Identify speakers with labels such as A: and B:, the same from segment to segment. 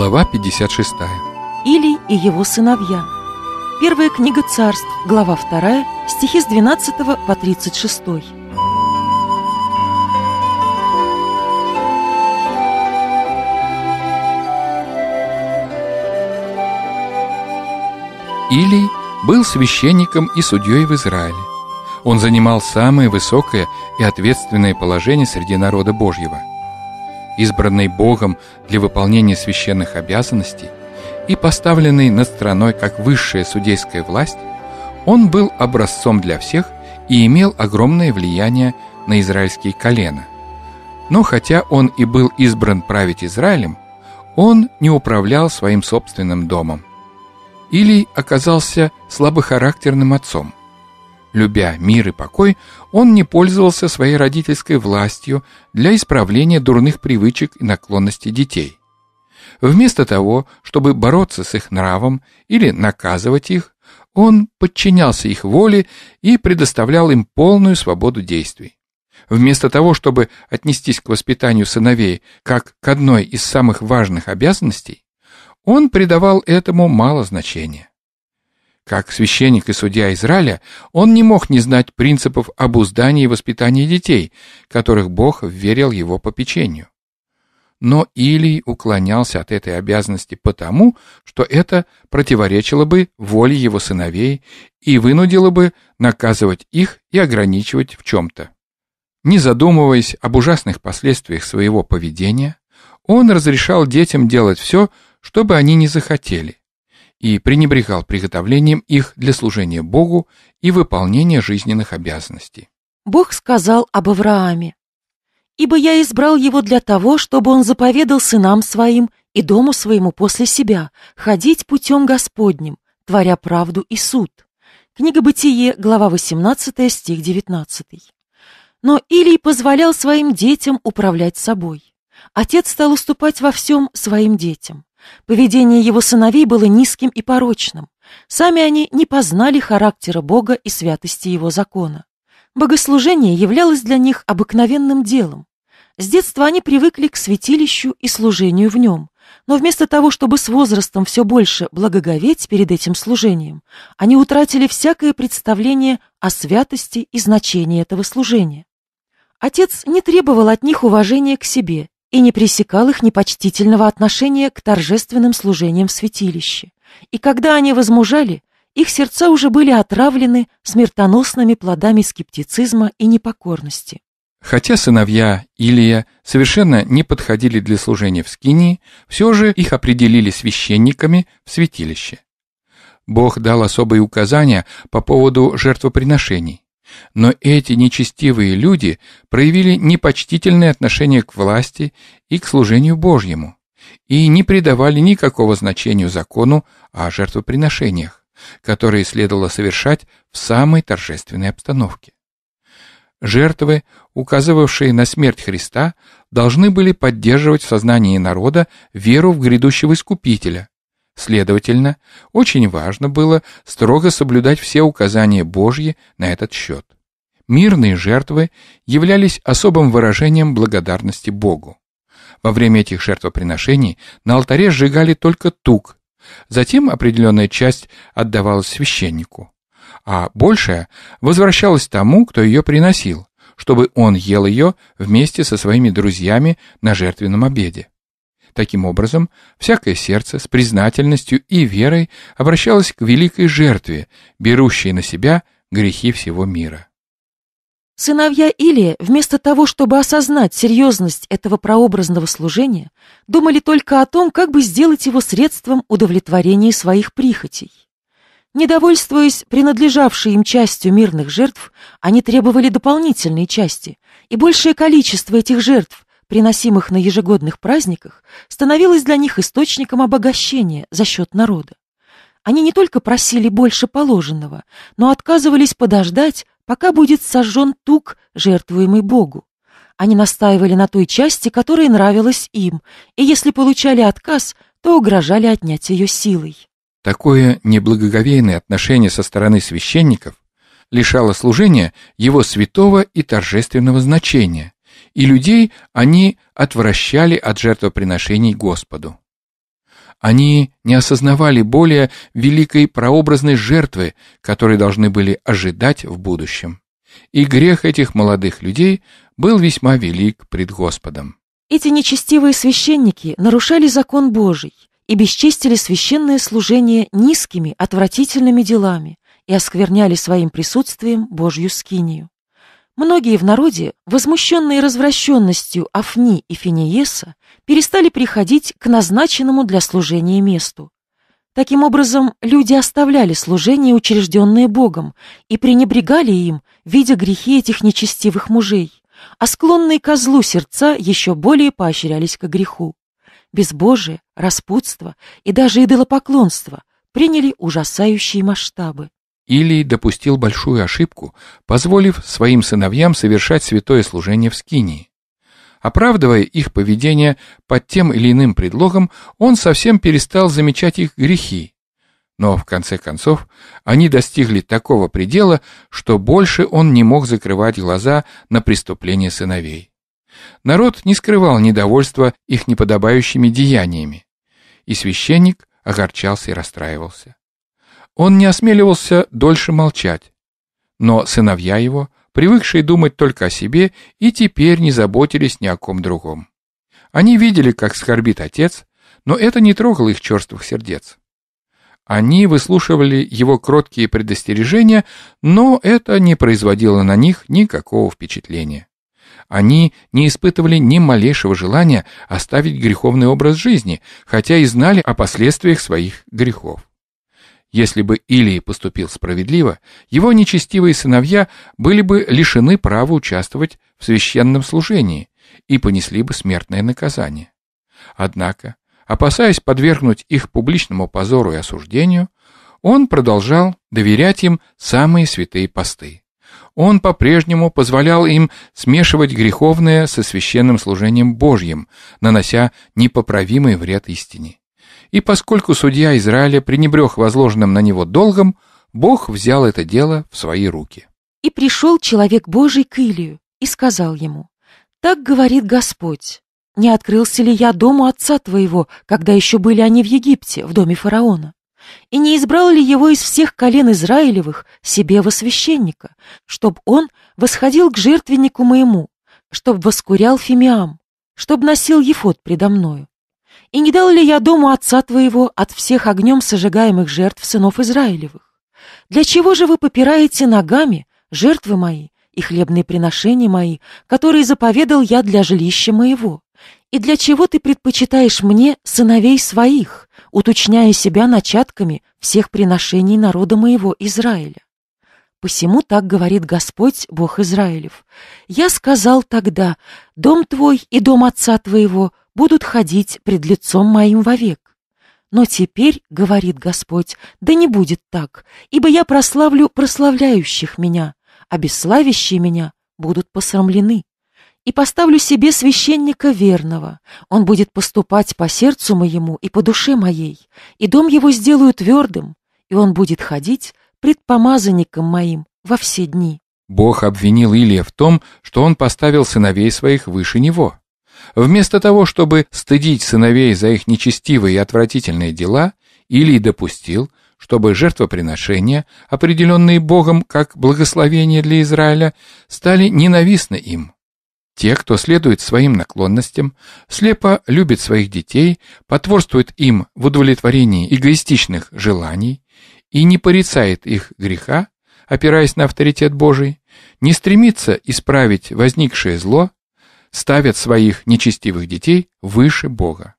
A: Глава 56.
B: Или и его сыновья. Первая книга царств, глава 2, стихи с 12 по 36.
A: Илий был священником и судьей в Израиле. Он занимал самое высокое и ответственное положение среди народа Божьего – избранный Богом для выполнения священных обязанностей и поставленный над страной как высшая судейская власть, он был образцом для всех и имел огромное влияние на израильские колена. Но хотя он и был избран править Израилем, он не управлял своим собственным домом или оказался слабохарактерным отцом – Любя мир и покой, он не пользовался своей родительской властью для исправления дурных привычек и наклонностей детей. Вместо того, чтобы бороться с их нравом или наказывать их, он подчинялся их воле и предоставлял им полную свободу действий. Вместо того, чтобы отнестись к воспитанию сыновей как к одной из самых важных обязанностей, он придавал этому мало значения. Как священник и судья Израиля, он не мог не знать принципов обуздания и воспитания детей, которых Бог верил его попечению. Но Илий уклонялся от этой обязанности потому, что это противоречило бы воле его сыновей и вынудило бы наказывать их и ограничивать в чем-то. Не задумываясь об ужасных последствиях своего поведения, он разрешал детям делать все, что бы они не захотели, и пренебрегал приготовлением их для служения Богу и выполнения жизненных обязанностей.
B: Бог сказал об Аврааме, «Ибо я избрал его для того, чтобы он заповедал сынам своим и дому своему после себя ходить путем Господним, творя правду и суд». Книга Бытие, глава 18, стих 19. Но Илий позволял своим детям управлять собой. Отец стал уступать во всем своим детям. Поведение его сыновей было низким и порочным. Сами они не познали характера Бога и святости его закона. Богослужение являлось для них обыкновенным делом. С детства они привыкли к святилищу и служению в нем, но вместо того, чтобы с возрастом все больше благоговеть перед этим служением, они утратили всякое представление о святости и значении этого служения. Отец не требовал от них уважения к себе и не пресекал их непочтительного отношения к торжественным служениям в святилище. И когда они возмужали, их сердца уже были отравлены смертоносными плодами скептицизма и непокорности.
A: Хотя сыновья Илия совершенно не подходили для служения в Скинии, все же их определили священниками в святилище. Бог дал особые указания по поводу жертвоприношений. Но эти нечестивые люди проявили непочтительное отношение к власти и к служению Божьему и не придавали никакого значения закону о жертвоприношениях, которые следовало совершать в самой торжественной обстановке. Жертвы, указывавшие на смерть Христа, должны были поддерживать в сознании народа веру в грядущего Искупителя, Следовательно, очень важно было строго соблюдать все указания Божьи на этот счет. Мирные жертвы являлись особым выражением благодарности Богу. Во время этих жертвоприношений на алтаре сжигали только тук, затем определенная часть отдавалась священнику, а большая возвращалась тому, кто ее приносил, чтобы он ел ее вместе со своими друзьями на жертвенном обеде. Таким образом, всякое сердце с признательностью и верой обращалось к великой жертве, берущей на себя грехи всего мира.
B: Сыновья Илия, вместо того, чтобы осознать серьезность этого прообразного служения, думали только о том, как бы сделать его средством удовлетворения своих прихотей. Недовольствуясь принадлежавшей им частью мирных жертв, они требовали дополнительной части, и большее количество этих жертв приносимых на ежегодных праздниках, становилось для них источником обогащения за счет народа. Они не только просили больше положенного, но отказывались подождать, пока будет сожжен тук, жертвуемый Богу. Они настаивали на той части, которая нравилась им, и если получали отказ, то угрожали отнять ее силой.
A: Такое неблагоговейное отношение со стороны священников лишало служения его святого и торжественного значения, и людей они отвращали от жертвоприношений Господу. Они не осознавали более великой прообразной жертвы, которые должны были ожидать в будущем. И грех этих молодых людей был весьма велик пред Господом.
B: Эти нечестивые священники нарушали закон Божий и бесчестили священное служение низкими, отвратительными делами и оскверняли своим присутствием Божью скинию. Многие в народе, возмущенные развращенностью Афни и Финееса, перестали приходить к назначенному для служения месту. Таким образом, люди оставляли служение, учрежденное Богом, и пренебрегали им, видя грехи этих нечестивых мужей, а склонные козлу сердца еще более поощрялись к греху. Безбожие, распутство и даже идолопоклонство приняли ужасающие масштабы.
A: Илий допустил большую ошибку, позволив своим сыновьям совершать святое служение в Скинии. Оправдывая их поведение под тем или иным предлогом, он совсем перестал замечать их грехи. Но, в конце концов, они достигли такого предела, что больше он не мог закрывать глаза на преступления сыновей. Народ не скрывал недовольства их неподобающими деяниями, и священник огорчался и расстраивался. Он не осмеливался дольше молчать. Но сыновья его, привыкшие думать только о себе, и теперь не заботились ни о ком другом. Они видели, как скорбит отец, но это не трогало их черствых сердец. Они выслушивали его кроткие предостережения, но это не производило на них никакого впечатления. Они не испытывали ни малейшего желания оставить греховный образ жизни, хотя и знали о последствиях своих грехов. Если бы Илий поступил справедливо, его нечестивые сыновья были бы лишены права участвовать в священном служении и понесли бы смертное наказание. Однако, опасаясь подвергнуть их публичному позору и осуждению, он продолжал доверять им самые святые посты. Он по-прежнему позволял им смешивать греховное со священным служением Божьим, нанося непоправимый вред истине и поскольку судья Израиля пренебрег возложенным на него долгом, Бог взял это дело в свои руки.
B: «И пришел человек Божий к Илию и сказал ему, «Так говорит Господь, не открылся ли я дому отца твоего, когда еще были они в Египте, в доме фараона? И не избрал ли его из всех колен Израилевых себе во священника, чтоб он восходил к жертвеннику моему, чтоб воскурял фимиам, чтоб носил ефот предо мною? И не дал ли я дому отца твоего от всех огнем сожигаемых жертв сынов Израилевых? Для чего же вы попираете ногами жертвы мои и хлебные приношения мои, которые заповедал я для жилища моего? И для чего ты предпочитаешь мне сыновей своих, уточняя себя начатками всех приношений народа моего Израиля? Посему так говорит Господь, Бог Израилев. Я сказал тогда, дом твой и дом отца твоего будут ходить пред лицом моим вовек. Но теперь, — говорит Господь, — да не будет так, ибо я прославлю прославляющих меня, а бесславящие меня будут посрамлены. И поставлю себе священника верного, он будет поступать по сердцу моему и по душе моей, и дом его сделаю твердым, и он будет ходить пред помазанником моим во все дни».
A: Бог обвинил Илия в том, что он поставил сыновей своих выше него. Вместо того, чтобы стыдить сыновей за их нечестивые и отвратительные дела, Илий допустил, чтобы жертвоприношения, определенные Богом как благословение для Израиля, стали ненавистны им. Те, кто следует своим наклонностям, слепо любит своих детей, потворствует им в удовлетворении эгоистичных желаний и не порицает их греха, опираясь на авторитет Божий, не стремится исправить возникшее зло, ставят своих нечестивых детей выше Бога.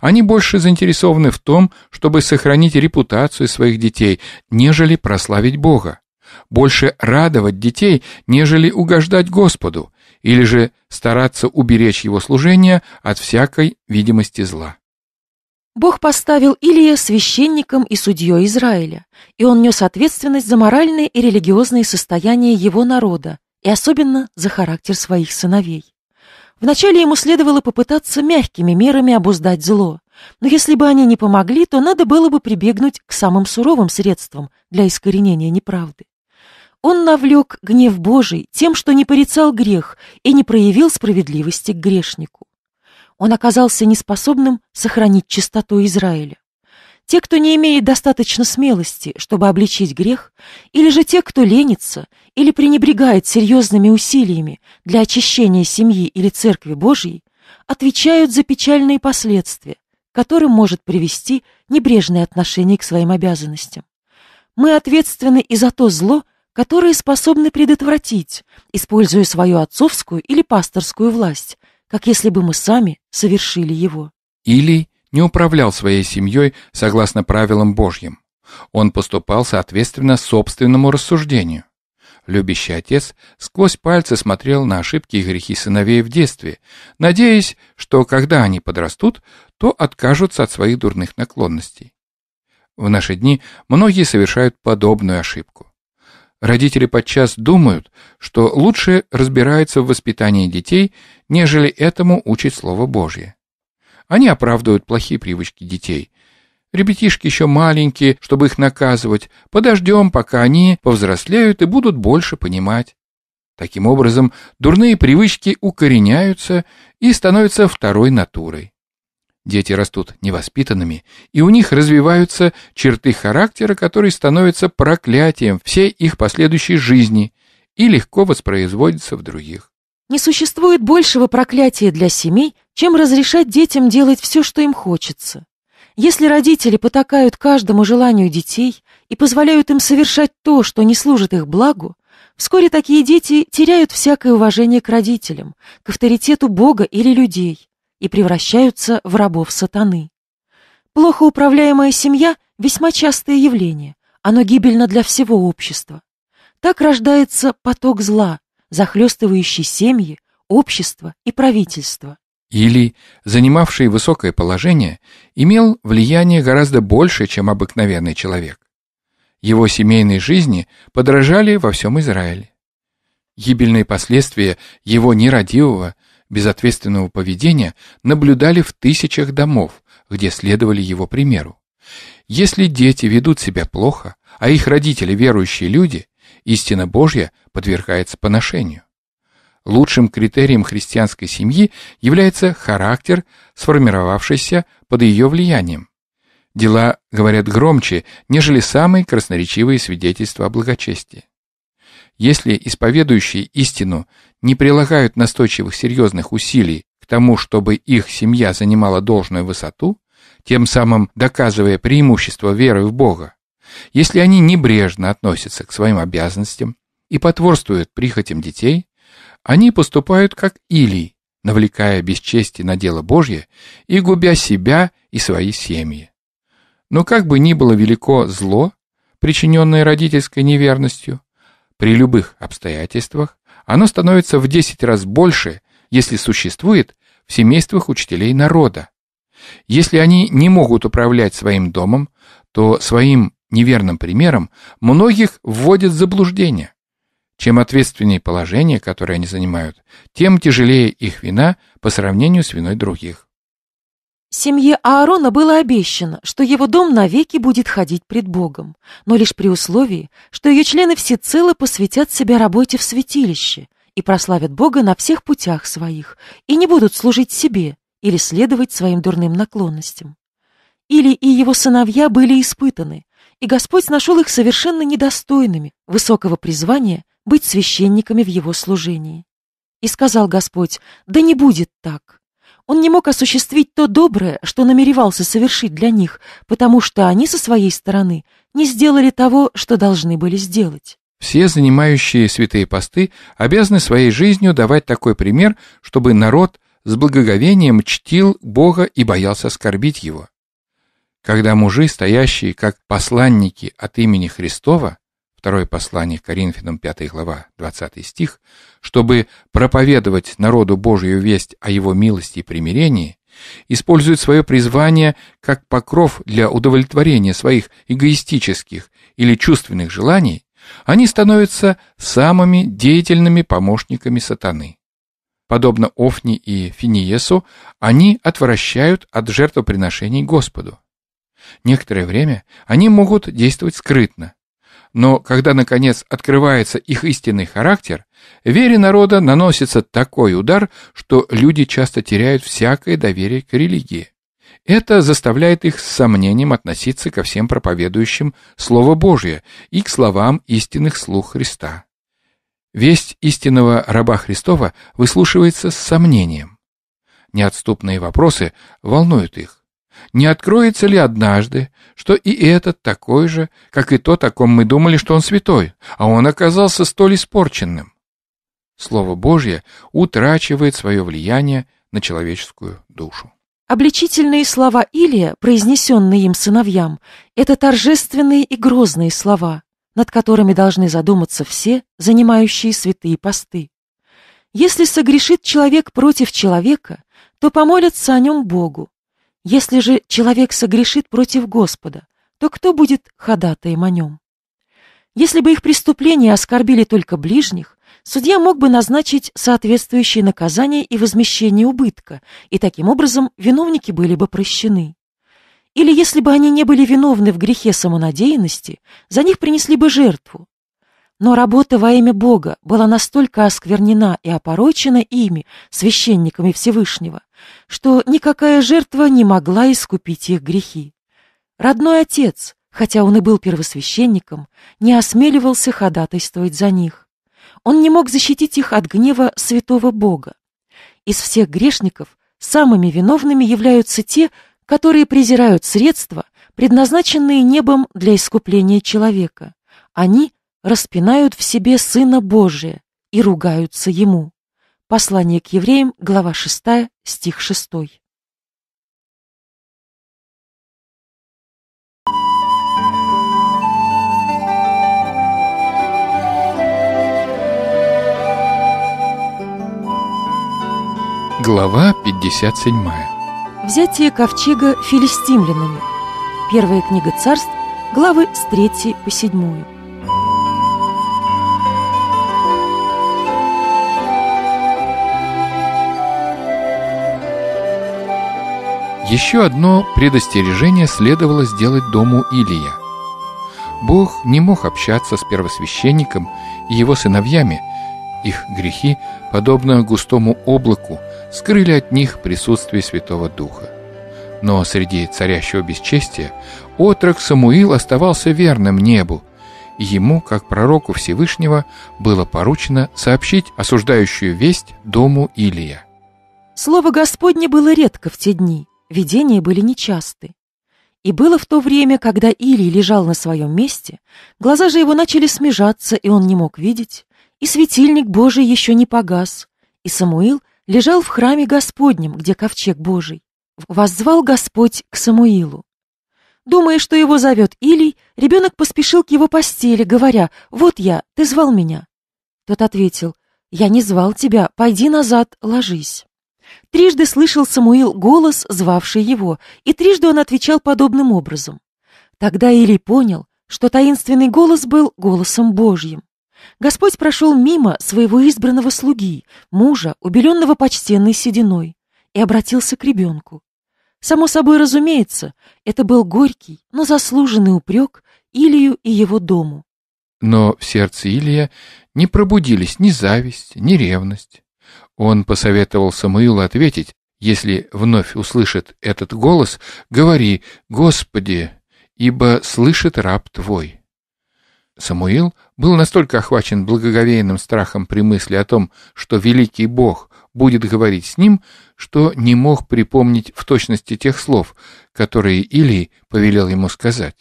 A: Они больше заинтересованы в том, чтобы сохранить репутацию своих детей, нежели прославить Бога. Больше радовать детей, нежели угождать Господу, или же стараться уберечь его служение от всякой видимости зла.
B: Бог поставил Илия священником и судьей Израиля, и он нес ответственность за моральное и религиозное состояние его народа, и особенно за характер своих сыновей. Вначале ему следовало попытаться мягкими мерами обуздать зло, но если бы они не помогли, то надо было бы прибегнуть к самым суровым средствам для искоренения неправды. Он навлек гнев Божий тем, что не порицал грех и не проявил справедливости к грешнику. Он оказался неспособным сохранить чистоту Израиля те, кто не имеет достаточно смелости, чтобы обличить грех, или же те, кто ленится или пренебрегает серьезными усилиями для очищения семьи или Церкви Божьей, отвечают за печальные последствия, которым может привести небрежное отношение к своим обязанностям. Мы ответственны и за то зло, которое способны предотвратить, используя свою отцовскую или пасторскую власть, как если бы мы сами совершили его.
A: Или не управлял своей семьей согласно правилам Божьим. Он поступал соответственно собственному рассуждению. Любящий отец сквозь пальцы смотрел на ошибки и грехи сыновей в детстве, надеясь, что когда они подрастут, то откажутся от своих дурных наклонностей. В наши дни многие совершают подобную ошибку. Родители подчас думают, что лучше разбираются в воспитании детей, нежели этому учить Слово Божье. Они оправдывают плохие привычки детей. Ребятишки еще маленькие, чтобы их наказывать. Подождем, пока они повзрослеют и будут больше понимать. Таким образом, дурные привычки укореняются и становятся второй натурой. Дети растут невоспитанными, и у них развиваются черты характера, которые становятся проклятием всей их последующей жизни и легко воспроизводятся в других.
B: Не существует большего проклятия для семей, чем разрешать детям делать все, что им хочется. Если родители потакают каждому желанию детей и позволяют им совершать то, что не служит их благу, вскоре такие дети теряют всякое уважение к родителям, к авторитету Бога или людей и превращаются в рабов сатаны. Плохо управляемая семья – весьма частое явление, оно гибельно для всего общества. Так рождается поток зла, захлестывающий семьи, общество и правительство.
A: Или, занимавший высокое положение, имел влияние гораздо больше, чем обыкновенный человек. Его семейной жизни подражали во всем Израиле. Гибельные последствия его нерадивого, безответственного поведения наблюдали в тысячах домов, где следовали его примеру. Если дети ведут себя плохо, а их родители верующие люди, истина Божья подвергается поношению. Лучшим критерием христианской семьи является характер, сформировавшийся под ее влиянием. Дела говорят громче, нежели самые красноречивые свидетельства о благочестии. Если исповедующие истину не прилагают настойчивых серьезных усилий к тому, чтобы их семья занимала должную высоту, тем самым доказывая преимущество веры в Бога, если они небрежно относятся к своим обязанностям и потворствуют прихотям детей, они поступают как Илий, навлекая бесчестие на дело Божье и губя себя и свои семьи. Но как бы ни было велико зло, причиненное родительской неверностью, при любых обстоятельствах оно становится в 10 раз больше, если существует в семействах учителей народа. Если они не могут управлять своим домом, то своим неверным примером многих вводит в заблуждение. Чем ответственнее положение, которое они занимают, тем тяжелее их вина по сравнению с виной других.
B: Семье Аарона было обещано, что его дом навеки будет ходить пред Богом, но лишь при условии, что ее члены всецело посвятят себя работе в святилище и прославят Бога на всех путях своих и не будут служить себе или следовать своим дурным наклонностям. Или и его сыновья были испытаны, и Господь нашел их совершенно недостойными высокого призвания быть священниками в его служении. И сказал Господь, да не будет так. Он не мог осуществить то доброе, что намеревался совершить для них, потому что они со своей стороны не сделали того, что должны были сделать.
A: Все занимающие святые посты обязаны своей жизнью давать такой пример, чтобы народ с благоговением чтил Бога и боялся оскорбить Его когда мужи, стоящие как посланники от имени Христова, второе послание Коринфянам, 5 глава, 20 стих, чтобы проповедовать народу Божию весть о его милости и примирении, используют свое призвание как покров для удовлетворения своих эгоистических или чувственных желаний, они становятся самыми деятельными помощниками сатаны. Подобно Офни и Финиесу, они отвращают от жертвоприношений Господу. Некоторое время они могут действовать скрытно. Но когда, наконец, открывается их истинный характер, вере народа наносится такой удар, что люди часто теряют всякое доверие к религии. Это заставляет их с сомнением относиться ко всем проповедующим Слово Божье и к словам истинных слух Христа. Весть истинного раба Христова выслушивается с сомнением. Неотступные вопросы волнуют их не откроется ли однажды, что и этот такой же, как и тот, о ком мы думали, что он святой, а он оказался столь испорченным? Слово Божье утрачивает свое влияние на человеческую душу.
B: Обличительные слова Илия, произнесенные им сыновьям, это торжественные и грозные слова, над которыми должны задуматься все, занимающие святые посты. Если согрешит человек против человека, то помолятся о нем Богу, если же человек согрешит против Господа, то кто будет ходатаем о нем? Если бы их преступления оскорбили только ближних, судья мог бы назначить соответствующие наказания и возмещение убытка, и таким образом виновники были бы прощены. Или если бы они не были виновны в грехе самонадеянности, за них принесли бы жертву. Но работа во имя Бога была настолько осквернена и опорочена ими, священниками Всевышнего, что никакая жертва не могла искупить их грехи. Родной отец, хотя он и был первосвященником, не осмеливался ходатайствовать за них. Он не мог защитить их от гнева святого Бога. Из всех грешников самыми виновными являются те, которые презирают средства, предназначенные небом для искупления человека. Они распинают в себе Сына Божия и ругаются Ему. Послание к евреям, глава 6, стих 6.
A: Глава 57
B: Взятие ковчега филистимлянами Первая книга царств, главы с 3 по 7
A: Еще одно предостережение следовало сделать дому Илия. Бог не мог общаться с первосвященником и его сыновьями. Их грехи, подобно густому облаку, скрыли от них присутствие Святого Духа. Но среди царящего бесчестия отрок Самуил оставался верным небу, и ему, как пророку Всевышнего, было поручено сообщить осуждающую весть дому Илия.
B: Слово Господне было редко в те дни. Видения были нечасты. И было в то время, когда Илий лежал на своем месте, глаза же его начали смежаться, и он не мог видеть, и светильник Божий еще не погас, и Самуил лежал в храме Господнем, где ковчег Божий. Воззвал Господь к Самуилу. Думая, что его зовет Илий, ребенок поспешил к его постели, говоря, «Вот я, ты звал меня». Тот ответил, «Я не звал тебя, пойди назад, ложись». Трижды слышал Самуил голос, звавший его, и трижды он отвечал подобным образом. Тогда Илий понял, что таинственный голос был голосом Божьим. Господь прошел мимо своего избранного слуги, мужа, убеленного почтенной сединой, и обратился к ребенку. Само собой разумеется, это был горький, но заслуженный упрек Илию и его дому.
A: Но в сердце Илия не пробудились ни зависть, ни ревность. Он посоветовал Самуилу ответить, если вновь услышит этот голос, говори «Господи, ибо слышит раб твой». Самуил был настолько охвачен благоговейным страхом при мысли о том, что великий Бог будет говорить с ним, что не мог припомнить в точности тех слов, которые Илий повелел ему сказать.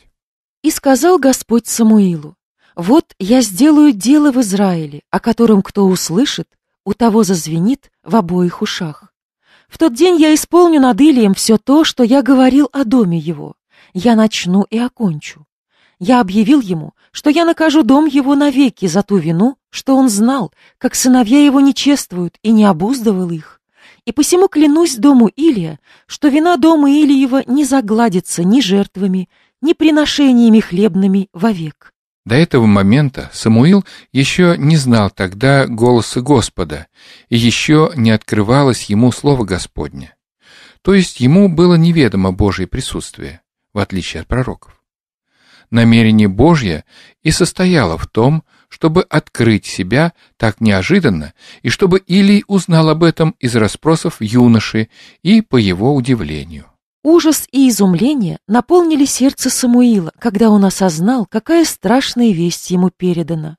B: «И сказал Господь Самуилу, «Вот я сделаю дело в Израиле, о котором кто услышит, у того зазвенит в обоих ушах. В тот день я исполню над Илием все то, что я говорил о доме его. Я начну и окончу. Я объявил ему, что я накажу дом его навеки за ту вину, что он знал, как сыновья его не чествуют и не обуздывал их. И посему клянусь дому Илия, что вина дома Илиева не загладится ни жертвами, ни приношениями хлебными вовек.
A: До этого момента Самуил еще не знал тогда голоса Господа, и еще не открывалось ему слово Господне. То есть ему было неведомо Божье присутствие, в отличие от пророков. Намерение Божье и состояло в том, чтобы открыть себя так неожиданно, и чтобы Илий узнал об этом из расспросов юноши и по его удивлению.
B: Ужас и изумление наполнили сердце Самуила, когда он осознал, какая страшная весть ему передана.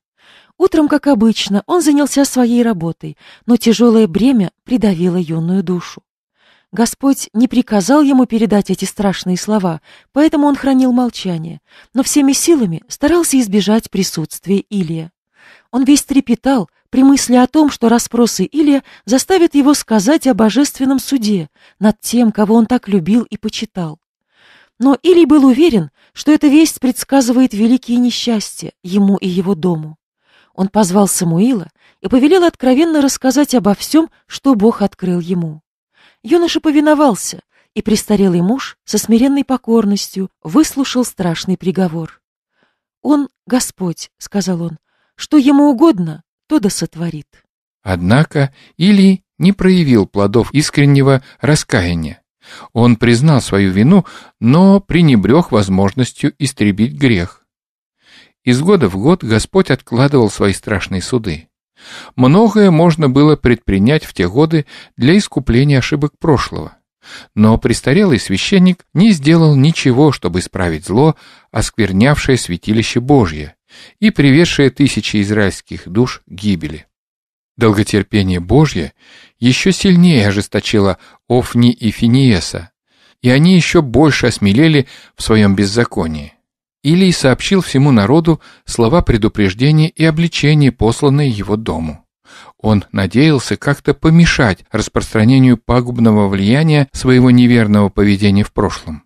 B: Утром, как обычно, он занялся своей работой, но тяжелое бремя придавило юную душу. Господь не приказал ему передать эти страшные слова, поэтому он хранил молчание, но всеми силами старался избежать присутствия Илия. Он весь трепетал при мысли о том, что расспросы Илья заставят его сказать о божественном суде над тем, кого он так любил и почитал. Но Илий был уверен, что эта весть предсказывает великие несчастья ему и его дому. Он позвал Самуила и повелел откровенно рассказать обо всем, что Бог открыл ему. Юноша повиновался, и престарелый муж со смиренной покорностью выслушал страшный приговор. «Он — Господь», — сказал он, что ему угодно, то да сотворит.
A: Однако Илий не проявил плодов искреннего раскаяния. Он признал свою вину, но пренебрег возможностью истребить грех. Из года в год Господь откладывал свои страшные суды. Многое можно было предпринять в те годы для искупления ошибок прошлого. Но престарелый священник не сделал ничего, чтобы исправить зло, осквернявшее святилище Божье, и приведшее тысячи израильских душ к гибели. Долготерпение Божье еще сильнее ожесточило Офни и Финиеса, и они еще больше осмелели в своем беззаконии. Илий сообщил всему народу слова предупреждения и обличения, посланные его дому. Он надеялся как-то помешать распространению пагубного влияния своего неверного поведения в прошлом.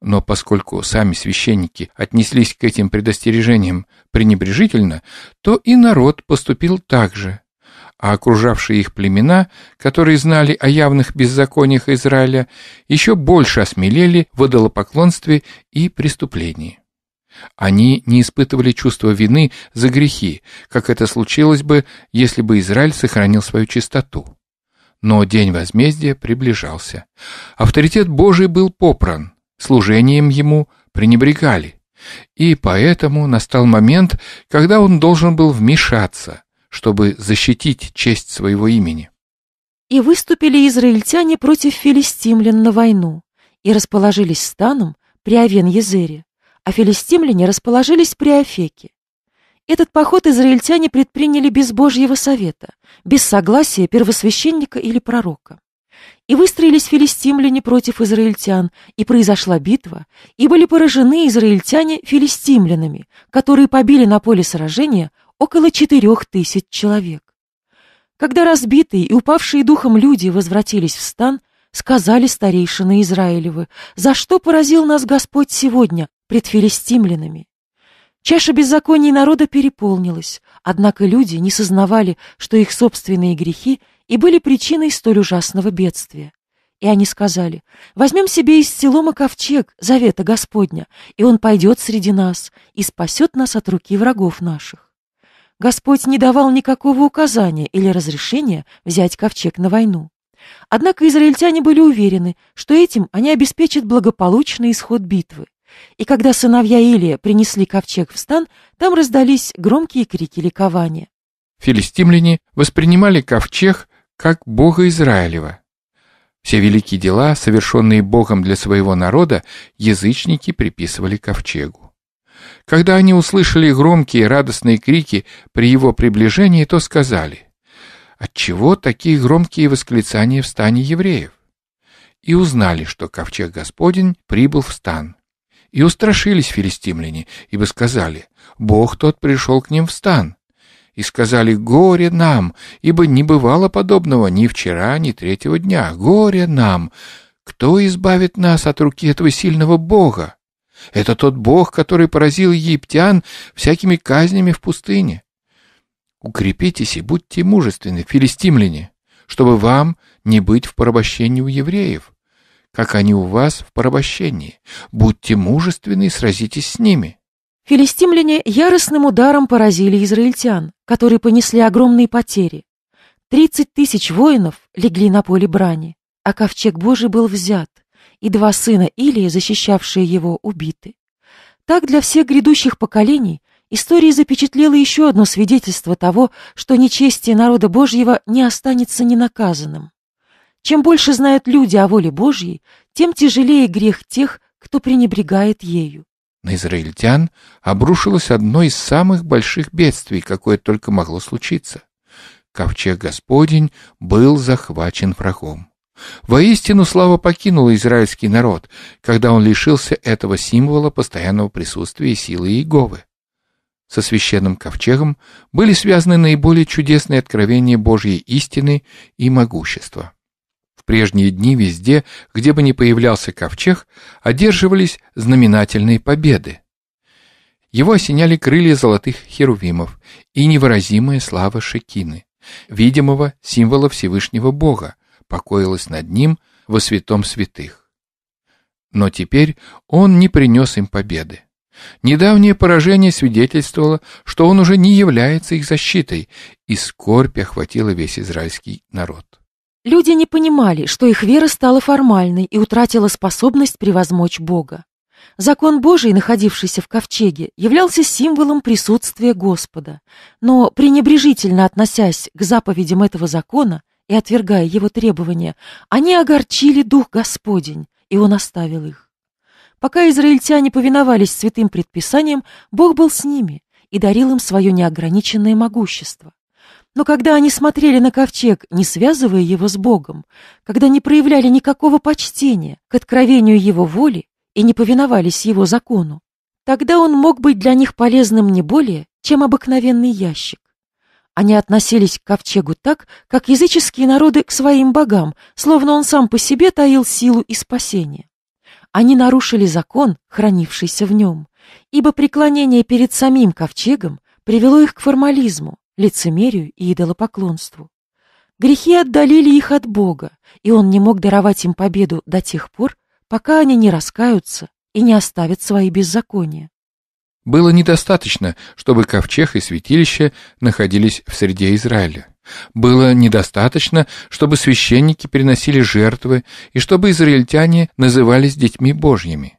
A: Но поскольку сами священники отнеслись к этим предостережениям пренебрежительно, то и народ поступил так же. А окружавшие их племена, которые знали о явных беззакониях Израиля, еще больше осмелели в идолопоклонстве и преступлении. Они не испытывали чувства вины за грехи, как это случилось бы, если бы Израиль сохранил свою чистоту. Но день возмездия приближался. Авторитет Божий был попран служением ему пренебрегали. И поэтому настал момент, когда он должен был вмешаться, чтобы защитить честь своего имени.
B: И выступили израильтяне против филистимлян на войну и расположились станом при Авен-Езере, а филистимляне расположились при Афеке. Этот поход израильтяне предприняли без Божьего совета, без согласия первосвященника или пророка. И выстроились филистимляне против израильтян, и произошла битва, и были поражены израильтяне филистимлянами, которые побили на поле сражения около четырех тысяч человек. Когда разбитые и упавшие духом люди возвратились в стан, сказали старейшины Израилевы, за что поразил нас Господь сегодня пред филистимлянами. Чаша беззаконий народа переполнилась, однако люди не сознавали, что их собственные грехи и были причиной столь ужасного бедствия. И они сказали, возьмем себе из селома ковчег завета Господня, и он пойдет среди нас и спасет нас от руки врагов наших. Господь не давал никакого указания или разрешения взять ковчег на войну. Однако израильтяне были уверены, что этим они обеспечат благополучный исход битвы. И когда сыновья Илия принесли ковчег в стан, там раздались громкие крики ликования.
A: Филистимляне воспринимали ковчег как Бога Израилева. Все великие дела, совершенные Богом для своего народа, язычники приписывали ковчегу. Когда они услышали громкие радостные крики при его приближении, то сказали, «Отчего такие громкие восклицания в стане евреев?» И узнали, что ковчег Господень прибыл в стан. И устрашились филистимляне, ибо сказали, «Бог тот пришел к ним в стан» и сказали «Горе нам!», ибо не бывало подобного ни вчера, ни третьего дня. «Горе нам! Кто избавит нас от руки этого сильного Бога?» Это тот Бог, который поразил египтян всякими казнями в пустыне. Укрепитесь и будьте мужественны, филистимляне, чтобы вам не быть в порабощении у евреев, как они у вас в порабощении. Будьте мужественны и сразитесь с ними».
B: Филистимляне яростным ударом поразили израильтян которые понесли огромные потери. Тридцать тысяч воинов легли на поле брани, а ковчег Божий был взят, и два сына Илии, защищавшие его, убиты. Так для всех грядущих поколений история запечатлела еще одно свидетельство того, что нечестие народа Божьего не останется ненаказанным. Чем больше знают люди о воле Божьей, тем тяжелее грех тех, кто пренебрегает ею.
A: На израильтян обрушилось одно из самых больших бедствий, какое только могло случиться. Ковчег Господень был захвачен врагом. Воистину слава покинула израильский народ, когда он лишился этого символа постоянного присутствия и силы Иеговы. Со священным ковчегом были связаны наиболее чудесные откровения Божьей истины и могущества прежние дни везде, где бы ни появлялся ковчег, одерживались знаменательные победы. Его осеняли крылья золотых херувимов и невыразимая слава Шекины, видимого символа Всевышнего Бога, покоилась над ним во святом святых. Но теперь он не принес им победы. Недавнее поражение свидетельствовало, что он уже не является их защитой, и скорбь охватила весь израильский народ.
B: Люди не понимали, что их вера стала формальной и утратила способность превозмочь Бога. Закон Божий, находившийся в ковчеге, являлся символом присутствия Господа, но пренебрежительно относясь к заповедям этого закона и отвергая его требования, они огорчили дух Господень, и он оставил их. Пока израильтяне повиновались святым предписаниям, Бог был с ними и дарил им свое неограниченное могущество. Но когда они смотрели на ковчег, не связывая его с Богом, когда не проявляли никакого почтения к откровению его воли и не повиновались его закону, тогда он мог быть для них полезным не более, чем обыкновенный ящик. Они относились к ковчегу так, как языческие народы к своим богам, словно он сам по себе таил силу и спасение. Они нарушили закон, хранившийся в нем, ибо преклонение перед самим ковчегом привело их к формализму, лицемерию и идолопоклонству. Грехи отдалили их от Бога, и Он не мог даровать им победу до тех пор, пока они не раскаются и не оставят свои беззакония.
A: Было недостаточно, чтобы ковчег и святилище находились в среде Израиля. Было недостаточно, чтобы священники приносили жертвы и чтобы израильтяне назывались детьми Божьими.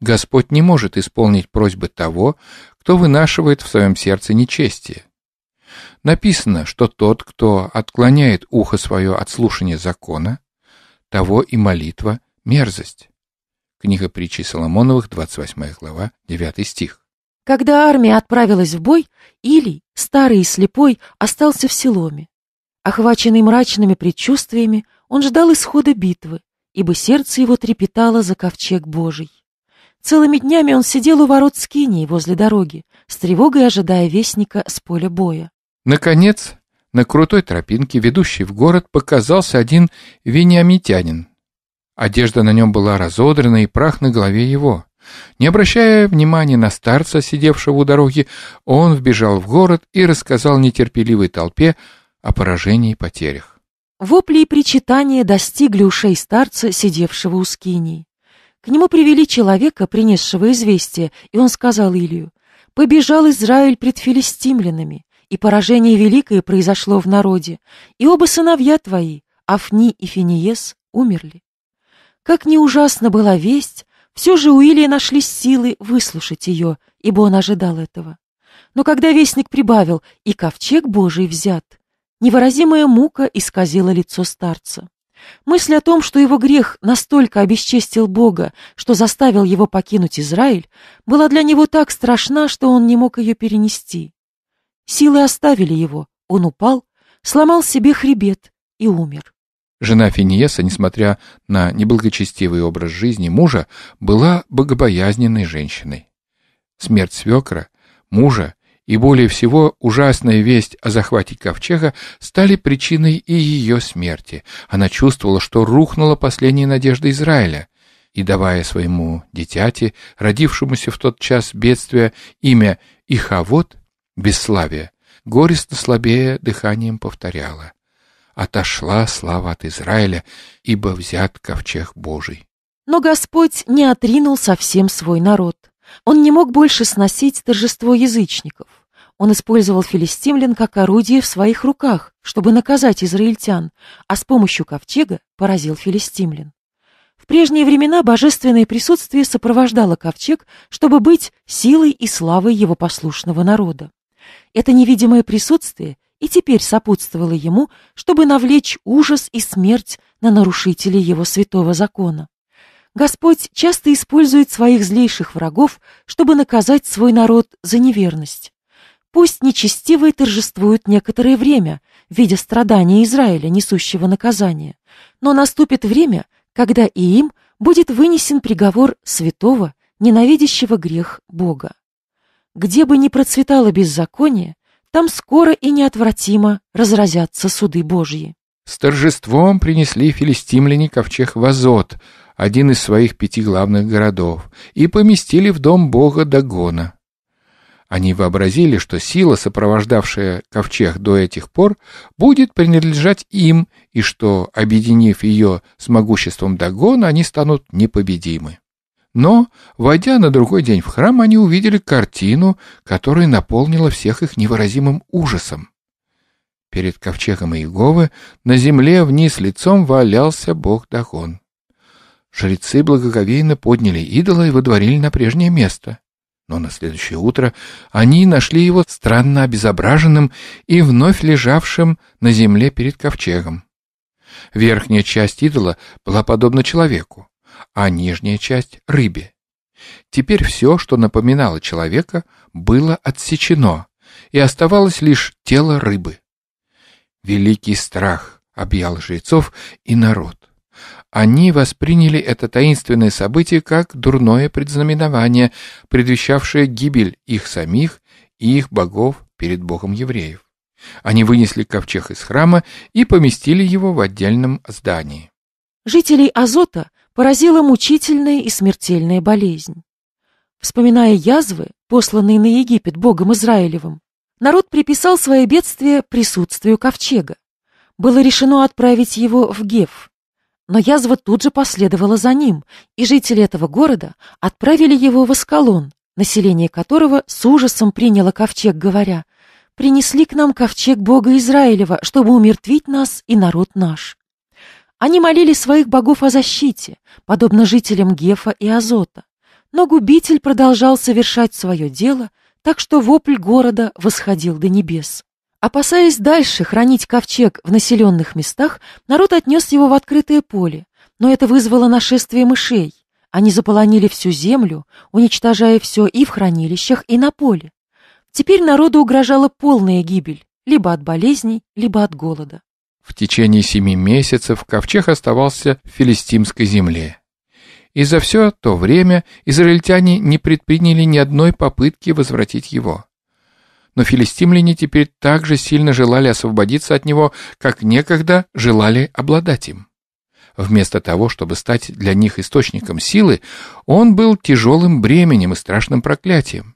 A: Господь не может исполнить просьбы того, кто вынашивает в своем сердце нечестие написано, что тот, кто отклоняет ухо свое от слушания закона, того и молитва — мерзость. Книга притчи Соломоновых, 28 глава, 9 стих.
B: Когда армия отправилась в бой, Илий, старый и слепой, остался в Селоме. Охваченный мрачными предчувствиями, он ждал исхода битвы, ибо сердце его трепетало за ковчег Божий. Целыми днями он сидел у ворот Скинии возле дороги, с тревогой ожидая вестника с поля боя.
A: Наконец, на крутой тропинке, ведущей в город, показался один вениамитянин. Одежда на нем была разодрана, и прах на голове его. Не обращая внимания на старца, сидевшего у дороги, он вбежал в город и рассказал нетерпеливой толпе о поражении и потерях.
B: Вопли и причитания достигли ушей старца, сидевшего у скинии. К нему привели человека, принесшего известие, и он сказал Илью, «Побежал Израиль пред филистимлянами, и поражение великое произошло в народе, и оба сыновья твои, Афни и Финиес, умерли. Как ни ужасна была весть, все же у Илии нашлись силы выслушать ее, ибо он ожидал этого. Но когда вестник прибавил «и ковчег Божий взят», невыразимая мука исказила лицо старца. Мысль о том, что его грех настолько обесчестил Бога, что заставил его покинуть Израиль, была для него так страшна, что он не мог ее перенести. Силы оставили его, он упал, сломал себе хребет и умер.
A: Жена Финиеса, несмотря на неблагочестивый образ жизни мужа, была богобоязненной женщиной. Смерть свекра, мужа и более всего ужасная весть о захвате ковчега стали причиной и ее смерти. Она чувствовала, что рухнула последняя надежда Израиля. И давая своему дитяти, родившемуся в тот час бедствия, имя Ихавод – бесславие, горестно слабее дыханием повторяла. Отошла слава от Израиля, ибо взят ковчег Божий.
B: Но Господь не отринул совсем свой народ. Он не мог больше сносить торжество язычников. Он использовал филистимлян как орудие в своих руках, чтобы наказать израильтян, а с помощью ковчега поразил филистимлян. В прежние времена божественное присутствие сопровождало ковчег, чтобы быть силой и славой его послушного народа. Это невидимое присутствие и теперь сопутствовало ему, чтобы навлечь ужас и смерть на нарушителей его святого закона. Господь часто использует своих злейших врагов, чтобы наказать свой народ за неверность. Пусть нечестивые торжествуют некоторое время, видя страдания Израиля, несущего наказание, но наступит время, когда и им будет вынесен приговор святого, ненавидящего грех Бога. Где бы ни процветало беззаконие, там скоро и неотвратимо разразятся суды Божьи.
A: С торжеством принесли филистимляне ковчег вазот, один из своих пяти главных городов, и поместили в дом бога Дагона. Они вообразили, что сила, сопровождавшая ковчег до этих пор, будет принадлежать им, и что, объединив ее с могуществом Дагона, они станут непобедимы. Но, войдя на другой день в храм, они увидели картину, которая наполнила всех их невыразимым ужасом. Перед ковчегом Иеговы на земле вниз лицом валялся бог Дагон. Жрецы благоговейно подняли идола и водворили на прежнее место. Но на следующее утро они нашли его странно обезображенным и вновь лежавшим на земле перед ковчегом. Верхняя часть идола была подобна человеку а нижняя часть — рыбе. Теперь все, что напоминало человека, было отсечено, и оставалось лишь тело рыбы. Великий страх объял жрецов и народ. Они восприняли это таинственное событие как дурное предзнаменование, предвещавшее гибель их самих и их богов перед богом евреев. Они вынесли ковчег из храма и поместили его в отдельном здании.
B: Жителей Азота поразила мучительная и смертельная болезнь. Вспоминая язвы, посланные на Египет богом Израилевым, народ приписал свое бедствие присутствию ковчега. Было решено отправить его в Геф. Но язва тут же последовала за ним, и жители этого города отправили его в Аскалон, население которого с ужасом приняло ковчег, говоря, «Принесли к нам ковчег Бога Израилева, чтобы умертвить нас и народ наш». Они молили своих богов о защите, подобно жителям Гефа и Азота. Но губитель продолжал совершать свое дело, так что вопль города восходил до небес. Опасаясь дальше хранить ковчег в населенных местах, народ отнес его в открытое поле, но это вызвало нашествие мышей. Они заполонили всю землю, уничтожая все и в хранилищах, и на поле. Теперь народу угрожала полная гибель, либо от болезней, либо от голода.
A: В течение семи месяцев ковчег оставался в филистимской земле. И за все то время израильтяне не предприняли ни одной попытки возвратить его. Но филистимляне теперь так же сильно желали освободиться от него, как некогда желали обладать им. Вместо того, чтобы стать для них источником силы, он был тяжелым бременем и страшным проклятием.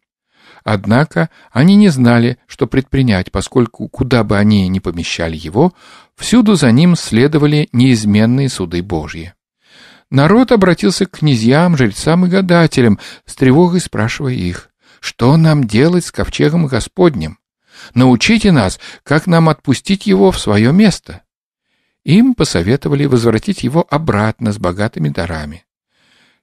A: Однако они не знали, что предпринять, поскольку куда бы они ни помещали его, всюду за ним следовали неизменные суды Божьи. Народ обратился к князьям, жрецам и гадателям, с тревогой спрашивая их, «Что нам делать с ковчегом Господним? Научите нас, как нам отпустить его в свое место». Им посоветовали возвратить его обратно с богатыми дарами.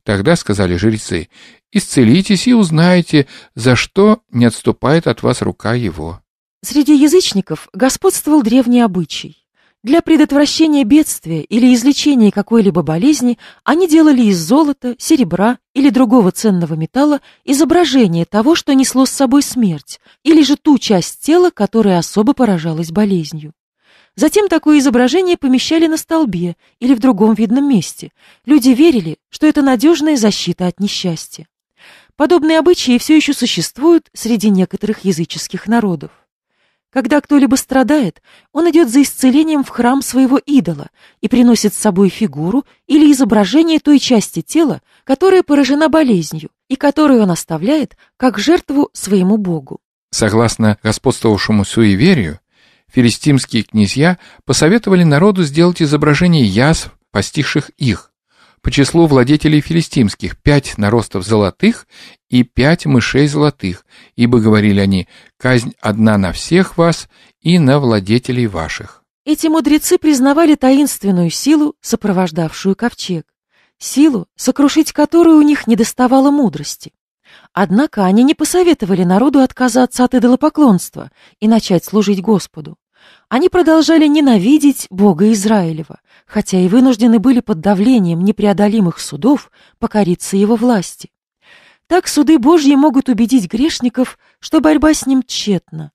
A: Тогда сказали жрецы, исцелитесь и узнаете, за что не отступает от вас рука его».
B: Среди язычников господствовал древний обычай. Для предотвращения бедствия или излечения какой-либо болезни они делали из золота, серебра или другого ценного металла изображение того, что несло с собой смерть, или же ту часть тела, которая особо поражалась болезнью. Затем такое изображение помещали на столбе или в другом видном месте. Люди верили, что это надежная защита от несчастья. Подобные обычаи все еще существуют среди некоторых языческих народов. Когда кто-либо страдает, он идет за исцелением в храм своего идола и приносит с собой фигуру или изображение той части тела, которая поражена болезнью и которую он оставляет как жертву своему богу.
A: Согласно господствовавшему суеверию, филистимские князья посоветовали народу сделать изображение язв, постигших их, по числу владетелей филистимских, пять наростов золотых и пять мышей золотых, ибо, говорили они, казнь одна на всех вас и на владетелей ваших.
B: Эти мудрецы признавали таинственную силу, сопровождавшую ковчег, силу, сокрушить которую у них недоставало мудрости. Однако они не посоветовали народу отказаться от идолопоклонства и начать служить Господу. Они продолжали ненавидеть Бога Израилева, хотя и вынуждены были под давлением непреодолимых судов покориться его власти. Так суды Божьи могут убедить грешников, что борьба с ним тщетна.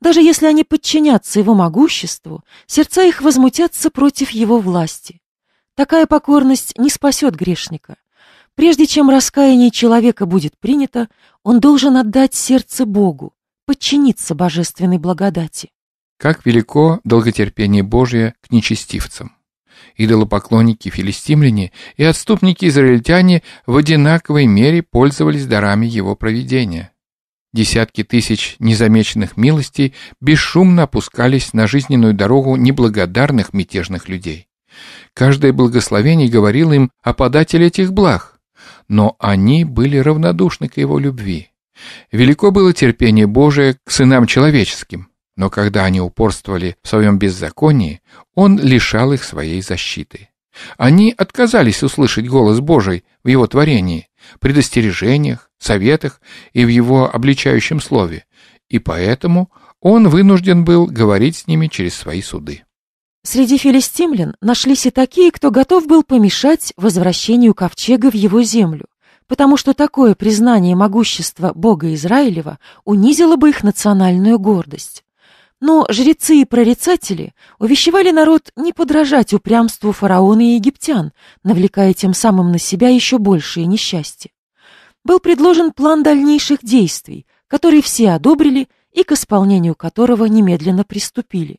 B: Даже если они подчинятся его могуществу, сердца их возмутятся против его власти. Такая покорность не спасет грешника. Прежде чем раскаяние человека будет принято, он должен отдать сердце Богу, подчиниться божественной благодати.
A: Как велико долготерпение Божье к нечестивцам. Идолопоклонники филистимляне и отступники-израильтяне в одинаковой мере пользовались дарами его проведения. Десятки тысяч незамеченных милостей бесшумно опускались на жизненную дорогу неблагодарных мятежных людей. Каждое благословение говорило им о подателе этих благ, но они были равнодушны к его любви. Велико было терпение Божие к сынам человеческим – но когда они упорствовали в своем беззаконии, он лишал их своей защиты. Они отказались услышать голос Божий в его творении, предостережениях, советах и в его обличающем слове, и поэтому он вынужден был говорить с ними через свои суды.
B: Среди филистимлян нашлись и такие, кто готов был помешать возвращению ковчега в его землю, потому что такое признание могущества Бога Израилева унизило бы их национальную гордость. Но жрецы и прорицатели увещевали народ не подражать упрямству фараона и египтян, навлекая тем самым на себя еще большее несчастье. Был предложен план дальнейших действий, который все одобрили и к исполнению которого немедленно приступили.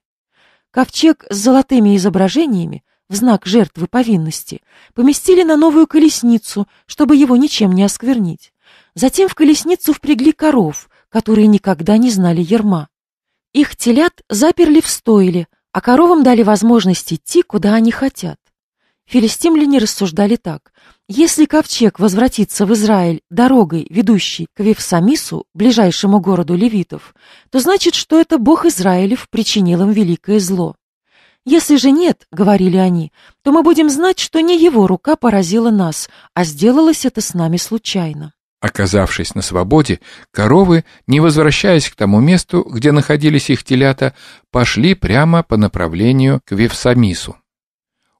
B: Ковчег с золотыми изображениями в знак жертвы повинности поместили на новую колесницу, чтобы его ничем не осквернить. Затем в колесницу впрягли коров, которые никогда не знали ерма. Их телят заперли в стойле, а коровам дали возможность идти, куда они хотят. Филистимляне рассуждали так. Если ковчег возвратится в Израиль дорогой, ведущей к Вифсамису, ближайшему городу левитов, то значит, что это бог Израилев причинил им великое зло. Если же нет, — говорили они, — то мы будем знать, что не его рука поразила нас, а сделалось это с нами случайно.
A: Оказавшись на свободе, коровы, не возвращаясь к тому месту, где находились их телята, пошли прямо по направлению к Вевсамису.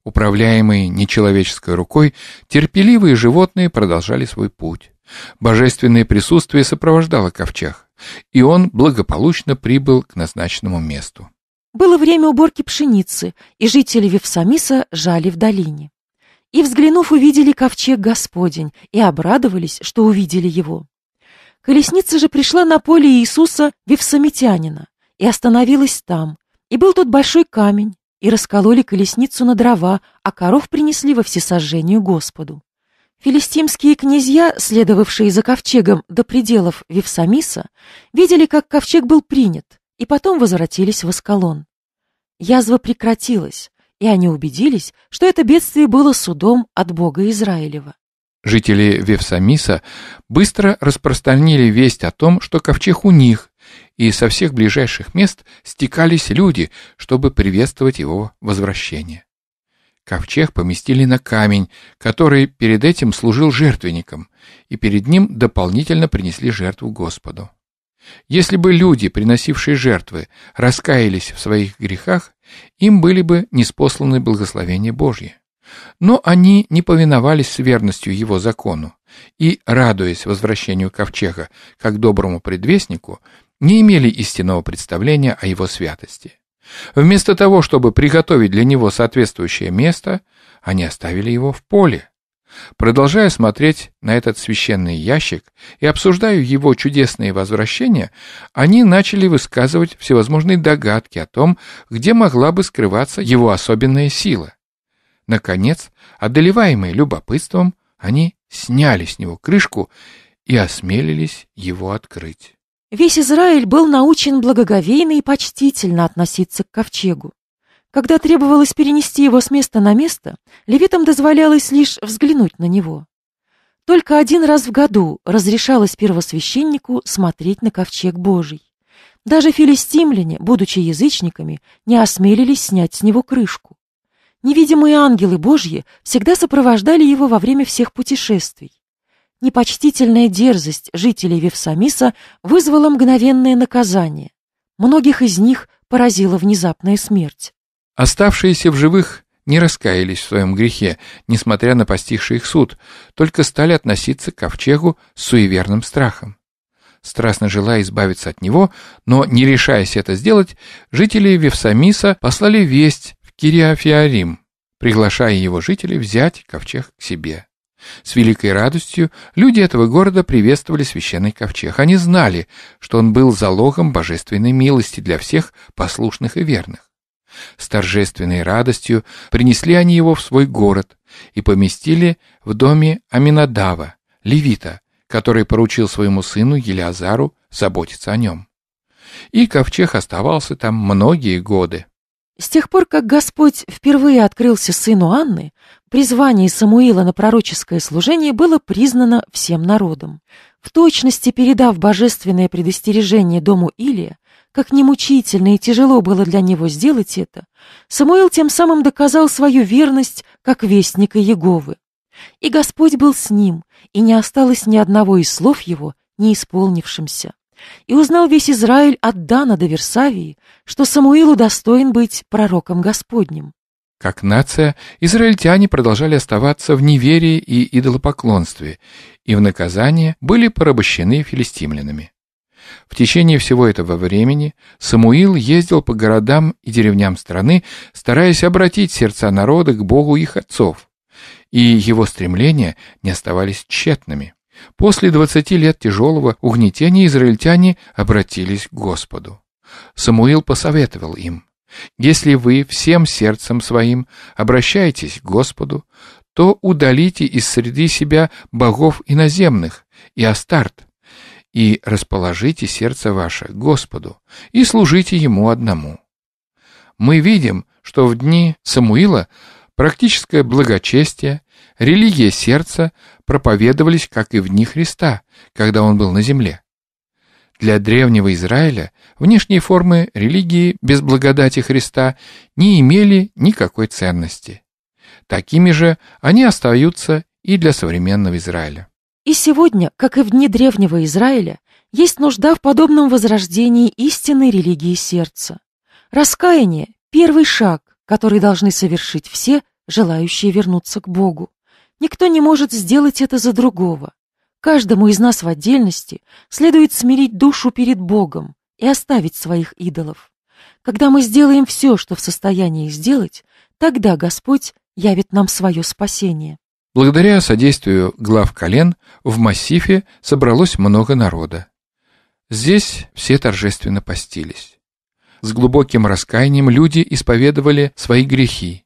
A: Управляемые нечеловеческой рукой, терпеливые животные продолжали свой путь. Божественное присутствие сопровождало ковчег, и он благополучно прибыл к назначенному месту.
B: Было время уборки пшеницы, и жители Вевсамиса жали в долине и, взглянув, увидели ковчег Господень и обрадовались, что увидели его. Колесница же пришла на поле Иисуса Вевсамитянина и остановилась там, и был тут большой камень, и раскололи колесницу на дрова, а коров принесли во всесожжению Господу. Филистимские князья, следовавшие за ковчегом до пределов Вевсамиса, видели, как ковчег был принят, и потом возвратились в Аскалон. Язва прекратилась, и они убедились, что это бедствие было судом от Бога Израилева.
A: Жители Вевсамиса быстро распространили весть о том, что ковчег у них, и со всех ближайших мест стекались люди, чтобы приветствовать его возвращение. Ковчег поместили на камень, который перед этим служил жертвенником, и перед ним дополнительно принесли жертву Господу. Если бы люди, приносившие жертвы, раскаялись в своих грехах, им были бы неспосланы благословения Божьи. Но они не повиновались с верностью его закону и, радуясь возвращению ковчега как доброму предвестнику, не имели истинного представления о его святости. Вместо того, чтобы приготовить для него соответствующее место, они оставили его в поле, Продолжая смотреть на этот священный ящик и обсуждая его чудесные возвращения, они начали высказывать всевозможные догадки о том, где могла бы скрываться его особенная сила. Наконец, одолеваемые любопытством, они сняли с него крышку и осмелились его открыть.
B: Весь Израиль был научен благоговейно и почтительно относиться к ковчегу. Когда требовалось перенести его с места на место, левитам дозволялось лишь взглянуть на него. Только один раз в году разрешалось первосвященнику смотреть на ковчег Божий. Даже филистимляне, будучи язычниками, не осмелились снять с него крышку. Невидимые ангелы Божьи всегда сопровождали его во время всех путешествий. Непочтительная дерзость жителей Вевсамиса вызвала мгновенное наказание. Многих из них поразила внезапная смерть.
A: Оставшиеся в живых не раскаялись в своем грехе, несмотря на постигший их суд, только стали относиться к ковчегу с суеверным страхом. Страстно желая избавиться от него, но не решаясь это сделать, жители Вевсамиса послали весть в Кириафиарим, приглашая его жителей взять ковчег к себе. С великой радостью люди этого города приветствовали священный ковчег. Они знали, что он был залогом божественной милости для всех послушных и верных. С торжественной радостью принесли они его в свой город и поместили в доме Аминадава, левита, который поручил своему сыну Елиазару заботиться о нем. И ковчег оставался там многие годы.
B: С тех пор, как Господь впервые открылся сыну Анны, призвание Самуила на пророческое служение было признано всем народом. В точности передав божественное предостережение дому Илия, как не и тяжело было для него сделать это, Самуил тем самым доказал свою верность как вестника Еговы. И Господь был с ним, и не осталось ни одного из слов его не исполнившимся. И узнал весь Израиль от Дана до Версавии, что Самуилу достоин быть пророком Господним.
A: Как нация, израильтяне продолжали оставаться в неверии и идолопоклонстве, и в наказание были порабощены филистимлянами. В течение всего этого времени Самуил ездил по городам и деревням страны, стараясь обратить сердца народа к Богу их отцов, и его стремления не оставались тщетными. После двадцати лет тяжелого угнетения израильтяне обратились к Господу. Самуил посоветовал им, «Если вы всем сердцем своим обращаетесь к Господу, то удалите из среды себя богов иноземных и Астарт, и расположите сердце ваше Господу, и служите Ему одному. Мы видим, что в дни Самуила практическое благочестие, религия сердца проповедовались, как и в дни Христа, когда Он был на земле. Для древнего Израиля внешние формы религии без благодати Христа не имели никакой ценности. Такими же они остаются и для современного Израиля.
B: И сегодня, как и в дни древнего Израиля, есть нужда в подобном возрождении истинной религии сердца. Раскаяние – первый шаг, который должны совершить все, желающие вернуться к Богу. Никто не может сделать это за другого. Каждому из нас в отдельности следует смирить душу перед Богом и оставить своих идолов. Когда мы сделаем все, что в состоянии сделать, тогда Господь явит нам свое спасение.
A: Благодаря содействию глав колен в массифе собралось много народа. Здесь все торжественно постились. С глубоким раскаянием люди исповедовали свои грехи,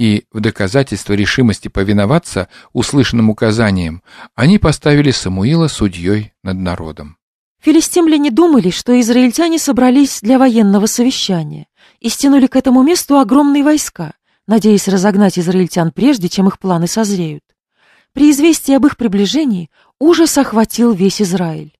A: и в доказательство решимости повиноваться услышанным указаниям они поставили Самуила судьей над народом.
B: Филистимляне думали, что израильтяне собрались для военного совещания и стянули к этому месту огромные войска – надеясь разогнать израильтян прежде, чем их планы созреют. При известии об их приближении ужас охватил весь Израиль.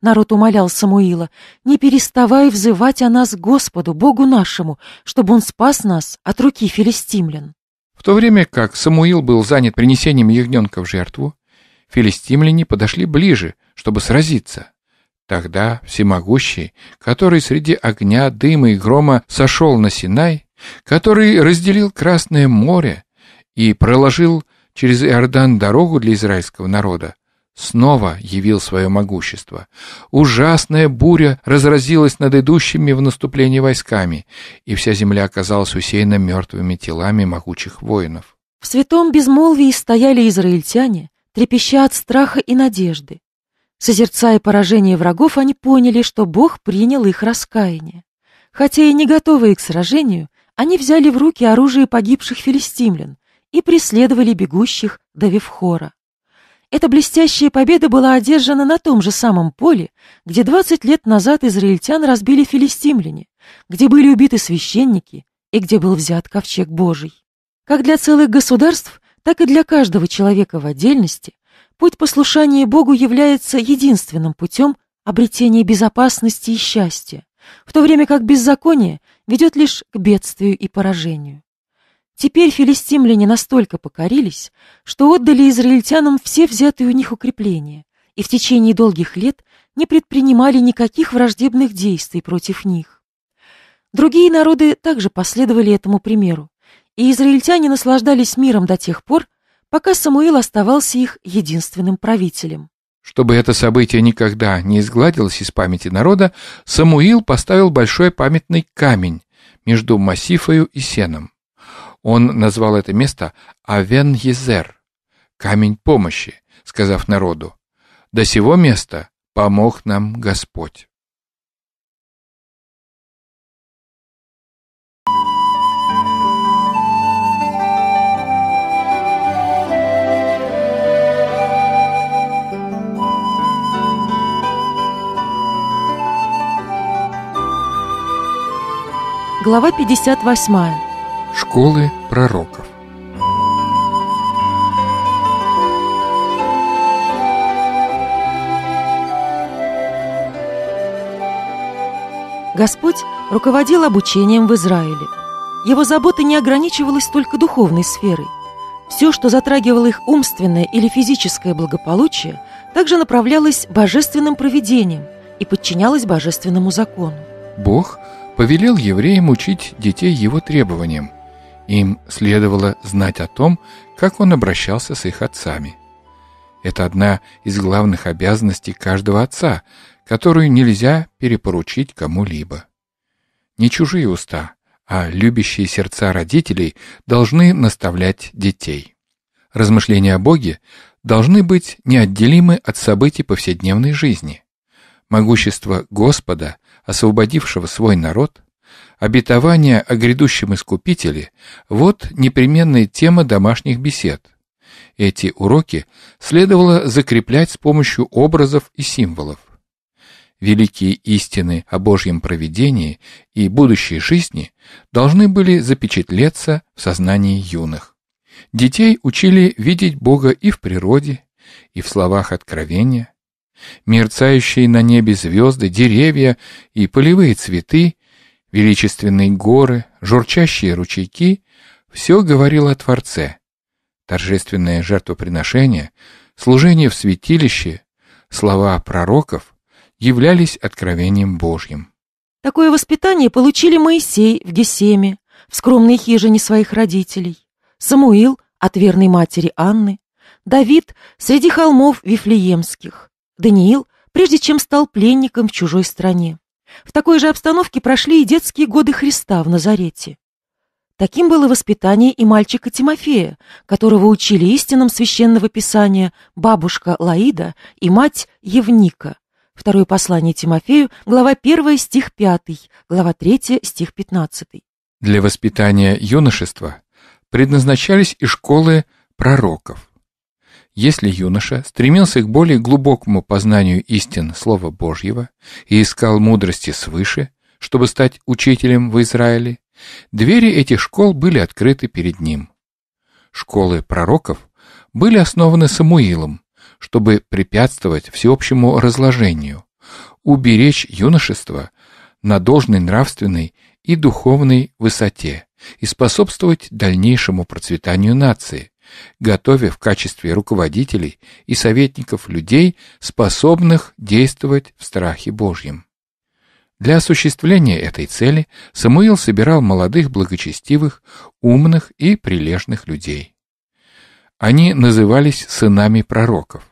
B: Народ умолял Самуила, не переставая взывать о нас Господу, Богу нашему, чтобы он спас нас от руки филистимлян.
A: В то время как Самуил был занят принесением ягненка в жертву, филистимляне подошли ближе, чтобы сразиться. Тогда всемогущий, который среди огня, дыма и грома сошел на Синай, который разделил Красное море и проложил через Иордан дорогу для израильского народа, снова явил свое могущество. Ужасная буря разразилась над идущими в наступление войсками, и вся земля оказалась усеяна мертвыми телами могучих воинов.
B: В святом безмолвии стояли израильтяне, трепеща от страха и надежды. Созерцая поражение врагов, они поняли, что Бог принял их раскаяние. Хотя и не готовые к сражению, они взяли в руки оружие погибших филистимлян и преследовали бегущих до Вевхора. Эта блестящая победа была одержана на том же самом поле, где 20 лет назад израильтян разбили филистимляне, где были убиты священники и где был взят ковчег Божий. Как для целых государств, так и для каждого человека в отдельности путь послушания Богу является единственным путем обретения безопасности и счастья, в то время как беззаконие ведет лишь к бедствию и поражению. Теперь филистимляне настолько покорились, что отдали израильтянам все взятые у них укрепления и в течение долгих лет не предпринимали никаких враждебных действий против них. Другие народы также последовали этому примеру, и израильтяне наслаждались миром до тех пор, пока Самуил оставался их единственным правителем.
A: Чтобы это событие никогда не изгладилось из памяти народа, Самуил поставил большой памятный камень между Массифою и Сеном. Он назвал это место Авен-Езер, камень помощи, сказав народу, «До сего места помог нам Господь».
B: Глава 58.
A: Школы пророков.
B: Господь руководил обучением в Израиле. Его забота не ограничивалась только духовной сферой. Все, что затрагивало их умственное или физическое благополучие, также направлялось божественным проведением и подчинялось божественному закону.
A: Бог – повелел евреям учить детей его требованиям. Им следовало знать о том, как он обращался с их отцами. Это одна из главных обязанностей каждого отца, которую нельзя перепоручить кому-либо. Не чужие уста, а любящие сердца родителей должны наставлять детей. Размышления о Боге должны быть неотделимы от событий повседневной жизни. Могущество Господа освободившего свой народ, обетование о грядущем Искупителе – вот непременная тема домашних бесед. Эти уроки следовало закреплять с помощью образов и символов. Великие истины о Божьем провидении и будущей жизни должны были запечатлеться в сознании юных. Детей учили видеть Бога и в природе, и в словах откровения, мерцающие на небе звезды, деревья и полевые цветы, величественные горы, журчащие ручейки — все говорило о Творце. Торжественное жертвоприношение, служение в святилище, слова пророков являлись откровением Божьим.
B: Такое воспитание получили Моисей в Гесеме, в скромной хижине своих родителей, Самуил от верной матери Анны, Давид среди холмов Вифлеемских, Даниил, прежде чем стал пленником в чужой стране. В такой же обстановке прошли и детские годы Христа в Назарете. Таким было воспитание и мальчика Тимофея, которого учили истинам священного писания бабушка Лаида и мать Евника. Второе послание Тимофею, глава 1, стих 5, глава 3, стих 15.
A: Для воспитания юношества предназначались и школы пророков. Если юноша стремился к более глубокому познанию истин Слова Божьего и искал мудрости свыше, чтобы стать учителем в Израиле, двери этих школ были открыты перед ним. Школы пророков были основаны Самуилом, чтобы препятствовать всеобщему разложению, уберечь юношество на должной нравственной и духовной высоте и способствовать дальнейшему процветанию нации, готовя в качестве руководителей и советников людей, способных действовать в страхе Божьем. Для осуществления этой цели Самуил собирал молодых благочестивых, умных и прилежных людей. Они назывались сынами пророков.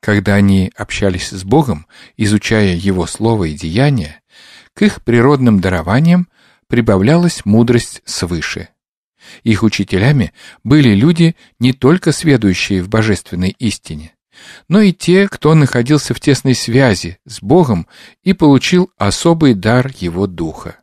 A: Когда они общались с Богом, изучая Его Слово и деяния, к их природным дарованиям прибавлялась мудрость свыше, их учителями были люди, не только сведущие в божественной истине, но и те, кто находился в тесной связи с Богом и получил особый дар Его Духа.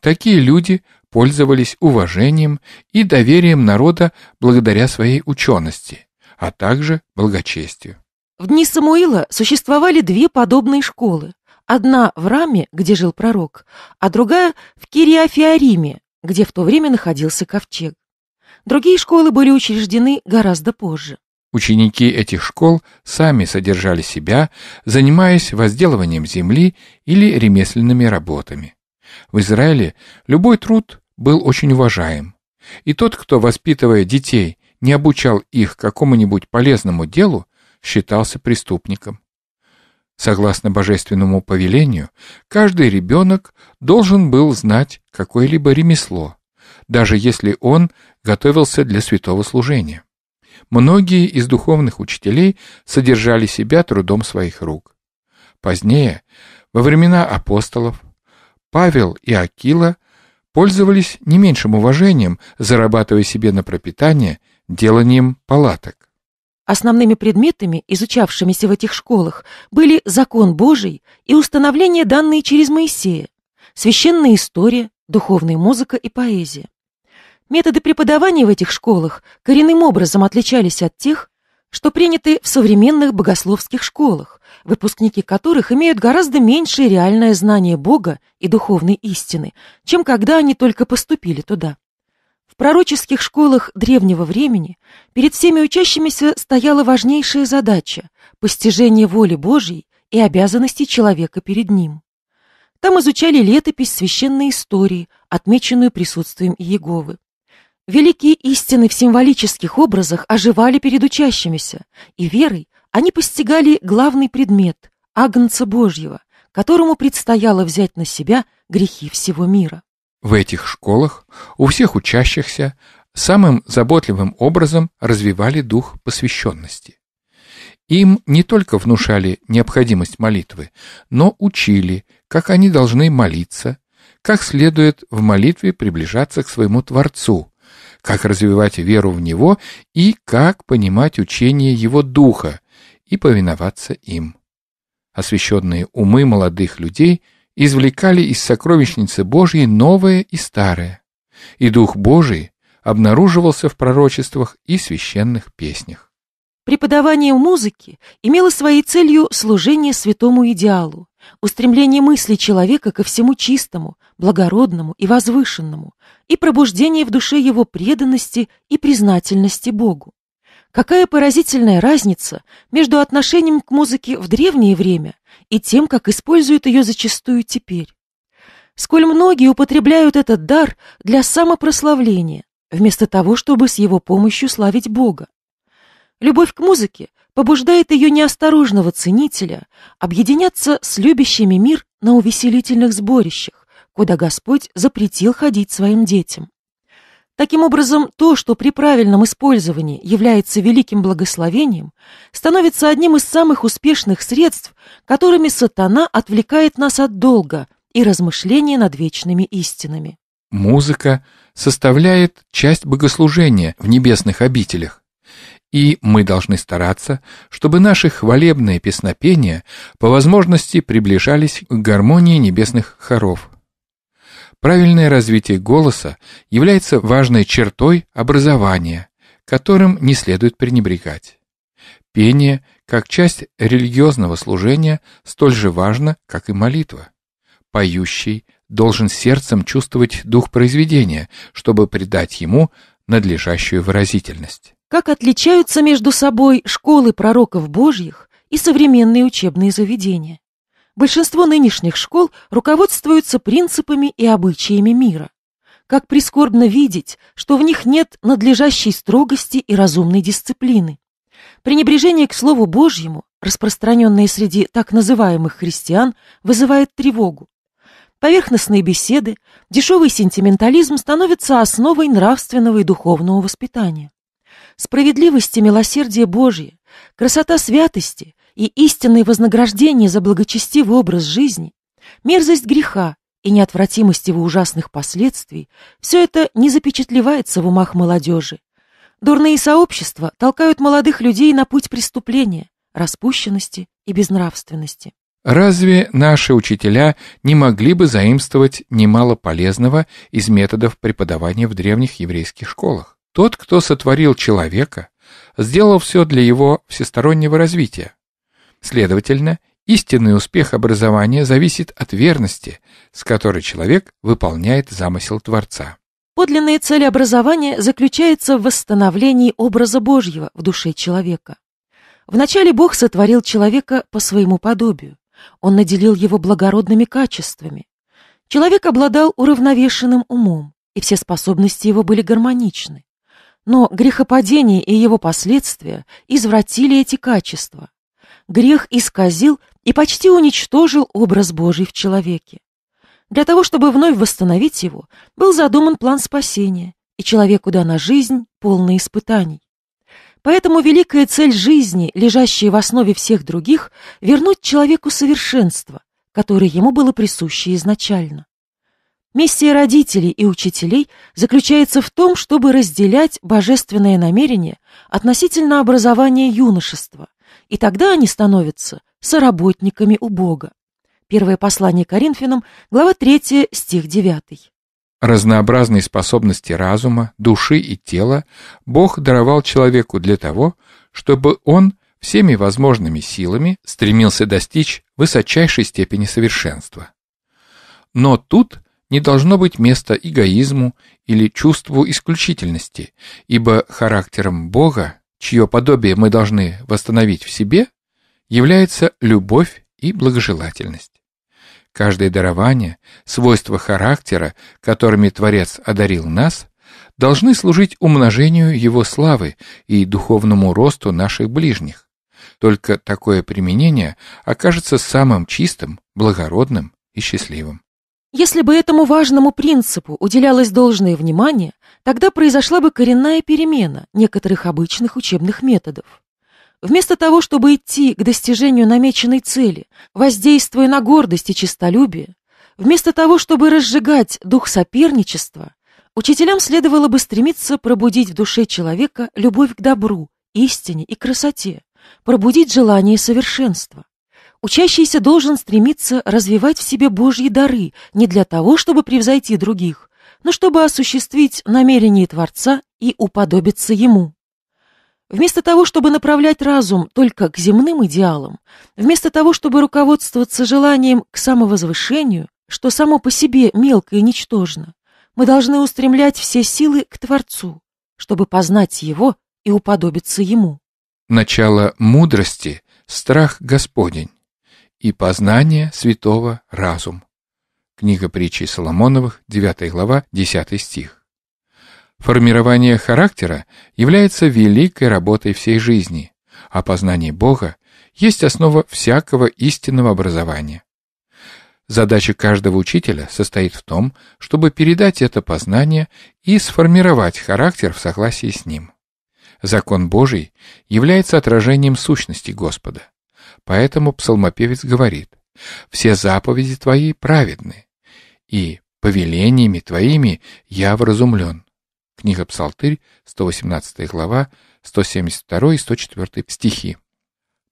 A: Такие люди пользовались уважением и доверием народа благодаря своей учености, а также благочестию.
B: В дни Самуила существовали две подобные школы. Одна в Раме, где жил пророк, а другая в Кириафиариме, где в то время находился ковчег. Другие школы были учреждены гораздо позже.
A: Ученики этих школ сами содержали себя, занимаясь возделыванием земли или ремесленными работами. В Израиле любой труд был очень уважаем. И тот, кто, воспитывая детей, не обучал их какому-нибудь полезному делу, считался преступником. Согласно божественному повелению, каждый ребенок должен был знать какое-либо ремесло, даже если он готовился для святого служения. Многие из духовных учителей содержали себя трудом своих рук. Позднее, во времена апостолов, Павел и Акила пользовались не меньшим уважением, зарабатывая себе на пропитание деланием палаток.
B: Основными предметами, изучавшимися в этих школах, были закон Божий и установление данные через Моисея, священная история, духовная музыка и поэзия. Методы преподавания в этих школах коренным образом отличались от тех, что приняты в современных богословских школах, выпускники которых имеют гораздо меньшее реальное знание Бога и духовной истины, чем когда они только поступили туда. В пророческих школах древнего времени перед всеми учащимися стояла важнейшая задача – постижение воли Божьей и обязанностей человека перед ним. Там изучали летопись священной истории, отмеченную присутствием Иеговы. Великие истины в символических образах оживали перед учащимися, и верой они постигали главный предмет – Агнца Божьего, которому предстояло взять на себя грехи всего мира.
A: В этих школах у всех учащихся самым заботливым образом развивали дух посвященности. Им не только внушали необходимость молитвы, но учили, как они должны молиться, как следует в молитве приближаться к своему Творцу, как развивать веру в Него и как понимать учение Его Духа и повиноваться им. Освященные умы молодых людей – извлекали из сокровищницы Божьей новое и старое, и Дух Божий обнаруживался в пророчествах и священных песнях.
B: Преподавание музыки имело своей целью служение святому идеалу, устремление мысли человека ко всему чистому, благородному и возвышенному, и пробуждение в душе его преданности и признательности Богу. Какая поразительная разница между отношением к музыке в древнее время и тем, как используют ее зачастую теперь. Сколь многие употребляют этот дар для самопрославления, вместо того, чтобы с его помощью славить Бога. Любовь к музыке побуждает ее неосторожного ценителя объединяться с любящими мир на увеселительных сборищах, куда Господь запретил ходить своим детям. Таким образом, то, что при правильном использовании является великим благословением, становится одним из самых успешных средств, которыми сатана отвлекает нас от долга и размышления над вечными истинами.
A: Музыка составляет часть богослужения в небесных обителях. И мы должны стараться, чтобы наши хвалебные песнопения по возможности приближались к гармонии небесных хоров, Правильное развитие голоса является важной чертой образования, которым не следует пренебрегать. Пение, как часть религиозного служения, столь же важно, как и молитва. Поющий должен сердцем чувствовать дух произведения, чтобы придать ему надлежащую выразительность.
B: Как отличаются между собой школы пророков Божьих и современные учебные заведения? Большинство нынешних школ руководствуются принципами и обычаями мира. Как прискорбно видеть, что в них нет надлежащей строгости и разумной дисциплины. Пренебрежение к Слову Божьему, распространенное среди так называемых христиан, вызывает тревогу. Поверхностные беседы, дешевый сентиментализм становятся основой нравственного и духовного воспитания. Справедливость и милосердие Божье, красота святости и истинное вознаграждение за благочестивый образ жизни, мерзость греха и неотвратимость его ужасных последствий – все это не запечатлевается в умах молодежи. Дурные сообщества толкают молодых людей на путь преступления, распущенности и безнравственности.
A: Разве наши учителя не могли бы заимствовать немало полезного из методов преподавания в древних еврейских школах? Тот, кто сотворил человека, сделал все для его всестороннего развития, Следовательно, истинный успех образования зависит от верности, с которой человек выполняет замысел Творца.
B: Подлинная цель образования заключается в восстановлении образа Божьего в душе человека. Вначале Бог сотворил человека по своему подобию. Он наделил его благородными качествами. Человек обладал уравновешенным умом, и все способности его были гармоничны. Но грехопадение и его последствия извратили эти качества грех исказил и почти уничтожил образ Божий в человеке. Для того, чтобы вновь восстановить его, был задуман план спасения, и человеку дана жизнь, полная испытаний. Поэтому великая цель жизни, лежащая в основе всех других, вернуть человеку совершенство, которое ему было присуще изначально. Миссия родителей и учителей заключается в том, чтобы разделять божественное намерение относительно образования юношества, и тогда они становятся соработниками у Бога. Первое послание Коринфянам, глава 3, стих 9.
A: Разнообразные способности разума, души и тела Бог даровал человеку для того, чтобы он всеми возможными силами стремился достичь высочайшей степени совершенства. Но тут не должно быть места эгоизму или чувству исключительности, ибо характером Бога чье подобие мы должны восстановить в себе, является любовь и благожелательность. Каждое дарование, свойства характера, которыми Творец одарил нас, должны служить умножению его славы и духовному росту наших ближних. Только такое применение окажется самым чистым, благородным и счастливым.
B: Если бы этому важному принципу уделялось должное внимание, Тогда произошла бы коренная перемена некоторых обычных учебных методов. Вместо того, чтобы идти к достижению намеченной цели, воздействуя на гордость и честолюбие, вместо того, чтобы разжигать дух соперничества, учителям следовало бы стремиться пробудить в душе человека любовь к добру, истине и красоте, пробудить желание совершенства. Учащийся должен стремиться развивать в себе Божьи дары не для того, чтобы превзойти других, но чтобы осуществить намерение Творца и уподобиться Ему. Вместо того, чтобы направлять разум только к земным идеалам, вместо того, чтобы руководствоваться желанием к самовозвышению, что само по себе мелко и ничтожно, мы должны устремлять все силы к Творцу, чтобы познать Его и уподобиться Ему.
A: Начало мудрости – страх Господень и познание святого разум. Книга притчей Соломоновых, 9 глава, 10 стих. Формирование характера является великой работой всей жизни, а познание Бога есть основа всякого истинного образования. Задача каждого учителя состоит в том, чтобы передать это познание и сформировать характер в согласии с ним. Закон Божий является отражением сущности Господа. Поэтому псалмопевец говорит «Все заповеди твои праведны, и повелениями Твоими я вразумлен». Книга Псалтырь, 118 глава, 172 и 104 стихи.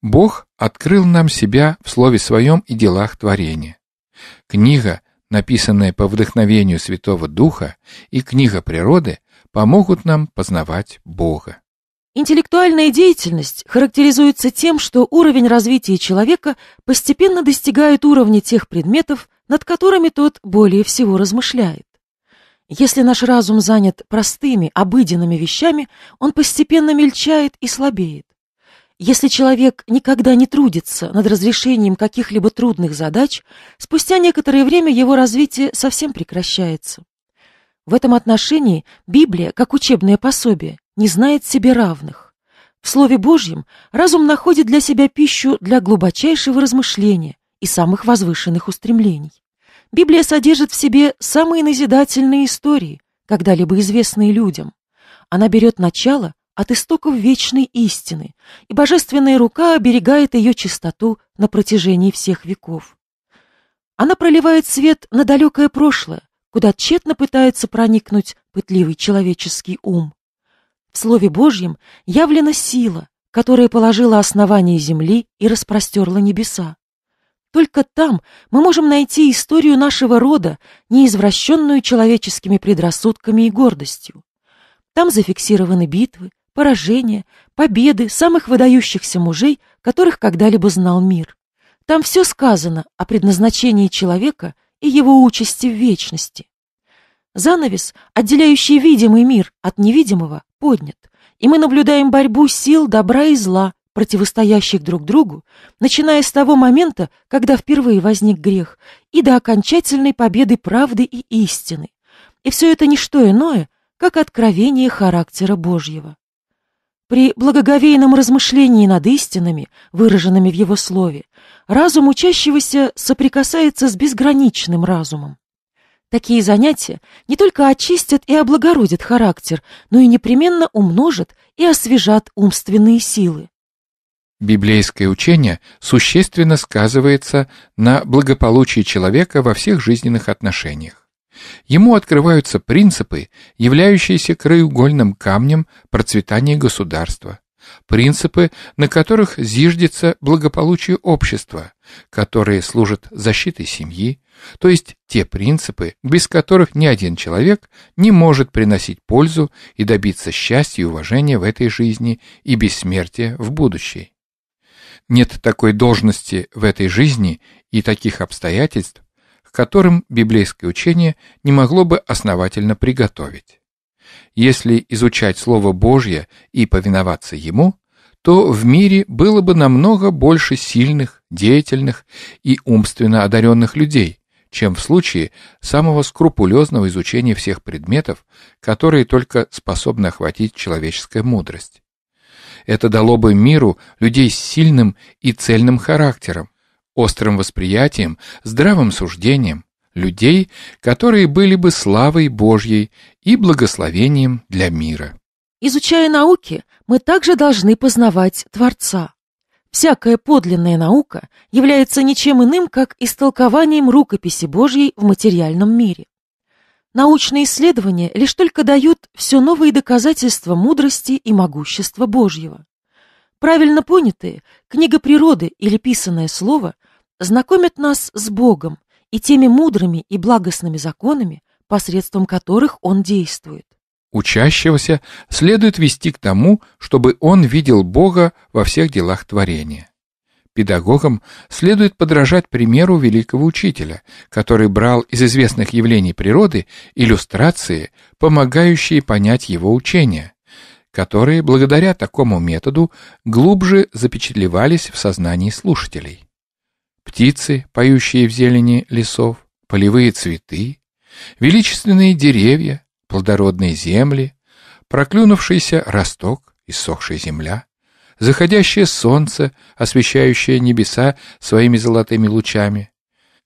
A: Бог открыл нам себя в Слове Своем и делах творения. Книга, написанная по вдохновению Святого Духа, и книга природы помогут нам познавать Бога.
B: Интеллектуальная деятельность характеризуется тем, что уровень развития человека постепенно достигает уровня тех предметов, над которыми тот более всего размышляет. Если наш разум занят простыми, обыденными вещами, он постепенно мельчает и слабеет. Если человек никогда не трудится над разрешением каких-либо трудных задач, спустя некоторое время его развитие совсем прекращается. В этом отношении Библия, как учебное пособие, не знает себе равных. В Слове Божьем разум находит для себя пищу для глубочайшего размышления и самых возвышенных устремлений. Библия содержит в себе самые назидательные истории, когда-либо известные людям. Она берет начало от истоков вечной истины, и божественная рука оберегает ее чистоту на протяжении всех веков. Она проливает свет на далекое прошлое, куда тщетно пытается проникнуть пытливый человеческий ум. В Слове Божьем явлена сила, которая положила основание земли и распростерла небеса. Только там мы можем найти историю нашего рода, неизвращенную человеческими предрассудками и гордостью. Там зафиксированы битвы, поражения, победы самых выдающихся мужей, которых когда-либо знал мир. Там все сказано о предназначении человека и его участи в вечности. Занавес, отделяющий видимый мир от невидимого, поднят, и мы наблюдаем борьбу сил добра и зла, противостоящих друг другу, начиная с того момента, когда впервые возник грех, и до окончательной победы правды и истины. И все это не что иное, как откровение характера Божьего. При благоговейном размышлении над истинами, выраженными в его слове, разум учащегося соприкасается с безграничным разумом. Такие занятия не только очистят и облагородят характер, но и непременно умножат и освежат умственные силы.
A: Библейское учение существенно сказывается на благополучии человека во всех жизненных отношениях. Ему открываются принципы, являющиеся краеугольным камнем процветания государства, принципы, на которых зиждется благополучие общества, которые служат защитой семьи, то есть те принципы, без которых ни один человек не может приносить пользу и добиться счастья и уважения в этой жизни и бессмертия в будущей. Нет такой должности в этой жизни и таких обстоятельств, к которым библейское учение не могло бы основательно приготовить. Если изучать Слово Божье и повиноваться Ему, то в мире было бы намного больше сильных, деятельных и умственно одаренных людей, чем в случае самого скрупулезного изучения всех предметов, которые только способны охватить человеческая мудрость. Это дало бы миру людей с сильным и цельным характером, острым восприятием, здравым суждением, людей, которые были бы славой Божьей и благословением для мира.
B: Изучая науки, мы также должны познавать Творца. Всякая подлинная наука является ничем иным, как истолкованием рукописи Божьей в материальном мире. Научные исследования лишь только дают все новые доказательства мудрости и могущества Божьего. Правильно понятые, книга природы или писанное слово знакомят нас с Богом и теми мудрыми и благостными законами, посредством которых Он действует.
A: Учащегося следует вести к тому, чтобы он видел Бога во всех делах творения. Педагогам следует подражать примеру великого учителя, который брал из известных явлений природы иллюстрации, помогающие понять его учение, которые благодаря такому методу глубже запечатлевались в сознании слушателей. Птицы, поющие в зелени лесов, полевые цветы, величественные деревья, плодородные земли, проклюнувшийся росток, иссохшая земля — заходящее солнце, освещающее небеса своими золотыми лучами.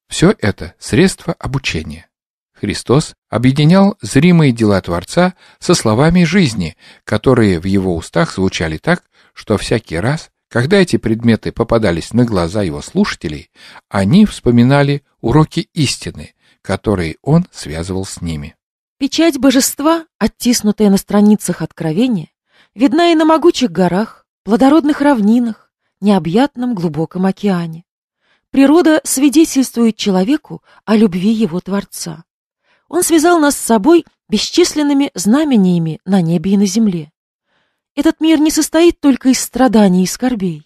A: Все это средство обучения. Христос объединял зримые дела Творца со словами жизни, которые в его устах звучали так, что всякий раз, когда эти предметы попадались на глаза его слушателей, они вспоминали уроки истины, которые он связывал с ними.
B: Печать божества, оттиснутая на страницах Откровения, видна и на могучих горах, плодородных равнинах, необъятном глубоком океане. Природа свидетельствует человеку о любви его Творца. Он связал нас с собой бесчисленными знамениями на небе и на земле. Этот мир не состоит только из страданий и скорбей.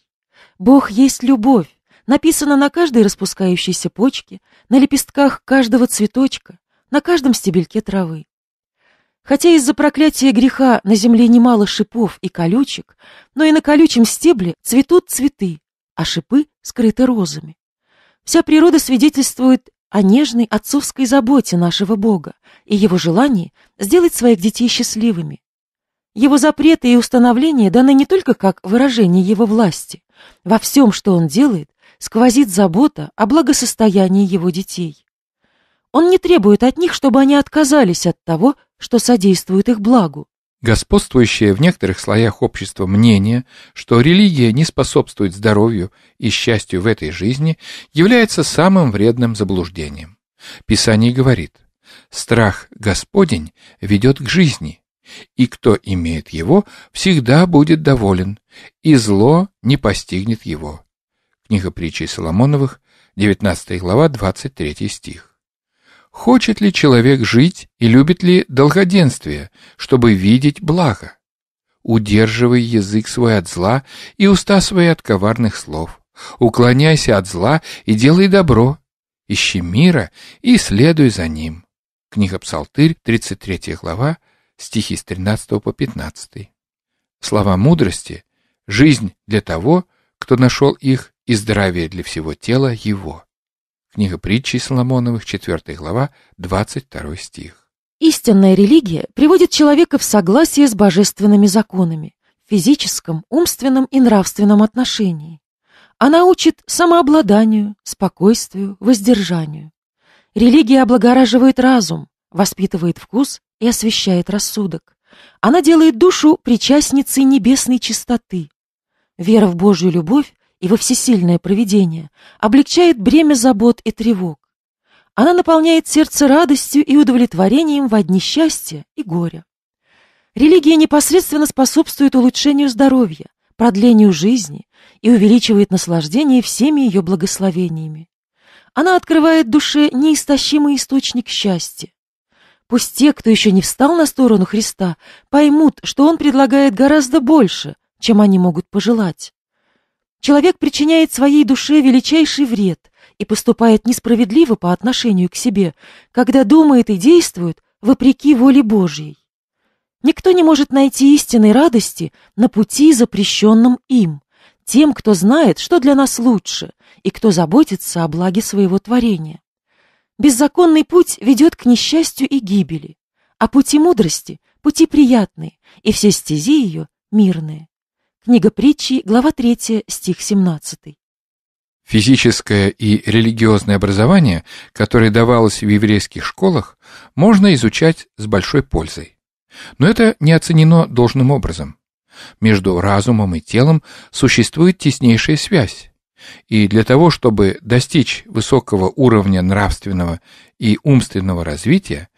B: Бог есть любовь, написано на каждой распускающейся почке, на лепестках каждого цветочка, на каждом стебельке травы. Хотя из-за проклятия греха на земле немало шипов и колючек, но и на колючем стебле цветут цветы, а шипы скрыты розами. Вся природа свидетельствует о нежной отцовской заботе нашего Бога и его желании сделать своих детей счастливыми. Его запреты и установления даны не только как выражение его власти. Во всем, что он делает, сквозит забота о благосостоянии его детей. Он не требует от них, чтобы они отказались от того, что содействует их благу.
A: Господствующее в некоторых слоях общества мнение, что религия не способствует здоровью и счастью в этой жизни, является самым вредным заблуждением. Писание говорит, страх Господень ведет к жизни, и кто имеет его, всегда будет доволен, и зло не постигнет его. Книга притчей Соломоновых, 19 глава, 23 стих хочет ли человек жить и любит ли долгоденствие, чтобы видеть благо. Удерживай язык свой от зла и уста свои от коварных слов. Уклоняйся от зла и делай добро. Ищи мира и следуй за ним. Книга Псалтырь, 33 глава, стихи с 13 по 15. Слова мудрости – жизнь для того, кто нашел их, и здравие для всего тела его. Книга притчи Соломоновых, 4 глава, 22
B: стих. Истинная религия приводит человека в согласие с божественными законами в физическом, умственном и нравственном отношении. Она учит самообладанию, спокойствию, воздержанию. Религия облагораживает разум, воспитывает вкус и освещает рассудок. Она делает душу причастницей небесной чистоты. Вера в Божью любовь его всесильное провидение облегчает бремя забот и тревог. Она наполняет сердце радостью и удовлетворением в одни счастья и горя. Религия непосредственно способствует улучшению здоровья, продлению жизни и увеличивает наслаждение всеми ее благословениями. Она открывает душе неистощимый источник счастья. Пусть те, кто еще не встал на сторону Христа, поймут, что Он предлагает гораздо больше, чем они могут пожелать. Человек причиняет своей душе величайший вред и поступает несправедливо по отношению к себе, когда думает и действует вопреки воле Божьей. Никто не может найти истинной радости на пути, запрещенном им, тем, кто знает, что для нас лучше, и кто заботится о благе своего творения. Беззаконный путь ведет к несчастью и гибели, а пути мудрости – пути приятные, и все стези ее мирные. Книга притчи, глава 3, стих 17.
A: Физическое и религиозное образование, которое давалось в еврейских школах, можно изучать с большой пользой. Но это не оценено должным образом. Между разумом и телом существует теснейшая связь. И для того, чтобы достичь высокого уровня нравственного и умственного развития,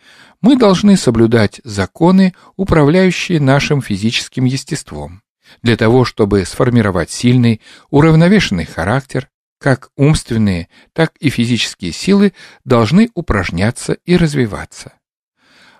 A: мы должны соблюдать законы, управляющие нашим физическим естеством для того, чтобы сформировать сильный, уравновешенный характер, как умственные, так и физические силы должны упражняться и развиваться.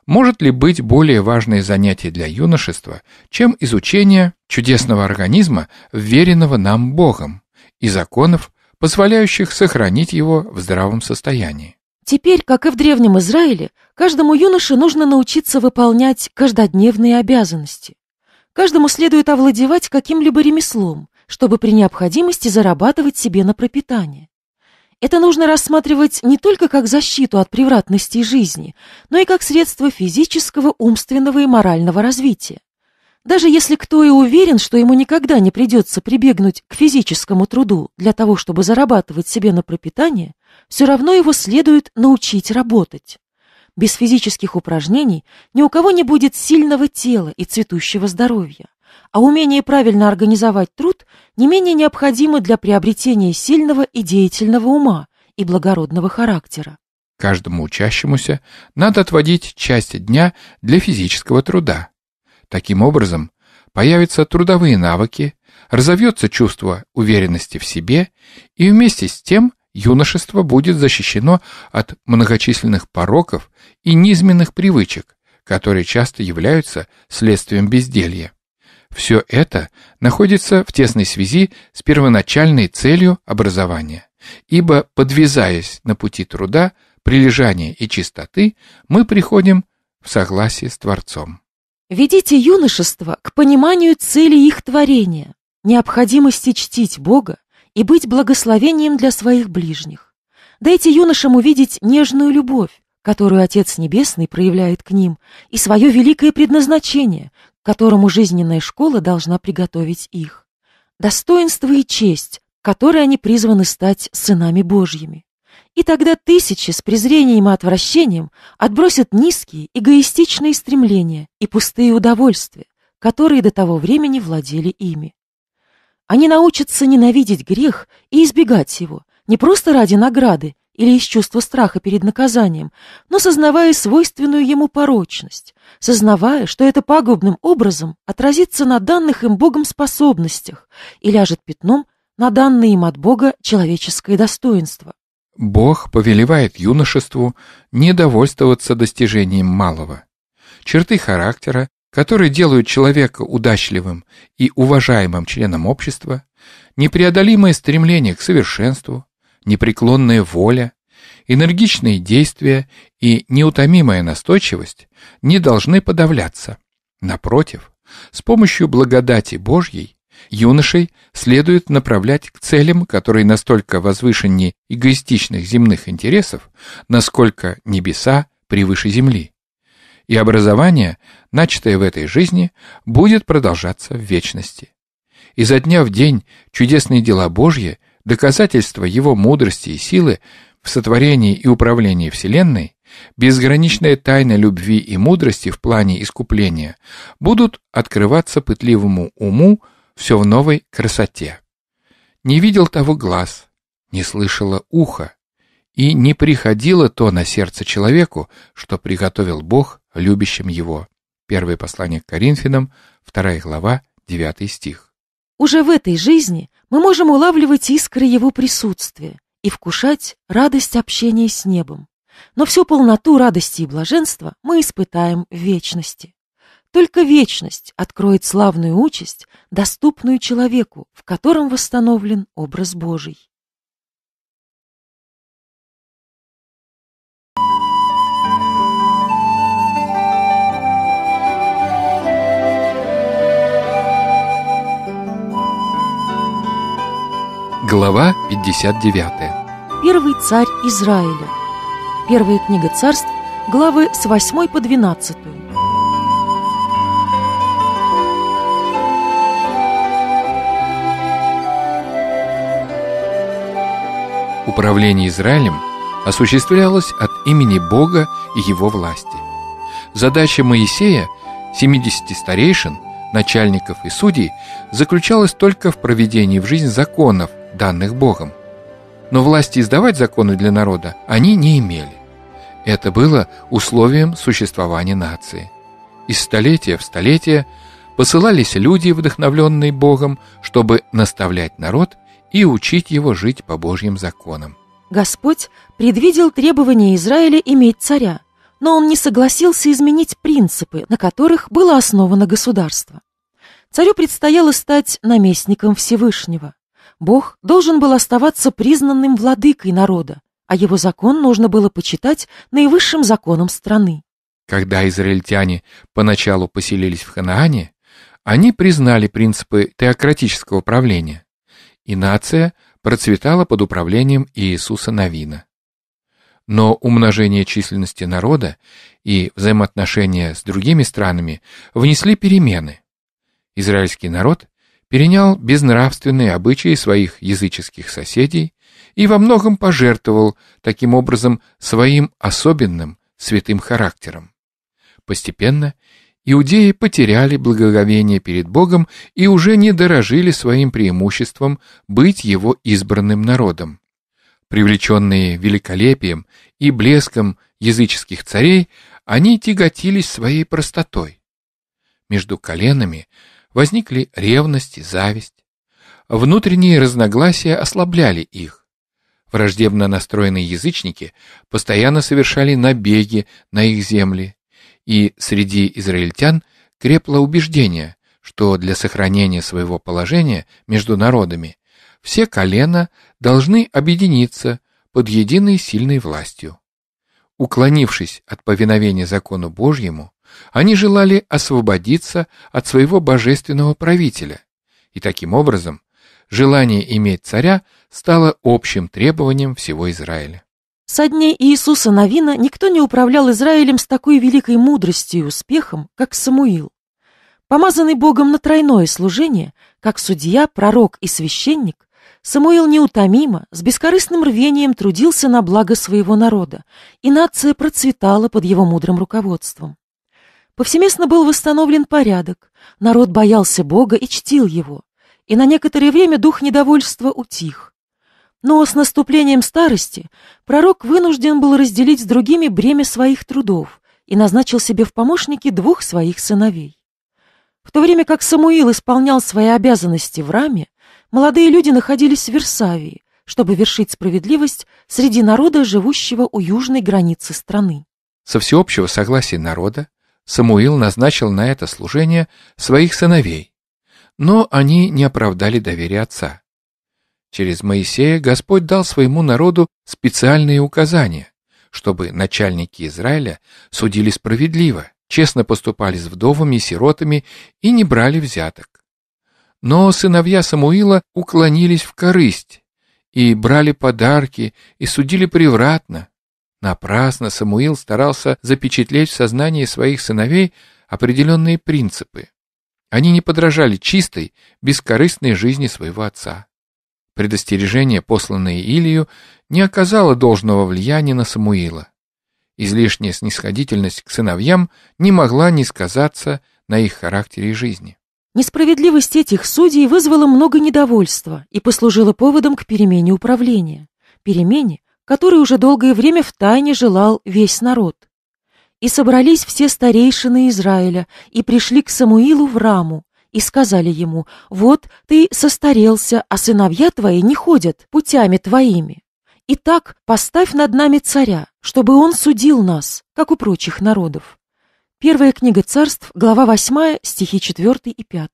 A: Может ли быть более важное занятие для юношества, чем изучение чудесного организма, вверенного нам Богом, и законов, позволяющих сохранить его в здравом состоянии?
B: Теперь, как и в Древнем Израиле, каждому юноше нужно научиться выполнять каждодневные обязанности. Каждому следует овладевать каким-либо ремеслом, чтобы при необходимости зарабатывать себе на пропитание. Это нужно рассматривать не только как защиту от превратностей жизни, но и как средство физического, умственного и морального развития. Даже если кто и уверен, что ему никогда не придется прибегнуть к физическому труду для того, чтобы зарабатывать себе на пропитание, все равно его следует научить работать. Без физических упражнений ни у кого не будет сильного тела и цветущего здоровья, а умение правильно организовать труд не менее необходимо для приобретения сильного и деятельного ума и благородного характера.
A: Каждому учащемуся надо отводить часть дня для физического труда. Таким образом, появятся трудовые навыки, разовьется чувство уверенности в себе и вместе с тем юношество будет защищено от многочисленных пороков и низменных привычек, которые часто являются следствием безделья. Все это находится в тесной связи с первоначальной целью образования, ибо, подвязаясь на пути труда, прилежания и чистоты, мы приходим в согласие с Творцом.
B: Ведите юношество к пониманию цели их творения, необходимости чтить Бога и быть благословением для своих ближних. Дайте юношам увидеть нежную любовь, которую Отец Небесный проявляет к ним, и свое великое предназначение, к которому жизненная школа должна приготовить их. Достоинство и честь, которые они призваны стать сынами Божьими. И тогда тысячи с презрением и отвращением отбросят низкие, эгоистичные стремления и пустые удовольствия, которые до того времени владели ими. Они научатся ненавидеть грех и избегать его, не просто ради награды или из чувства страха перед наказанием, но сознавая свойственную ему порочность, сознавая, что это пагубным образом отразится на данных им Богом способностях и ляжет пятном на данные им от Бога человеческое достоинство.
A: Бог повелевает юношеству не довольствоваться достижением малого. Черты характера, которые делают человека удачливым и уважаемым членом общества, непреодолимое стремление к совершенству, непреклонная воля, энергичные действия и неутомимая настойчивость не должны подавляться. Напротив, с помощью благодати Божьей юношей следует направлять к целям, которые настолько возвышеннее эгоистичных земных интересов, насколько небеса превыше земли и образование, начатое в этой жизни, будет продолжаться в вечности. И за дня в день чудесные дела Божьи, доказательства Его мудрости и силы в сотворении и управлении Вселенной, безграничная тайна любви и мудрости в плане искупления будут открываться пытливому уму все в новой красоте. Не видел того глаз, не слышало ухо, и не приходило то на сердце человеку, что приготовил Бог любящим его. Первое послание к Коринфянам, вторая глава, девятый стих.
B: Уже в этой жизни мы можем улавливать искры его присутствия и вкушать радость общения с небом. Но всю полноту радости и блаженства мы испытаем в вечности. Только вечность откроет славную участь, доступную человеку, в котором восстановлен образ Божий.
A: Глава 59
B: Первый царь Израиля Первая книга царств, главы с 8 по 12
A: Управление Израилем осуществлялось от имени Бога и его власти. Задача Моисея, 70 старейшин, начальников и судей заключалась только в проведении в жизнь законов – данных Богом. Но власти издавать законы для народа они не имели. Это было условием существования нации. Из столетия в столетие посылались люди, вдохновленные Богом, чтобы наставлять народ и учить его жить по Божьим
B: законам. Господь предвидел требование Израиля иметь царя, но он не согласился изменить принципы, на которых было основано государство. Царю предстояло стать наместником Всевышнего. Бог должен был оставаться признанным владыкой народа, а его закон нужно было почитать наивысшим законом страны.
A: Когда израильтяне поначалу поселились в Ханаане, они признали принципы теократического правления, и нация процветала под управлением Иисуса Навина. Но умножение численности народа и взаимоотношения с другими странами внесли перемены. Израильский народ перенял безнравственные обычаи своих языческих соседей и во многом пожертвовал таким образом своим особенным святым характером. Постепенно иудеи потеряли благоговение перед Богом и уже не дорожили своим преимуществом быть его избранным народом. Привлеченные великолепием и блеском языческих царей, они тяготились своей простотой. Между коленами – возникли ревность и зависть. Внутренние разногласия ослабляли их. Враждебно настроенные язычники постоянно совершали набеги на их земли, и среди израильтян крепло убеждение, что для сохранения своего положения между народами все колена должны объединиться под единой сильной властью. Уклонившись от повиновения закону Божьему, они желали освободиться от своего божественного правителя. И таким образом желание иметь царя стало общим требованием всего Израиля.
B: Со дней Иисуса Новина никто не управлял Израилем с такой великой мудростью и успехом, как Самуил. Помазанный Богом на тройное служение, как судья, пророк и священник, Самуил неутомимо, с бескорыстным рвением трудился на благо своего народа, и нация процветала под его мудрым руководством. Повсеместно был восстановлен порядок, народ боялся Бога и чтил его, и на некоторое время дух недовольства утих. Но с наступлением старости пророк вынужден был разделить с другими бремя своих трудов и назначил себе в помощники двух своих сыновей. В то время как Самуил исполнял свои обязанности в раме, молодые люди находились в Версавии, чтобы вершить справедливость среди народа, живущего у южной границы страны.
A: Со всеобщего согласия народа Самуил назначил на это служение своих сыновей, но они не оправдали доверия отца. Через Моисея Господь дал своему народу специальные указания, чтобы начальники Израиля судили справедливо, честно поступали с вдовами и сиротами и не брали взяток. Но сыновья Самуила уклонились в корысть и брали подарки и судили превратно, Напрасно Самуил старался запечатлеть в сознании своих сыновей определенные принципы. Они не подражали чистой, бескорыстной жизни своего отца. Предостережение, посланное Илью, не оказало должного влияния на Самуила. Излишняя снисходительность к сыновьям не могла не сказаться на их характере и жизни.
B: Несправедливость этих судей вызвала много недовольства и послужила поводом к перемене управления. Перемене, который уже долгое время в тайне желал весь народ. И собрались все старейшины Израиля, и пришли к Самуилу в раму, и сказали ему, «Вот ты состарелся, а сыновья твои не ходят путями твоими. Итак, поставь над нами царя, чтобы он судил нас, как у прочих народов». Первая книга царств, глава 8, стихи 4 и 5.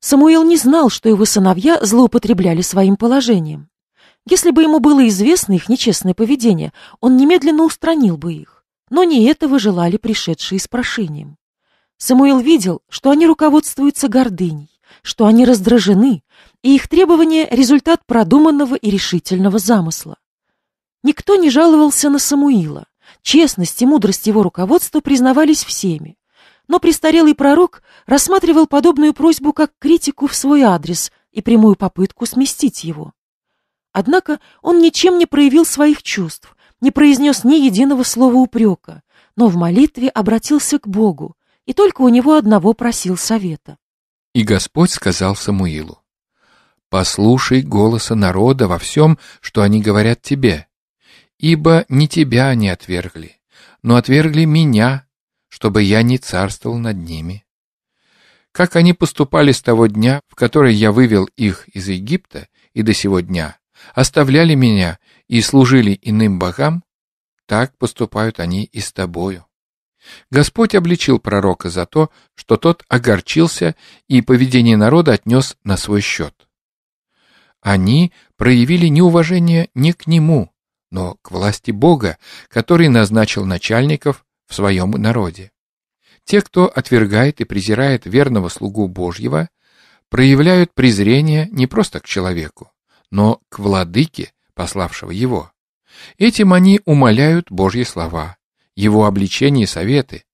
B: Самуил не знал, что его сыновья злоупотребляли своим положением. Если бы ему было известно их нечестное поведение, он немедленно устранил бы их. Но не этого желали пришедшие с прошением. Самуил видел, что они руководствуются гордыней, что они раздражены, и их требования – результат продуманного и решительного замысла. Никто не жаловался на Самуила. Честность и мудрость его руководства признавались всеми. Но престарелый пророк рассматривал подобную просьбу как критику в свой адрес и прямую попытку сместить его. Однако он ничем не проявил своих чувств, не произнес ни единого слова упрека, но в молитве обратился к Богу, и только у него одного просил совета.
A: И Господь сказал Самуилу, «Послушай голоса народа во всем, что они говорят тебе, ибо не тебя они отвергли, но отвергли меня, чтобы я не царствовал над ними. Как они поступали с того дня, в который я вывел их из Египта, и до сего дня, оставляли меня и служили иным богам, так поступают они и с тобою. Господь обличил пророка за то, что тот огорчился и поведение народа отнес на свой счет. Они проявили неуважение не к нему, но к власти Бога, который назначил начальников в своем народе. Те, кто отвергает и презирает верного слугу Божьего, проявляют презрение не просто к человеку, но к владыке, пославшего его. Этим они умоляют Божьи слова, его обличение и советы.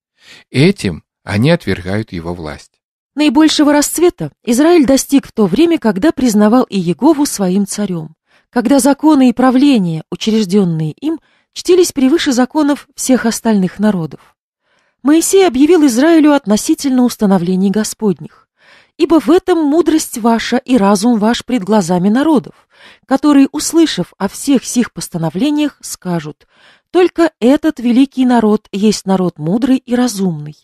A: Этим они отвергают его власть.
B: Наибольшего расцвета Израиль достиг в то время, когда признавал и Егову своим царем, когда законы и правления, учрежденные им, чтились превыше законов всех остальных народов. Моисей объявил Израилю относительно установлений Господних, «Ибо в этом мудрость ваша и разум ваш пред глазами народов, которые, услышав о всех сих постановлениях, скажут «Только этот великий народ есть народ мудрый и разумный».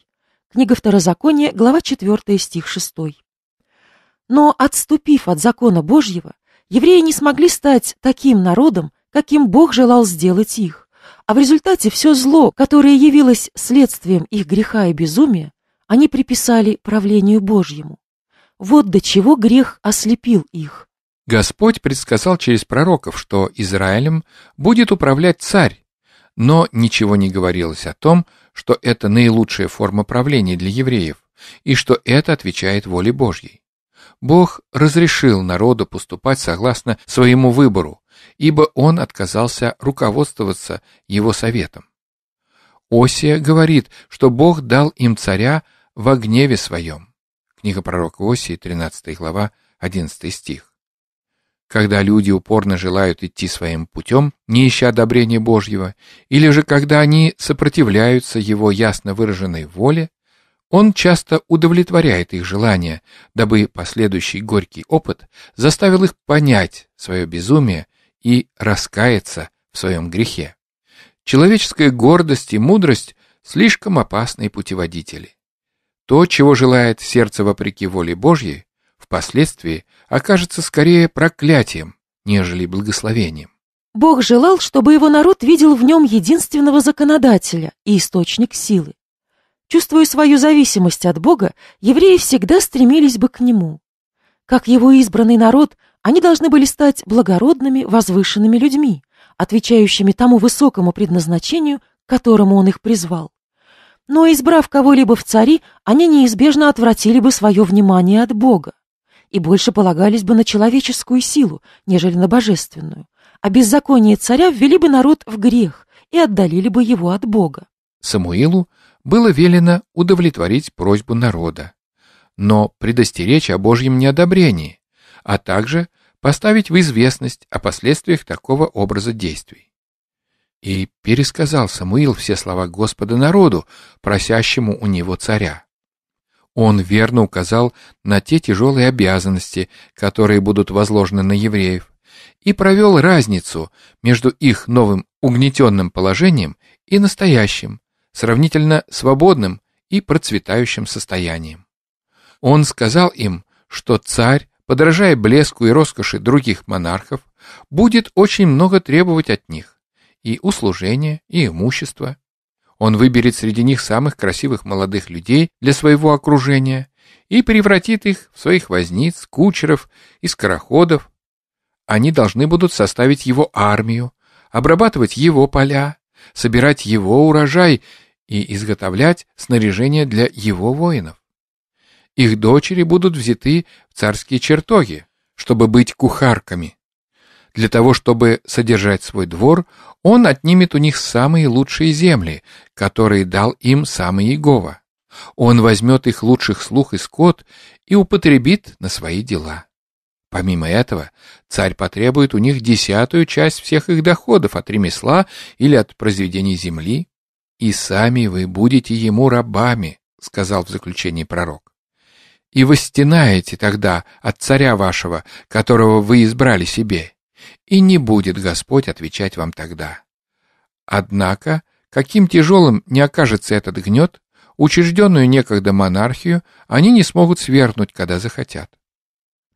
B: Книга Второзакония, глава 4, стих 6. Но, отступив от закона Божьего, евреи не смогли стать таким народом, каким Бог желал сделать их, а в результате все зло, которое явилось следствием их греха и безумия, они приписали правлению Божьему. Вот до чего грех ослепил их,
A: Господь предсказал через пророков, что Израилем будет управлять царь, но ничего не говорилось о том, что это наилучшая форма правления для евреев и что это отвечает воле Божьей. Бог разрешил народу поступать согласно своему выбору, ибо он отказался руководствоваться его советом. Осия говорит, что Бог дал им царя во гневе своем. Книга пророка Осии, 13 глава, 11 стих когда люди упорно желают идти своим путем, не ища одобрения Божьего, или же когда они сопротивляются его ясно выраженной воле, он часто удовлетворяет их желания, дабы последующий горький опыт заставил их понять свое безумие и раскаяться в своем грехе. Человеческая гордость и мудрость – слишком опасные путеводители. То, чего желает сердце вопреки воле Божьей, впоследствии окажется скорее проклятием, нежели благословением.
B: Бог желал, чтобы его народ видел в нем единственного законодателя и источник силы. Чувствуя свою зависимость от Бога, евреи всегда стремились бы к нему. Как его избранный народ, они должны были стать благородными, возвышенными людьми, отвечающими тому высокому предназначению, к которому он их призвал. Но избрав кого-либо в цари, они неизбежно отвратили бы свое внимание от Бога и больше полагались бы на человеческую силу, нежели на божественную, а беззаконие царя ввели бы народ в грех и отдалили бы его от Бога.
A: Самуилу было велено удовлетворить просьбу народа, но предостеречь о Божьем неодобрении, а также поставить в известность о последствиях такого образа действий. И пересказал Самуил все слова Господа народу, просящему у него царя. Он верно указал на те тяжелые обязанности, которые будут возложены на евреев, и провел разницу между их новым угнетенным положением и настоящим, сравнительно свободным и процветающим состоянием. Он сказал им, что царь, подражая блеску и роскоши других монархов, будет очень много требовать от них и услужения, и имущества, он выберет среди них самых красивых молодых людей для своего окружения и превратит их в своих возниц, кучеров и скороходов. Они должны будут составить его армию, обрабатывать его поля, собирать его урожай и изготовлять снаряжение для его воинов. Их дочери будут взяты в царские чертоги, чтобы быть кухарками. Для того, чтобы содержать свой двор, он отнимет у них самые лучшие земли, которые дал им сам Иегова. Он возьмет их лучших слух и скот и употребит на свои дела. Помимо этого, царь потребует у них десятую часть всех их доходов от ремесла или от произведений земли. «И сами вы будете ему рабами», — сказал в заключении пророк. «И вы стенаете тогда от царя вашего, которого вы избрали себе, и не будет Господь отвечать вам тогда. Однако, каким тяжелым не окажется этот гнет, учрежденную некогда монархию они не смогут свергнуть, когда захотят.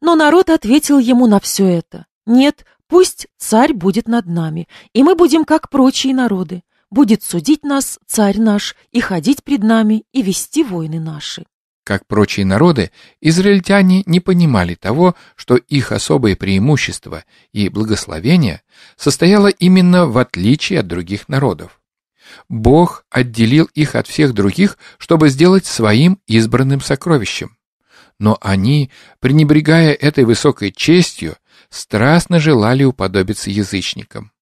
B: Но народ ответил ему на все это. Нет, пусть царь будет над нами, и мы будем как прочие народы. Будет судить нас царь наш, и ходить пред нами, и вести войны наши.
A: Как прочие народы, израильтяне не понимали того, что их особое преимущество и благословение состояло именно в отличии от других народов. Бог отделил их от всех других, чтобы сделать своим избранным сокровищем. Но они, пренебрегая этой высокой честью, страстно желали уподобиться язычникам.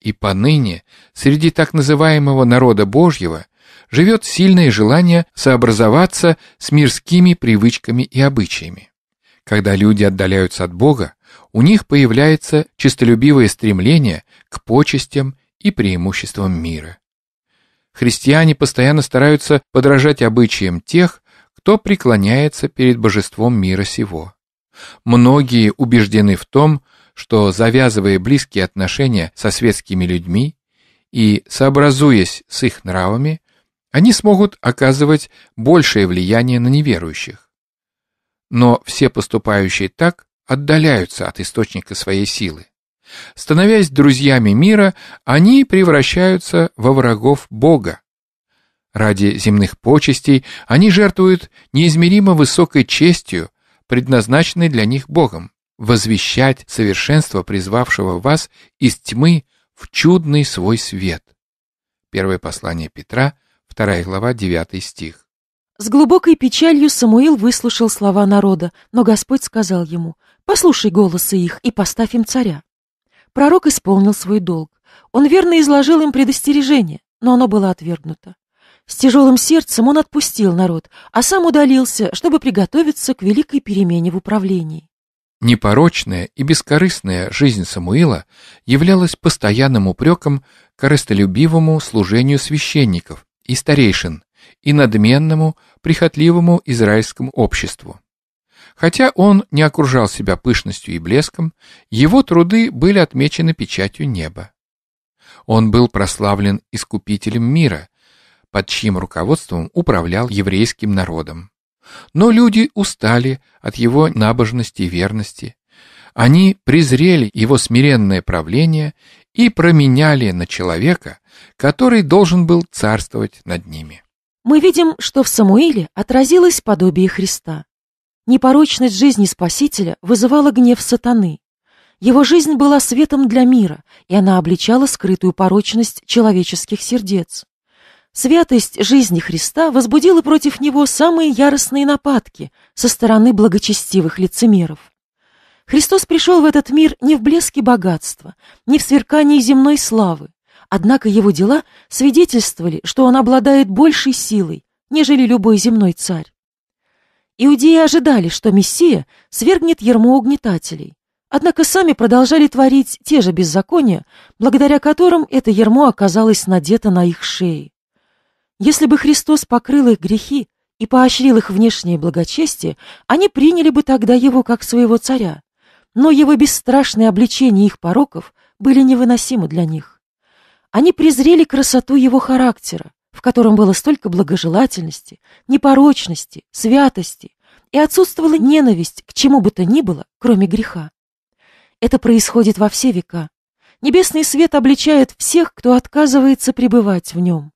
A: И поныне среди так называемого народа Божьего живет сильное желание сообразоваться с мирскими привычками и обычаями. Когда люди отдаляются от Бога, у них появляется честолюбивое стремление к почестям и преимуществам мира. Христиане постоянно стараются подражать обычаям тех, кто преклоняется перед божеством мира сего. Многие убеждены в том, что завязывая близкие отношения со светскими людьми и сообразуясь с их нравами, они смогут оказывать большее влияние на неверующих. Но все поступающие так отдаляются от источника своей силы. Становясь друзьями мира, они превращаются во врагов Бога. Ради земных почестей они жертвуют неизмеримо высокой честью, предназначенной для них Богом, возвещать совершенство призвавшего вас из тьмы в чудный свой свет. Первое послание Петра, 2 глава, 9 стих.
B: С глубокой печалью Самуил выслушал слова народа, но Господь сказал ему, «Послушай голосы их и поставь им царя». Пророк исполнил свой долг. Он верно изложил им предостережение, но оно было отвергнуто. С тяжелым сердцем он отпустил народ, а сам удалился, чтобы приготовиться к великой перемене в управлении.
A: Непорочная и бескорыстная жизнь Самуила являлась постоянным упреком корыстолюбивому служению священников, и старейшин, и надменному, прихотливому израильскому обществу. Хотя он не окружал себя пышностью и блеском, его труды были отмечены печатью неба. Он был прославлен искупителем мира, под чьим руководством управлял еврейским народом. Но люди устали от его набожности и верности. Они презрели его смиренное правление и променяли на человека, который должен был царствовать над ними.
B: Мы видим, что в Самуиле отразилось подобие Христа. Непорочность жизни Спасителя вызывала гнев сатаны. Его жизнь была светом для мира, и она обличала скрытую порочность человеческих сердец. Святость жизни Христа возбудила против него самые яростные нападки со стороны благочестивых лицемеров. Христос пришел в этот мир не в блеске богатства, не в сверкании земной славы. Однако его дела свидетельствовали, что он обладает большей силой, нежели любой земной царь. Иудеи ожидали, что Мессия свергнет ермо угнетателей. Однако сами продолжали творить те же беззакония, благодаря которым это ермо оказалось надето на их шеи. Если бы Христос покрыл их грехи и поощрил их внешнее благочестие, они приняли бы тогда его как своего царя но его бесстрашные обличения их пороков были невыносимы для них. Они презрели красоту его характера, в котором было столько благожелательности, непорочности, святости, и отсутствовала ненависть к чему бы то ни было, кроме греха. Это происходит во все века. Небесный свет обличает всех, кто отказывается пребывать в нем.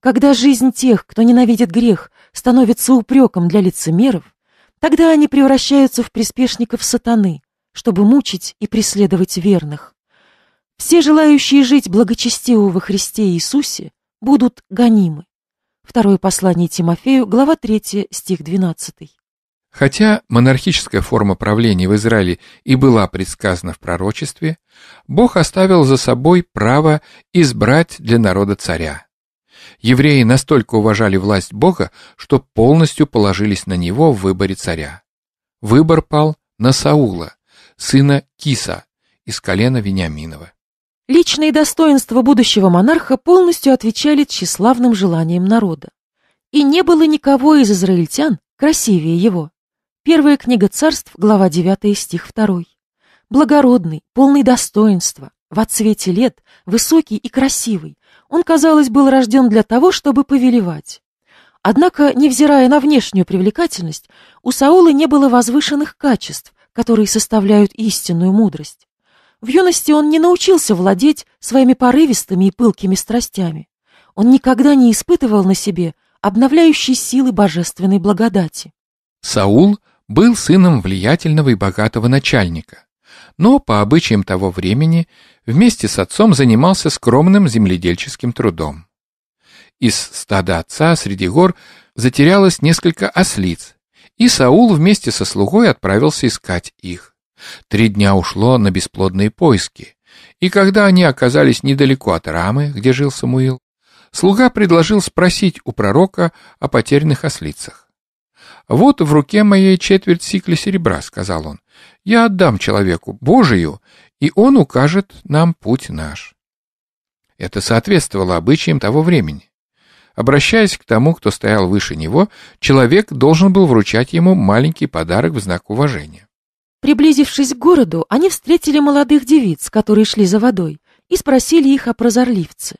B: Когда жизнь тех, кто ненавидит грех, становится упреком для лицемеров, тогда они превращаются в приспешников сатаны, чтобы мучить и преследовать верных. Все желающие жить благочестиво во Христе Иисусе будут гонимы. Второе послание Тимофею, глава 3, стих 12.
A: Хотя монархическая форма правления в Израиле и была предсказана в пророчестве, Бог оставил за собой право избрать для народа царя. Евреи настолько уважали власть Бога, что полностью положились на него в выборе царя. Выбор пал на Саула, сына Киса из колена Вениаминова.
B: Личные достоинства будущего монарха полностью отвечали тщеславным желаниям народа. И не было никого из израильтян красивее его. Первая книга царств, глава 9, стих 2. Благородный, полный достоинства, в отцвете лет, высокий и красивый, он, казалось, был рожден для того, чтобы повелевать. Однако, невзирая на внешнюю привлекательность, у Саула не было возвышенных качеств, которые составляют истинную мудрость. В юности он не научился владеть своими порывистыми и пылкими страстями. Он никогда не испытывал на себе обновляющей силы божественной благодати.
A: Саул был сыном влиятельного и богатого начальника, но по обычаям того времени вместе с отцом занимался скромным земледельческим трудом. Из стада отца среди гор затерялось несколько ослиц, и Саул вместе со слугой отправился искать их. Три дня ушло на бесплодные поиски, и когда они оказались недалеко от Рамы, где жил Самуил, слуга предложил спросить у пророка о потерянных ослицах. «Вот в руке моей четверть сикля серебра», — сказал он, — «я отдам человеку, Божию, и он укажет нам путь наш». Это соответствовало обычаям того времени. Обращаясь к тому, кто стоял выше него, человек должен был вручать ему маленький подарок в знак уважения.
B: Приблизившись к городу, они встретили молодых девиц, которые шли за водой, и спросили их о прозорливце.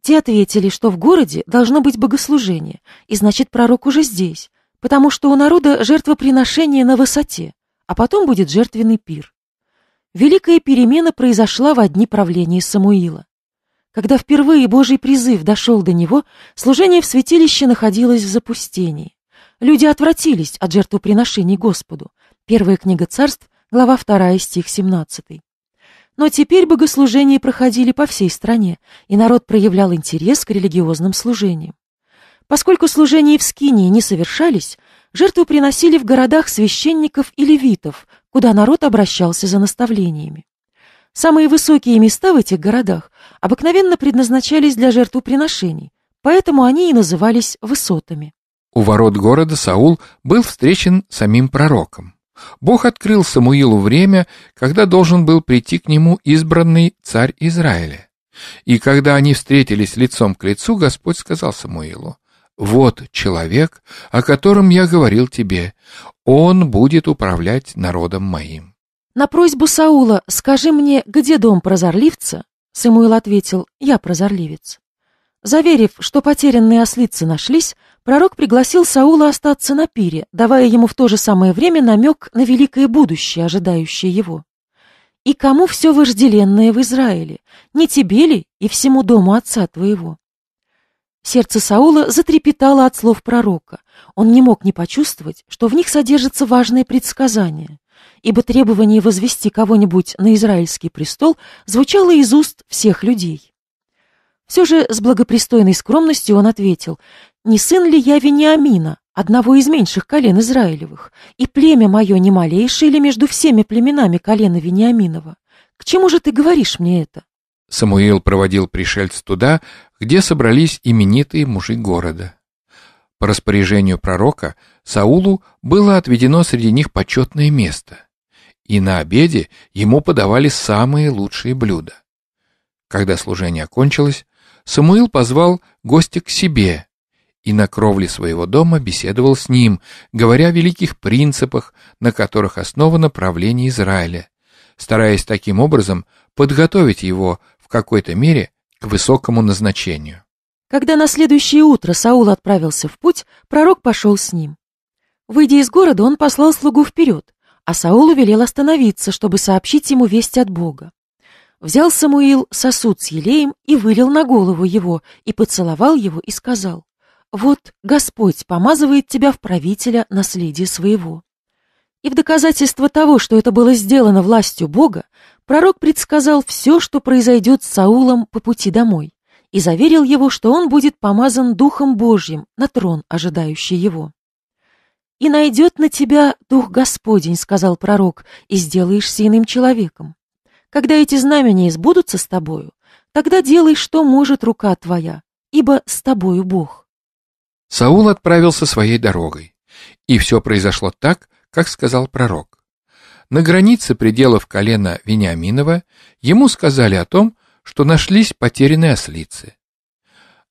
B: Те ответили, что в городе должно быть богослужение, и значит пророк уже здесь, потому что у народа жертвоприношение на высоте, а потом будет жертвенный пир. Великая перемена произошла в одни правления Самуила. Когда впервые Божий призыв дошел до него, служение в святилище находилось в запустении. Люди отвратились от жертвоприношений Господу. Первая книга царств, глава 2, стих 17. Но теперь богослужения проходили по всей стране, и народ проявлял интерес к религиозным служениям. Поскольку служения в Скинии не совершались, жертву приносили в городах священников и левитов, куда народ обращался за наставлениями. Самые высокие места в этих городах обыкновенно предназначались для жертвоприношений, поэтому они и назывались высотами.
A: У ворот города Саул был встречен самим пророком. Бог открыл Самуилу время, когда должен был прийти к нему избранный царь Израиля. И когда они встретились лицом к лицу, Господь сказал Самуилу, «Вот человек, о котором я говорил тебе, он будет управлять народом моим».
B: На просьбу Саула «Скажи мне, где дом прозорливца?» Самуил ответил «Я прозорливец». Заверив, что потерянные ослицы нашлись, пророк пригласил Саула остаться на пире, давая ему в то же самое время намек на великое будущее, ожидающее его. «И кому все вожделенное в Израиле? Не тебе ли и всему дому отца твоего?» Сердце Саула затрепетало от слов пророка. Он не мог не почувствовать, что в них содержится важное предсказание ибо требование возвести кого-нибудь на израильский престол звучало из уст всех людей. Все же с благопристойной скромностью он ответил, «Не сын ли я Вениамина, одного из меньших колен Израилевых, и племя мое не малейшее ли между всеми племенами колена Вениаминова? К чему же ты говоришь мне это?»
A: Самуил проводил пришельца туда, где собрались именитые мужи города. По распоряжению пророка – Саулу было отведено среди них почетное место, и на обеде ему подавали самые лучшие блюда. Когда служение окончилось, Самуил позвал гостя к себе и на кровле своего дома беседовал с ним, говоря о великих принципах, на которых основано правление Израиля, стараясь таким образом подготовить его в какой-то мере к высокому назначению.
B: Когда на следующее утро Саул отправился в путь, пророк пошел с ним. Выйдя из города, он послал слугу вперед, а Саулу велел остановиться, чтобы сообщить ему весть от Бога. Взял Самуил сосуд с елеем и вылил на голову его, и поцеловал его и сказал, «Вот Господь помазывает тебя в правителя наследия своего». И в доказательство того, что это было сделано властью Бога, пророк предсказал все, что произойдет с Саулом по пути домой, и заверил его, что он будет помазан Духом Божьим на трон, ожидающий его. «И найдет на тебя Дух Господень», — сказал пророк, — «и сделаешься иным человеком. Когда эти знамения сбудутся с тобою, тогда делай, что может рука твоя, ибо с тобою Бог».
A: Саул отправился своей дорогой, и все произошло так, как сказал пророк. На границе пределов колена Вениаминова ему сказали о том, что нашлись потерянные ослицы.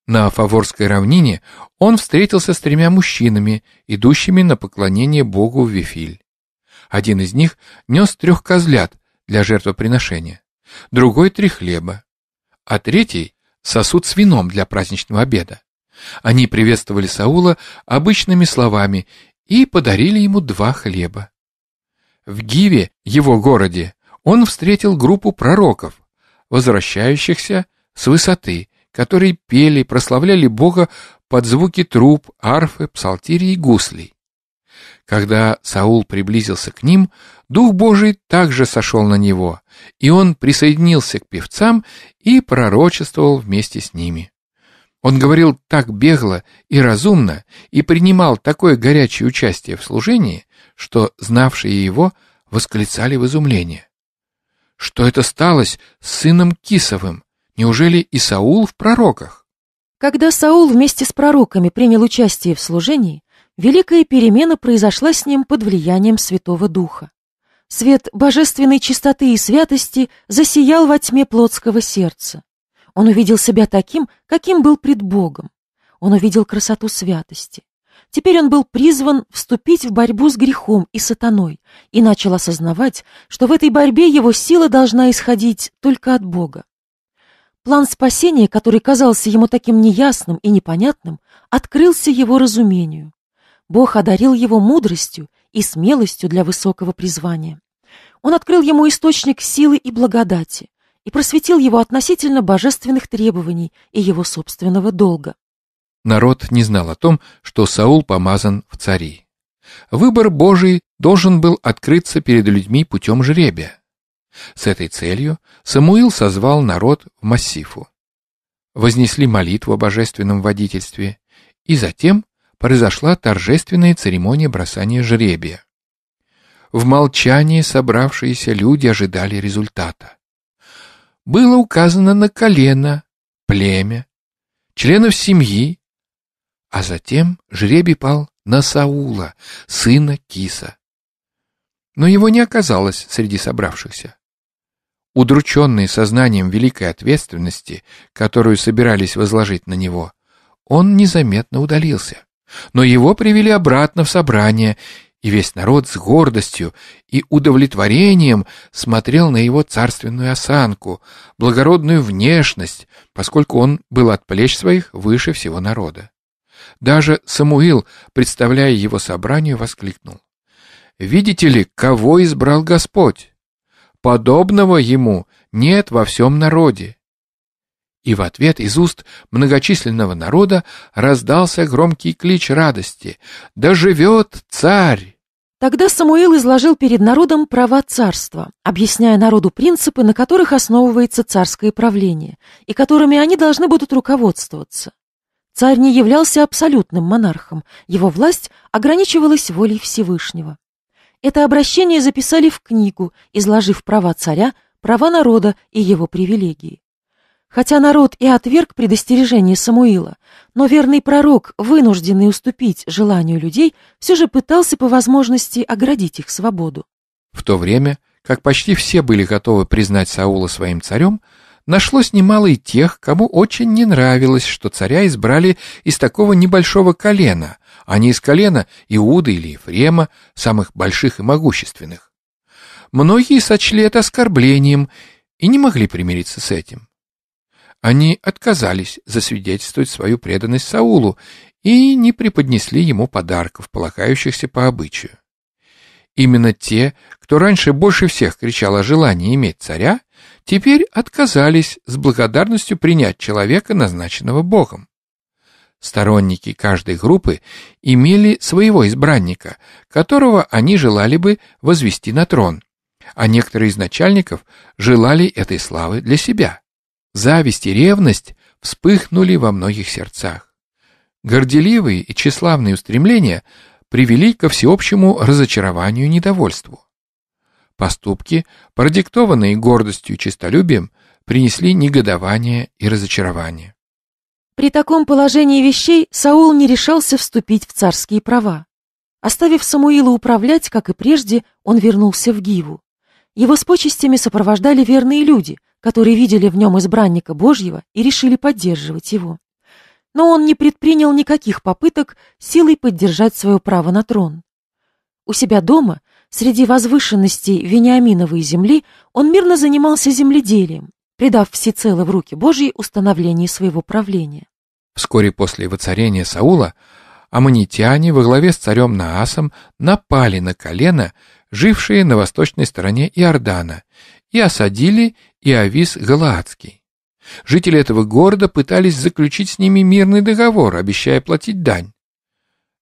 A: На Фаворской равнине он встретился с тремя мужчинами, идущими на поклонение богу в Вифиль. Один из них нес трех козлят для жертвоприношения, другой — три хлеба, а третий — сосуд с вином для праздничного обеда. Они приветствовали Саула обычными словами и подарили ему два хлеба. В Гиве, его городе, он встретил группу пророков, возвращающихся с высоты которые пели, прославляли Бога под звуки труб, арфы, псалтири и гуслей. Когда Саул приблизился к ним, Дух Божий также сошел на него, и он присоединился к певцам и пророчествовал вместе с ними. Он говорил так бегло и разумно и принимал такое горячее участие в служении, что знавшие его восклицали в изумлении. Что это сталось с сыном Кисовым, Неужели и Саул в пророках?
B: Когда Саул вместе с пророками принял участие в служении, великая перемена произошла с ним под влиянием Святого Духа. Свет божественной чистоты и святости засиял во тьме плотского сердца. Он увидел себя таким, каким был пред Богом. Он увидел красоту святости. Теперь он был призван вступить в борьбу с грехом и сатаной и начал осознавать, что в этой борьбе его сила должна исходить только от Бога. План спасения, который казался ему таким неясным и непонятным, открылся его разумению. Бог одарил его мудростью и смелостью для высокого призвания. Он открыл ему источник силы и благодати и просветил его относительно божественных требований и его собственного долга.
A: Народ не знал о том, что Саул помазан в цари. Выбор Божий должен был открыться перед людьми путем жребия. С этой целью Самуил созвал народ в массифу. Вознесли молитву о божественном водительстве, и затем произошла торжественная церемония бросания жребия. В молчании собравшиеся люди ожидали результата. Было указано на колено, племя, членов семьи, а затем жребий пал на Саула, сына Киса. Но его не оказалось среди собравшихся. Удрученный сознанием великой ответственности, которую собирались возложить на него, он незаметно удалился. Но его привели обратно в собрание, и весь народ с гордостью и удовлетворением смотрел на его царственную осанку, благородную внешность, поскольку он был от плеч своих выше всего народа. Даже Самуил, представляя его собранию, воскликнул. «Видите ли, кого избрал Господь? Подобного ему нет во всем народе. И в ответ из уст многочисленного народа раздался громкий клич радости «Да живет царь!».
B: Тогда Самуил изложил перед народом права царства, объясняя народу принципы, на которых основывается царское правление, и которыми они должны будут руководствоваться. Царь не являлся абсолютным монархом, его власть ограничивалась волей Всевышнего. Это обращение записали в книгу, изложив права царя, права народа и его привилегии. Хотя народ и отверг предостережение Самуила, но верный пророк, вынужденный уступить желанию людей, все же пытался по возможности оградить их свободу.
A: В то время, как почти все были готовы признать Саула своим царем, нашлось немало и тех, кому очень не нравилось, что царя избрали из такого небольшого колена, а не из колена Иуды или Ефрема, самых больших и могущественных. Многие сочли это оскорблением и не могли примириться с этим. Они отказались засвидетельствовать свою преданность Саулу и не преподнесли ему подарков, полагающихся по обычаю. Именно те, кто раньше больше всех кричал о желании иметь царя, теперь отказались с благодарностью принять человека, назначенного Богом. Сторонники каждой группы имели своего избранника, которого они желали бы возвести на трон, а некоторые из начальников желали этой славы для себя. Зависть и ревность вспыхнули во многих сердцах. Горделивые и тщеславные устремления привели ко всеобщему разочарованию и недовольству. Поступки, продиктованные гордостью и честолюбием, принесли негодование и разочарование.
B: При таком положении вещей Саул не решался вступить в царские права. Оставив Самуила управлять, как и прежде, он вернулся в Гиву. Его с почестями сопровождали верные люди, которые видели в нем избранника Божьего и решили поддерживать его. Но он не предпринял никаких попыток силой поддержать свое право на трон. У себя дома – Среди возвышенностей Вениаминовой земли он мирно занимался земледелием, предав всецело в руки Божьей установление своего правления.
A: Вскоре после воцарения Саула аммонитяне во главе с царем Наасом напали на колено, жившие на восточной стороне Иордана, и осадили Иовис Галаадский. Жители этого города пытались заключить с ними мирный договор, обещая платить дань.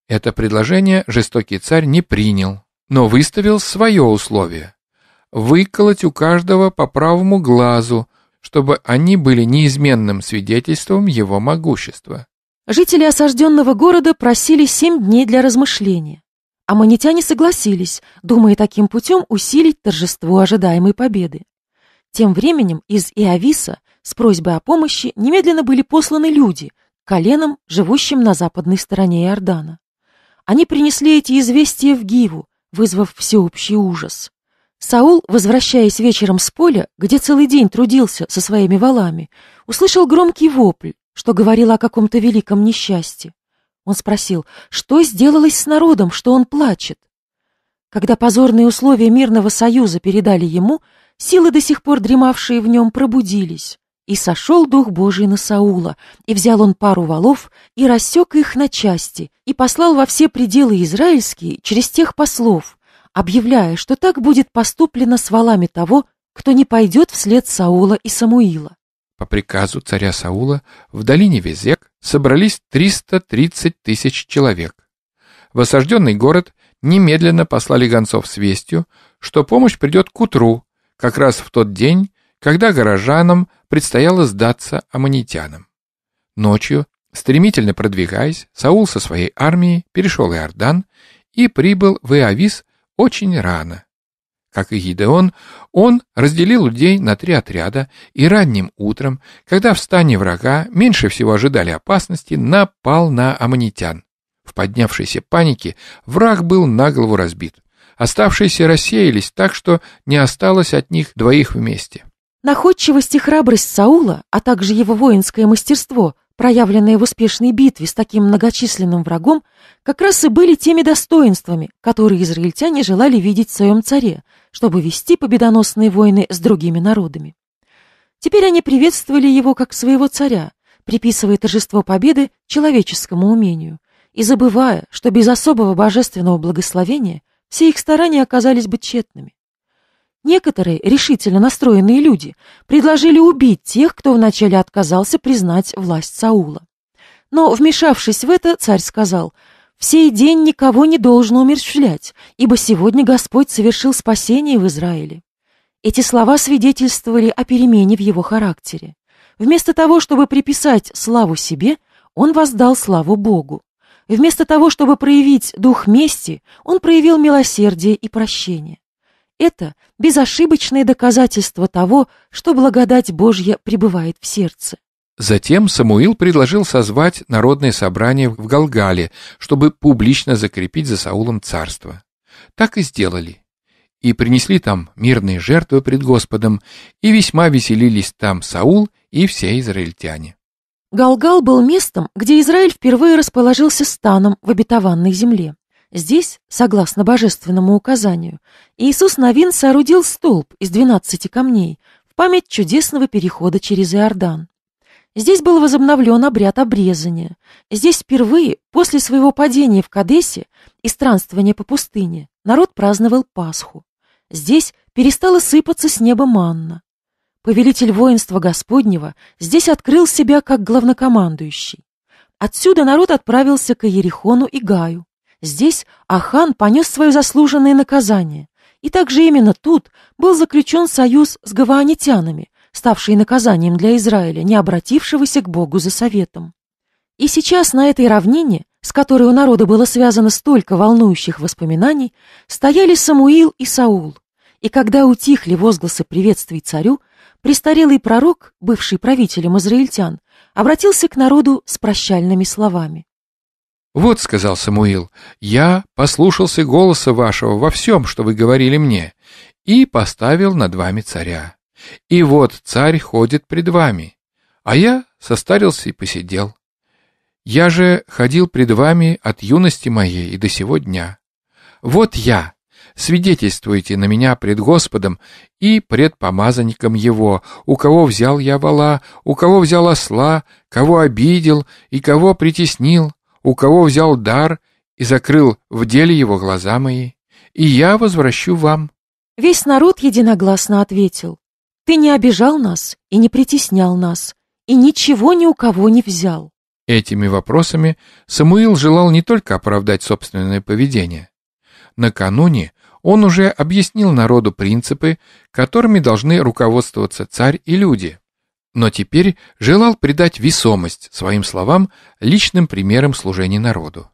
A: Это предложение жестокий царь не принял, но выставил свое условие – выколоть у каждого по правому глазу, чтобы они были неизменным свидетельством его могущества.
B: Жители осажденного города просили семь дней для размышления. а Аммонитяне согласились, думая таким путем усилить торжество ожидаемой победы. Тем временем из Иависа с просьбой о помощи немедленно были посланы люди – коленам, живущим на западной стороне Иордана. Они принесли эти известия в Гиву, вызвав всеобщий ужас. Саул, возвращаясь вечером с поля, где целый день трудился со своими валами, услышал громкий вопль, что говорил о каком-то великом несчастье. Он спросил, что сделалось с народом, что он плачет. Когда позорные условия мирного союза передали ему, силы, до сих пор дремавшие в нем, пробудились. И сошел Дух Божий на Саула, и взял он пару валов, и рассек их на части, и послал во все пределы израильские через тех послов, объявляя, что так будет поступлено с валами того, кто не пойдет вслед Саула и Самуила.
A: По приказу царя Саула в долине Везек собрались 330 тысяч человек. В осажденный город немедленно послали гонцов с вестью, что помощь придет к утру, как раз в тот день, когда горожанам предстояло сдаться аммонитянам. Ночью, стремительно продвигаясь, Саул со своей армией перешел Иордан и прибыл в Иавис очень рано. Как и Гидеон, он разделил людей на три отряда и ранним утром, когда в стане врага меньше всего ожидали опасности, напал на аммонитян. В поднявшейся панике враг был наголову разбит. Оставшиеся рассеялись так, что не осталось от них двоих вместе.
B: Находчивость и храбрость Саула, а также его воинское мастерство, проявленное в успешной битве с таким многочисленным врагом, как раз и были теми достоинствами, которые израильтяне желали видеть в своем царе, чтобы вести победоносные войны с другими народами. Теперь они приветствовали его как своего царя, приписывая торжество победы человеческому умению и забывая, что без особого божественного благословения все их старания оказались бы тщетными. Некоторые решительно настроенные люди предложили убить тех, кто вначале отказался признать власть Саула. Но, вмешавшись в это, царь сказал, «В сей день никого не должно умерщвлять, ибо сегодня Господь совершил спасение в Израиле». Эти слова свидетельствовали о перемене в его характере. Вместо того, чтобы приписать славу себе, он воздал славу Богу. Вместо того, чтобы проявить дух мести, он проявил милосердие и прощение. Это безошибочное доказательство того, что благодать Божья пребывает в сердце.
A: Затем Самуил предложил созвать народное собрание в Галгале, чтобы публично закрепить за Саулом царство. Так и сделали. И принесли там мирные жертвы пред Господом, и весьма веселились там Саул и все израильтяне.
B: Галгал был местом, где Израиль впервые расположился станом в обетованной земле. Здесь, согласно божественному указанию, Иисус Новин соорудил столб из двенадцати камней в память чудесного перехода через Иордан. Здесь был возобновлен обряд обрезания. Здесь впервые, после своего падения в Кадесе и странствования по пустыне, народ праздновал Пасху. Здесь перестала сыпаться с неба манна. Повелитель воинства Господнего здесь открыл себя как главнокомандующий. Отсюда народ отправился к Иерихону и Гаю. Здесь Ахан понес свое заслуженное наказание. И также именно тут был заключен союз с гаваанитянами, ставший наказанием для Израиля, не обратившегося к Богу за советом. И сейчас на этой равнине, с которой у народа было связано столько волнующих воспоминаний, стояли Самуил и Саул. И когда утихли возгласы приветствий царю, престарелый пророк, бывший правителем израильтян, обратился к народу с прощальными словами.
A: «Вот», — сказал Самуил, — «я послушался голоса вашего во всем, что вы говорили мне, и поставил над вами царя. И вот царь ходит пред вами, а я состарился и посидел. Я же ходил пред вами от юности моей и до сего дня. Вот я, свидетельствуйте на меня пред Господом и пред помазанником его, у кого взял я вала, у кого взял осла, кого обидел и кого притеснил, у кого взял дар и закрыл в деле его глаза мои, и я возвращу вам».
B: Весь народ единогласно ответил, «Ты не обижал нас и не притеснял нас, и ничего ни у кого не взял».
A: Этими вопросами Самуил желал не только оправдать собственное поведение. Накануне он уже объяснил народу принципы, которыми должны руководствоваться царь и люди – но теперь желал придать весомость своим словам личным примером служения народу.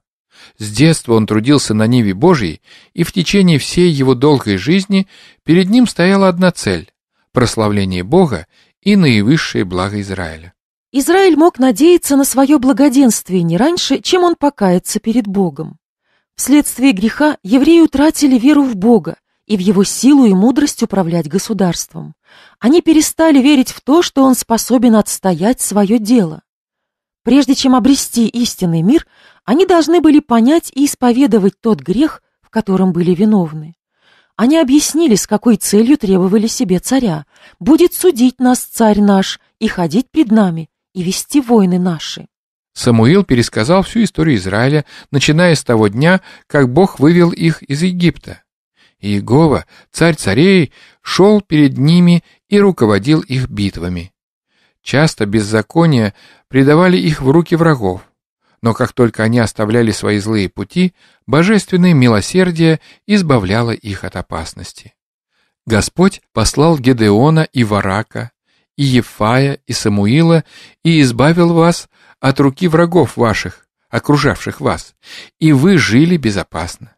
A: С детства он трудился на Ниве Божьей, и в течение всей его долгой жизни перед ним стояла одна цель – прославление Бога и наивысшее благо Израиля.
B: Израиль мог надеяться на свое благоденствие не раньше, чем он покается перед Богом. Вследствие греха евреи утратили веру в Бога и в его силу и мудрость управлять государством. Они перестали верить в то, что он способен отстоять свое дело. Прежде чем обрести истинный мир, они должны были понять и исповедовать тот грех, в котором были виновны. Они объяснили, с какой целью требовали себе царя. «Будет судить нас царь наш, и ходить пред нами, и вести войны наши».
A: Самуил пересказал всю историю Израиля, начиная с того дня, как Бог вывел их из Египта. Иегова, царь царей, шел перед ними и руководил их битвами. Часто беззакония предавали их в руки врагов, но как только они оставляли свои злые пути, божественное милосердие избавляло их от опасности. Господь послал Гедеона и Варака, и Ефая, и Самуила, и избавил вас от руки врагов ваших, окружавших вас, и вы жили безопасно.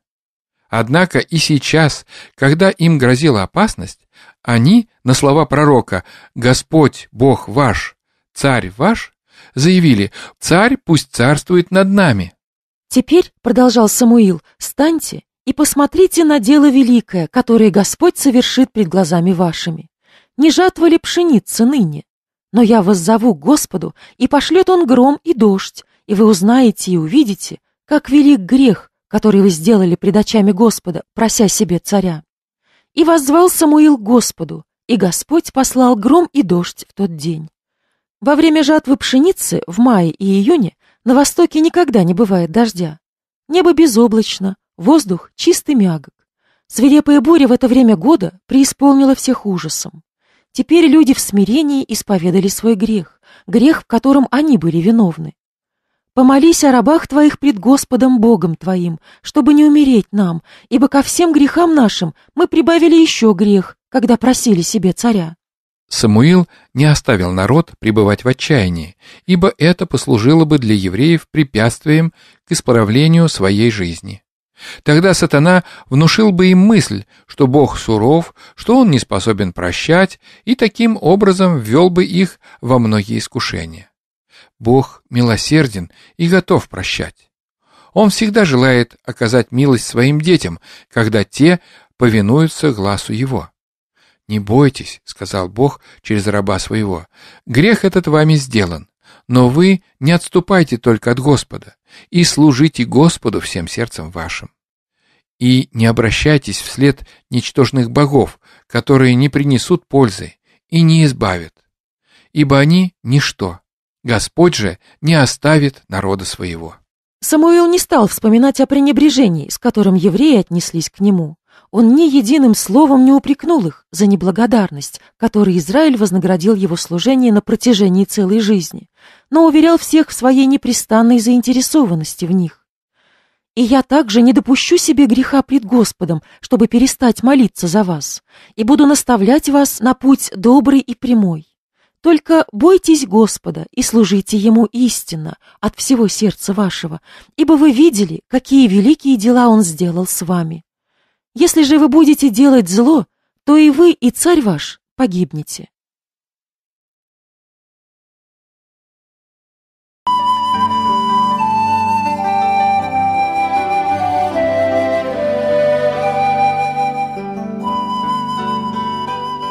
A: Однако и сейчас, когда им грозила опасность, они на слова пророка «Господь, Бог ваш, царь ваш» заявили «Царь пусть царствует над нами».
B: «Теперь, — продолжал Самуил, — Станьте и посмотрите на дело великое, которое Господь совершит пред глазами вашими. Не жатва ли пшеницы ныне? Но я воззову Господу, и пошлет он гром и дождь, и вы узнаете и увидите, как велик грех, который вы сделали пред очами Господа, прося себе царя. И воззвал Самуил Господу, и Господь послал гром и дождь в тот день. Во время жатвы пшеницы в мае и июне на востоке никогда не бывает дождя. Небо безоблачно, воздух чистый мягок. Свирепая буря в это время года преисполнила всех ужасом. Теперь люди в смирении исповедали свой грех, грех, в котором они были виновны. Помолись о рабах твоих пред Господом Богом твоим, чтобы не умереть нам, ибо ко всем грехам нашим мы прибавили еще грех, когда просили себе царя».
A: Самуил не оставил народ пребывать в отчаянии, ибо это послужило бы для евреев препятствием к исправлению своей жизни. Тогда сатана внушил бы им мысль, что Бог суров, что он не способен прощать, и таким образом ввел бы их во многие искушения. Бог милосерден и готов прощать. Он всегда желает оказать милость своим детям, когда те повинуются глазу Его. «Не бойтесь», — сказал Бог через раба своего, — «грех этот вами сделан, но вы не отступайте только от Господа и служите Господу всем сердцем вашим. И не обращайтесь вслед ничтожных богов, которые не принесут пользы и не избавят, ибо они — ничто, Господь же не оставит народа своего».
B: Самуил не стал вспоминать о пренебрежении, с которым евреи отнеслись к нему. Он ни единым словом не упрекнул их за неблагодарность, которой Израиль вознаградил его служение на протяжении целой жизни, но уверял всех в своей непрестанной заинтересованности в них. «И я также не допущу себе греха пред Господом, чтобы перестать молиться за вас, и буду наставлять вас на путь добрый и прямой. Только бойтесь Господа и служите Ему истинно от всего сердца вашего, ибо вы видели, какие великие дела Он сделал с вами. Если же вы будете делать зло, то и вы, и царь ваш погибнете.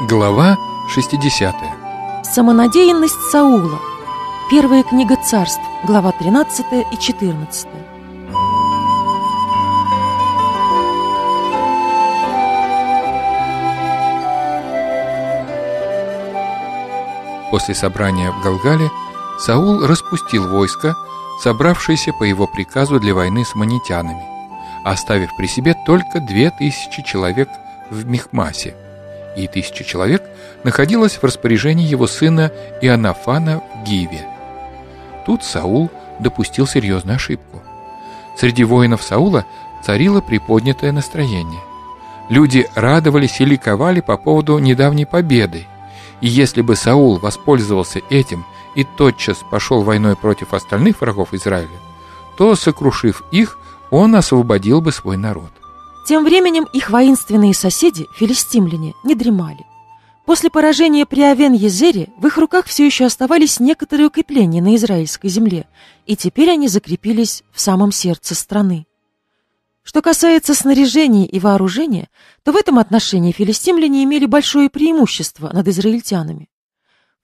A: Глава 60
B: Самонадеянность Саула. Первая книга царств, глава 13 и 14.
A: После собрания в Галгале Саул распустил войско, собравшееся по его приказу для войны с манитянами, оставив при себе только две тысячи человек в Мехмасе – и тысячи человек находилась в распоряжении его сына Иоаннафана в Гиве. Тут Саул допустил серьезную ошибку. Среди воинов Саула царило приподнятое настроение. Люди радовались и ликовали по поводу недавней победы, и если бы Саул воспользовался этим и тотчас пошел войной против остальных врагов Израиля, то, сокрушив их, он освободил бы свой народ.
B: Тем временем их воинственные соседи, филистимляне, не дремали. После поражения при Авен-Езере в их руках все еще оставались некоторые укрепления на израильской земле, и теперь они закрепились в самом сердце страны. Что касается снаряжения и вооружения, то в этом отношении филистимляне имели большое преимущество над израильтянами.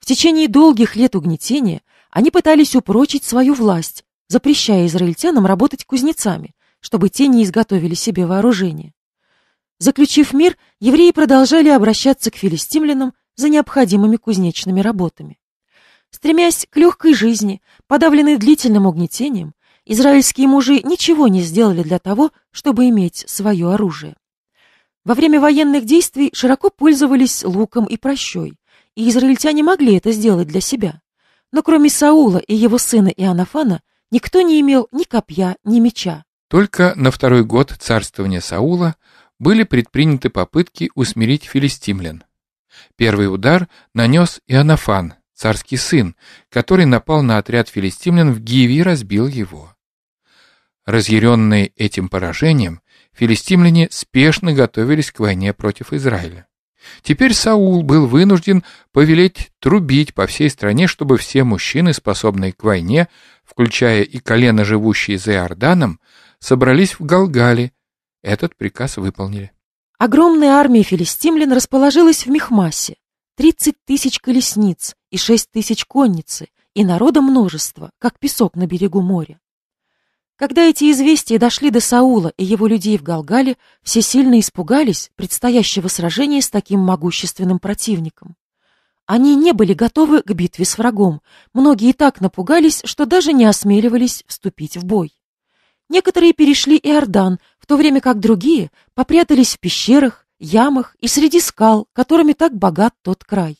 B: В течение долгих лет угнетения они пытались упрочить свою власть, запрещая израильтянам работать кузнецами, чтобы те не изготовили себе вооружение. Заключив мир, евреи продолжали обращаться к филистимлянам за необходимыми кузнечными работами. Стремясь к легкой жизни, подавленной длительным угнетением, израильские мужи ничего не сделали для того, чтобы иметь свое оружие. Во время военных действий широко пользовались луком и прощой, и израильтяне могли это сделать для себя. Но кроме Саула и его сына Иоаннафана, никто не имел ни копья, ни меча,
A: только на второй год царствования Саула были предприняты попытки усмирить филистимлян. Первый удар нанес Иоаннафан, царский сын, который напал на отряд филистимлян в Гиеве и разбил его. Разъяренные этим поражением, филистимляне спешно готовились к войне против Израиля. Теперь Саул был вынужден повелеть трубить по всей стране, чтобы все мужчины, способные к войне, включая и колено, живущие за Иорданом, собрались в Галгале. Этот приказ выполнили.
B: Огромная армия филистимлян расположилась в Мехмасе. 30 тысяч колесниц и 6 тысяч конницы, и народа множество, как песок на берегу моря. Когда эти известия дошли до Саула и его людей в Галгале, все сильно испугались предстоящего сражения с таким могущественным противником. Они не были готовы к битве с врагом, многие и так напугались, что даже не осмеливались вступить в бой. Некоторые перешли Иордан, в то время как другие попрятались в пещерах, ямах и среди скал, которыми так богат тот край.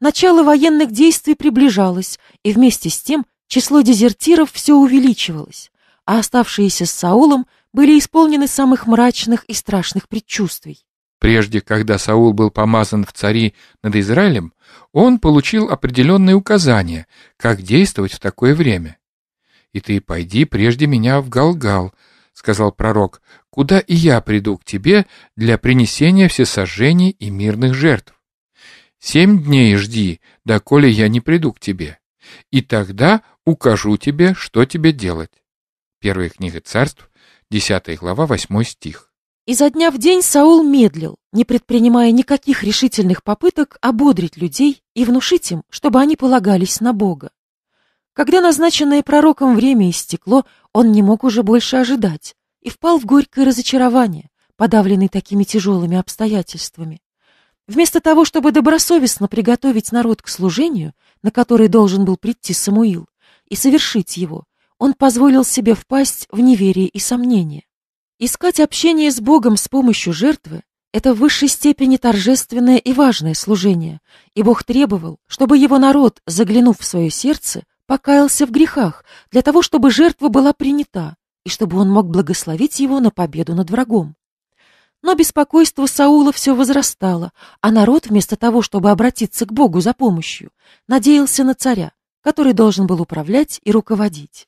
B: Начало военных действий приближалось, и вместе с тем число дезертиров все увеличивалось, а оставшиеся с Саулом были исполнены самых мрачных и страшных предчувствий.
A: Прежде, когда Саул был помазан в цари над Израилем, он получил определенные указания, как действовать в такое время и ты пойди прежде меня в Галгал», сказал пророк, — «куда и я приду к тебе для принесения всесожжений и мирных жертв. Семь дней жди, доколе я не приду к тебе, и тогда укажу тебе, что тебе делать». Первая книга царств, 10 глава, 8 стих.
B: Изо дня в день Саул медлил, не предпринимая никаких решительных попыток ободрить людей и внушить им, чтобы они полагались на Бога. Когда назначенное пророком время истекло, он не мог уже больше ожидать и впал в горькое разочарование, подавленный такими тяжелыми обстоятельствами. Вместо того, чтобы добросовестно приготовить народ к служению, на который должен был прийти Самуил, и совершить его, он позволил себе впасть в неверие и сомнение. Искать общение с Богом с помощью жертвы – это в высшей степени торжественное и важное служение, и Бог требовал, чтобы его народ, заглянув в свое сердце, покаялся в грехах для того, чтобы жертва была принята и чтобы он мог благословить его на победу над врагом. Но беспокойство Саула все возрастало, а народ, вместо того, чтобы обратиться к Богу за помощью, надеялся на царя, который должен был управлять и руководить.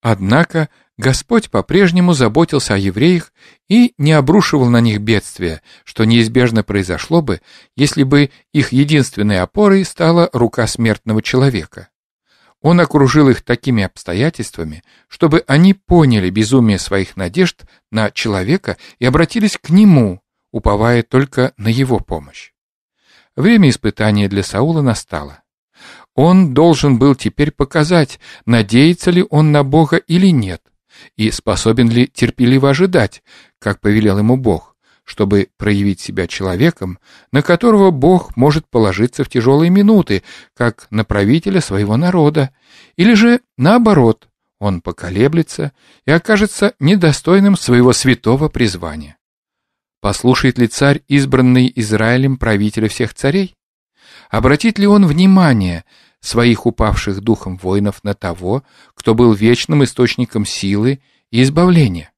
A: Однако Господь по-прежнему заботился о евреях и не обрушивал на них бедствия, что неизбежно произошло бы, если бы их единственной опорой стала рука смертного человека. Он окружил их такими обстоятельствами, чтобы они поняли безумие своих надежд на человека и обратились к нему, уповая только на его помощь. Время испытания для Саула настало. Он должен был теперь показать, надеется ли он на Бога или нет, и способен ли терпеливо ожидать, как повелел ему Бог чтобы проявить себя человеком, на которого Бог может положиться в тяжелые минуты, как на правителя своего народа, или же наоборот, он поколеблется и окажется недостойным своего святого призвания. Послушает ли царь, избранный Израилем правителя всех царей? Обратит ли он внимание своих упавших духом воинов на того, кто был вечным источником силы и избавления?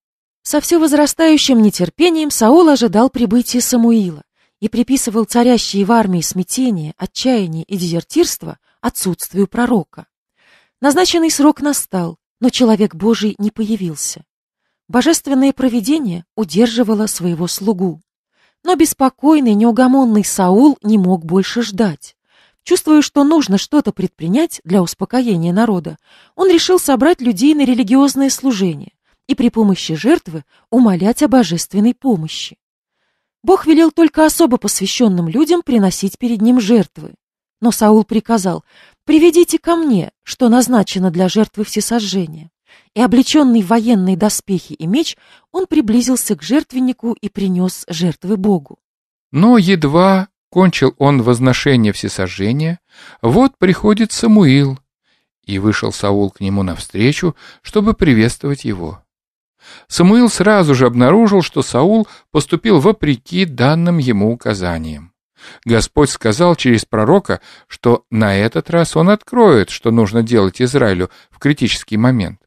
B: Со все возрастающим нетерпением Саул ожидал прибытия Самуила и приписывал царящие в армии смятение, отчаяние и дезертирство отсутствию пророка. Назначенный срок настал, но человек Божий не появился. Божественное провидение удерживало своего слугу. Но беспокойный, неугомонный Саул не мог больше ждать. Чувствуя, что нужно что-то предпринять для успокоения народа, он решил собрать людей на религиозное служение, и при помощи жертвы умолять о божественной помощи. Бог велел только особо посвященным людям приносить перед ним жертвы. Но Саул приказал, «Приведите ко мне, что назначено для жертвы всесожжения». И, облеченный в военные доспехи и меч, он приблизился к жертвеннику и принес жертвы Богу. Но
A: едва кончил он возношение всесожжения, вот приходит Самуил, и вышел Саул к нему навстречу, чтобы приветствовать его. Самуил сразу же обнаружил, что Саул поступил вопреки данным ему указаниям. Господь сказал через пророка, что на этот раз он откроет, что нужно делать Израилю в критический момент.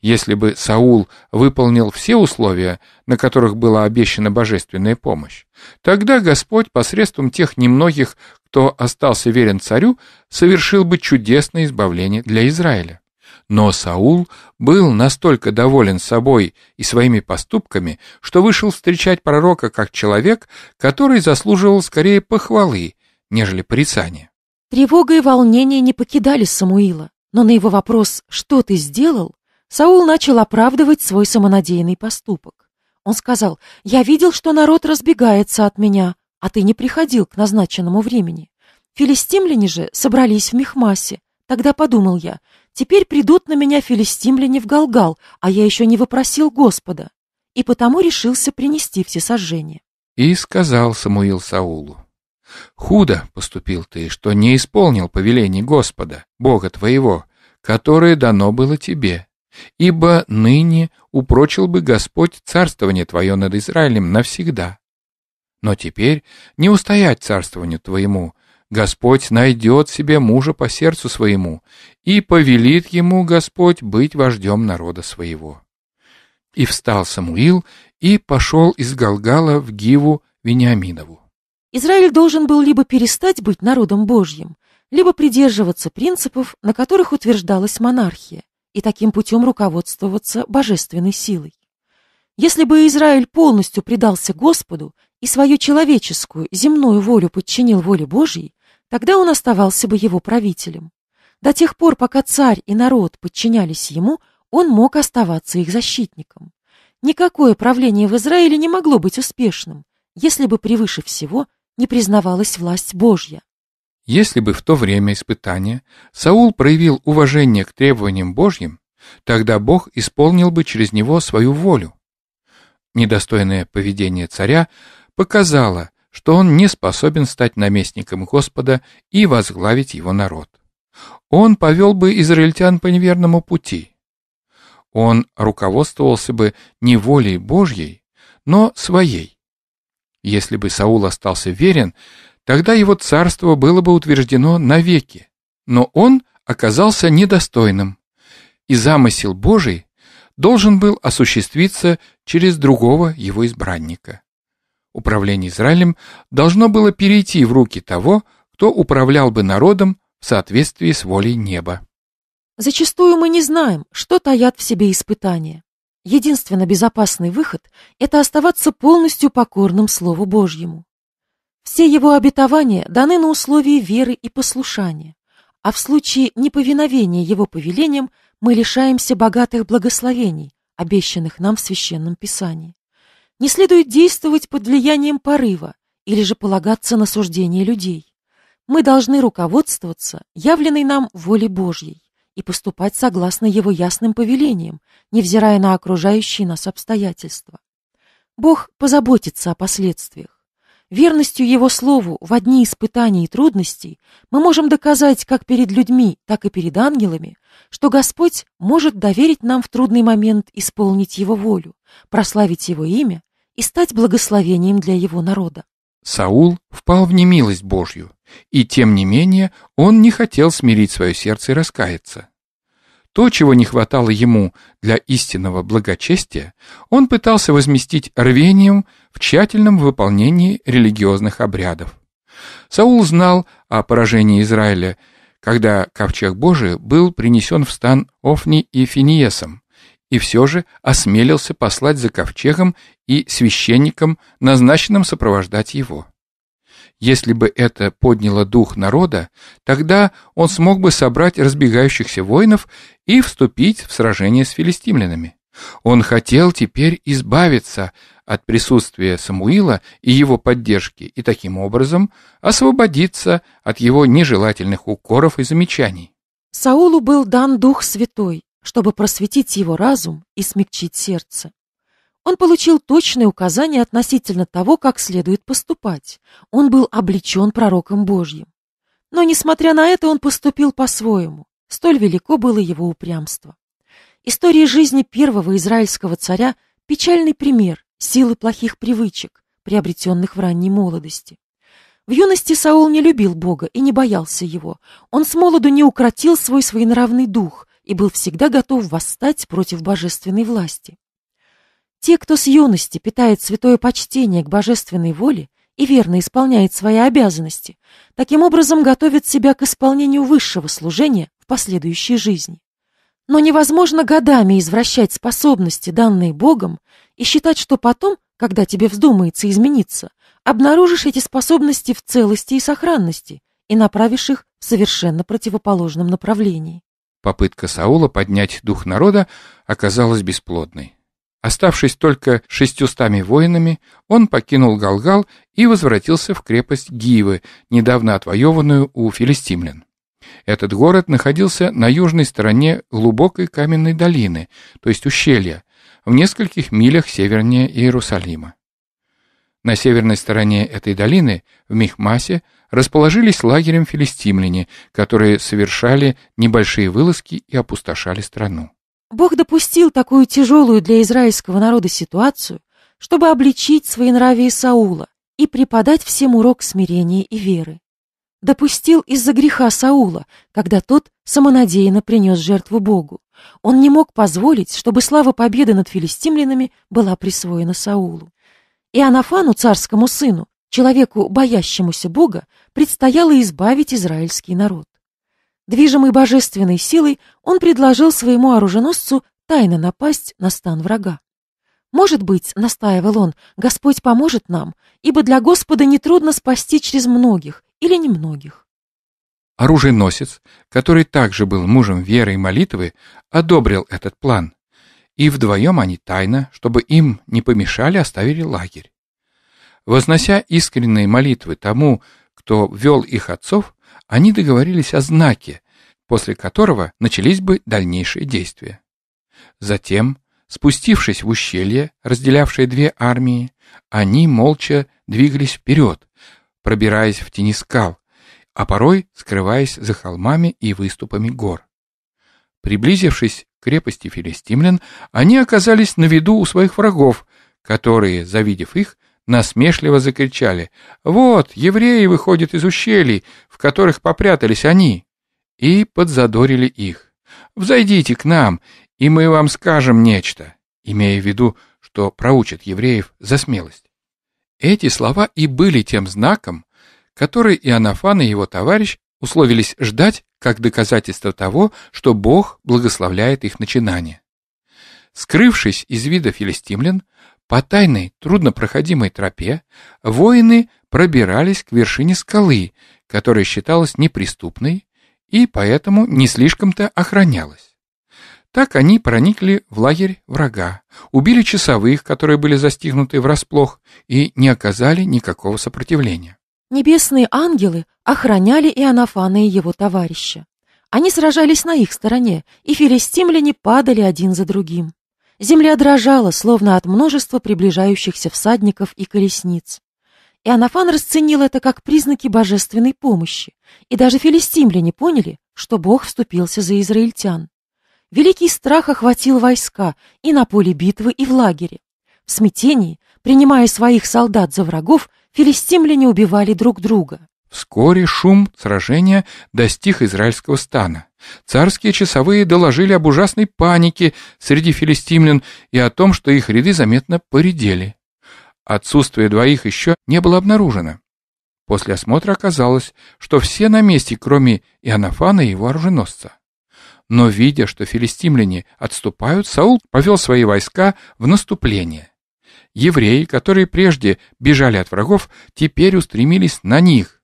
A: Если бы Саул выполнил все условия, на которых была обещана божественная помощь, тогда Господь посредством тех немногих, кто остался верен царю, совершил бы чудесное избавление для Израиля. Но Саул был настолько доволен собой и своими поступками, что вышел встречать пророка как человек, который заслуживал скорее похвалы, нежели порицания.
B: Тревога и волнение не покидали Самуила, но на его вопрос «что ты сделал?» Саул начал оправдывать свой самонадеянный поступок. Он сказал «я видел, что народ разбегается от меня, а ты не приходил к назначенному времени. Филистимляне же собрались в Мехмасе. Тогда подумал я – Теперь придут на меня филистимляне в Галгал, а я еще не вопросил Господа, и потому решился принести все сожжения.
A: И сказал Самуил Саулу, «Худо поступил ты, что не исполнил повелений Господа, Бога твоего, которое дано было тебе, ибо ныне упрочил бы Господь царствование твое над Израилем навсегда. Но теперь не устоять царствованию твоему, Господь найдет себе мужа по сердцу своему, и повелит ему Господь быть вождем народа своего. И встал Самуил и пошел из Галгала в Гиву Вениаминову.
B: Израиль должен был либо перестать быть народом Божьим, либо придерживаться принципов, на которых утверждалась монархия, и таким путем руководствоваться божественной силой. Если бы Израиль полностью предался Господу и свою человеческую, земную волю подчинил воле Божьей, Тогда он оставался бы его правителем. До тех пор, пока царь и народ подчинялись ему, он мог оставаться их защитником. Никакое правление в Израиле не могло быть успешным, если бы превыше всего не признавалась власть Божья.
A: Если бы в то время испытания Саул проявил уважение к требованиям Божьим, тогда Бог исполнил бы через него свою волю. Недостойное поведение царя показало, что он не способен стать наместником Господа и возглавить его народ. Он повел бы израильтян по неверному пути. Он руководствовался бы не волей Божьей, но своей. Если бы Саул остался верен, тогда его царство было бы утверждено навеки, но он оказался недостойным, и замысел Божий должен был осуществиться через другого его избранника. Управление Израилем должно было перейти в руки того, кто управлял бы народом в соответствии с волей неба.
B: Зачастую мы не знаем, что таят в себе испытания. Единственно безопасный выход – это оставаться полностью покорным Слову Божьему. Все его обетования даны на условии веры и послушания, а в случае неповиновения его повелениям мы лишаемся богатых благословений, обещанных нам в Священном Писании. Не следует действовать под влиянием порыва или же полагаться на суждение людей. Мы должны руководствоваться явленной нам волей Божьей и поступать согласно его ясным повелениям, невзирая на окружающие нас обстоятельства. Бог позаботится о последствиях. Верностью Его Слову в одни испытания и трудностей мы можем доказать как перед людьми, так и перед ангелами, что Господь может доверить нам в трудный момент исполнить Его волю, прославить Его имя и стать благословением для его народа.
A: Саул впал в немилость Божью, и тем не менее он не хотел смирить свое сердце и раскаяться. То, чего не хватало ему для истинного благочестия, он пытался возместить рвением в тщательном выполнении религиозных обрядов. Саул знал о поражении Израиля, когда ковчег Божий был принесен в стан Офни и Финиесом и все же осмелился послать за ковчегом и священником, назначенным сопровождать его. Если бы это подняло дух народа, тогда он смог бы собрать разбегающихся воинов и вступить в сражение с филистимлянами. Он хотел теперь избавиться от присутствия Самуила и его поддержки и таким образом освободиться от его нежелательных укоров и замечаний.
B: Саулу был дан Дух Святой, чтобы просветить его разум и смягчить сердце. Он получил точные указания относительно того, как следует поступать. Он был облечен пророком Божьим. Но, несмотря на это, он поступил по-своему. Столь велико было его упрямство. История жизни первого израильского царя – печальный пример силы плохих привычек, приобретенных в ранней молодости. В юности Саул не любил Бога и не боялся его. Он с молоду не укротил свой своенравный дух, и был всегда готов восстать против божественной власти. Те, кто с юности питает святое почтение к божественной воле и верно исполняет свои обязанности, таким образом готовят себя к исполнению высшего служения в последующей жизни. Но невозможно годами извращать способности, данные Богом, и считать, что потом, когда тебе вздумается измениться, обнаружишь эти способности в целости и сохранности и направишь их в совершенно противоположном направлении.
A: Попытка Саула поднять дух народа оказалась бесплодной. Оставшись только шестьюстами воинами, он покинул Галгал и возвратился в крепость Гивы, недавно отвоеванную у филистимлян. Этот город находился на южной стороне глубокой каменной долины, то есть ущелья, в нескольких милях севернее Иерусалима. На северной стороне этой долины, в Михмасе, расположились лагерем филистимляне, которые совершали небольшие вылазки и опустошали страну.
B: Бог допустил такую тяжелую для израильского народа ситуацию, чтобы обличить своенравие Саула и преподать всем урок смирения и веры. Допустил из-за греха Саула, когда тот самонадеянно принес жертву Богу. Он не мог позволить, чтобы слава победы над филистимлянами была присвоена Саулу. И Анафану, царскому сыну, Человеку, боящемуся Бога, предстояло избавить израильский народ. Движимый божественной силой, он предложил своему оруженосцу тайно напасть на стан врага. «Может быть, — настаивал он, — Господь поможет нам, ибо для Господа нетрудно спасти через многих или немногих».
A: Оруженосец, который также был мужем веры и молитвы, одобрил этот план, и вдвоем они тайно, чтобы им не помешали, оставили лагерь. Вознося искренние молитвы тому, кто вел их отцов, они договорились о знаке, после которого начались бы дальнейшие действия. Затем, спустившись в ущелье, разделявшее две армии, они молча двигались вперед, пробираясь в тени скал, а порой скрываясь за холмами и выступами гор. Приблизившись к крепости филистимлян, они оказались на виду у своих врагов, которые, завидев их, насмешливо закричали «Вот, евреи выходят из ущелий, в которых попрятались они!» и подзадорили их «Взойдите к нам, и мы вам скажем нечто», имея в виду, что проучат евреев за смелость. Эти слова и были тем знаком, который и Иоаннафан и его товарищ условились ждать как доказательство того, что Бог благословляет их начинание. Скрывшись из вида филистимлян, по тайной, труднопроходимой тропе воины пробирались к вершине скалы, которая считалась неприступной и поэтому не слишком-то охранялась. Так они проникли в лагерь врага, убили часовых, которые были застигнуты врасплох, и не оказали никакого сопротивления.
B: Небесные ангелы охраняли и Анафана и его товарища. Они сражались на их стороне, и филистимляне падали один за другим. Земля дрожала, словно от множества приближающихся всадников и колесниц. И Анафан расценил это как признаки божественной помощи, и даже филистимляне поняли, что Бог вступился за израильтян. Великий страх охватил войска и на поле битвы, и в лагере. В смятении, принимая своих солдат за врагов, филистимляне убивали друг друга.
A: Вскоре шум сражения достиг израильского стана. Царские часовые доложили об ужасной панике среди филистимлян и о том, что их ряды заметно поредели. Отсутствие двоих еще не было обнаружено. После осмотра оказалось, что все на месте, кроме Иоаннафана и его оруженосца. Но, видя, что филистимляне отступают, Саул повел свои войска в наступление. Евреи, которые прежде бежали от врагов, теперь устремились на них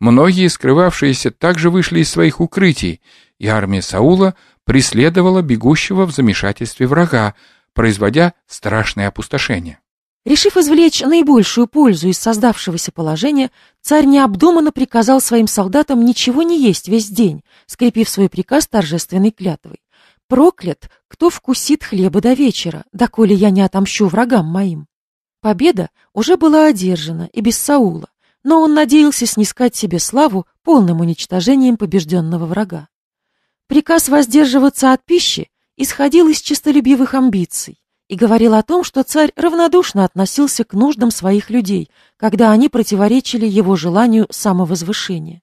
A: многие скрывавшиеся также вышли из своих укрытий, и армия Саула преследовала бегущего в замешательстве врага, производя страшное опустошение.
B: Решив извлечь наибольшую пользу из создавшегося положения, царь необдуманно приказал своим солдатам ничего не есть весь день, скрепив свой приказ торжественной клятвой. «Проклят, кто вкусит хлеба до вечера, доколе я не отомщу врагам моим». Победа уже была одержана и без Саула но он надеялся снискать себе славу полным уничтожением побежденного врага. Приказ воздерживаться от пищи исходил из честолюбивых амбиций и говорил о том, что царь равнодушно относился к нуждам своих людей, когда они противоречили его желанию самовозвышения.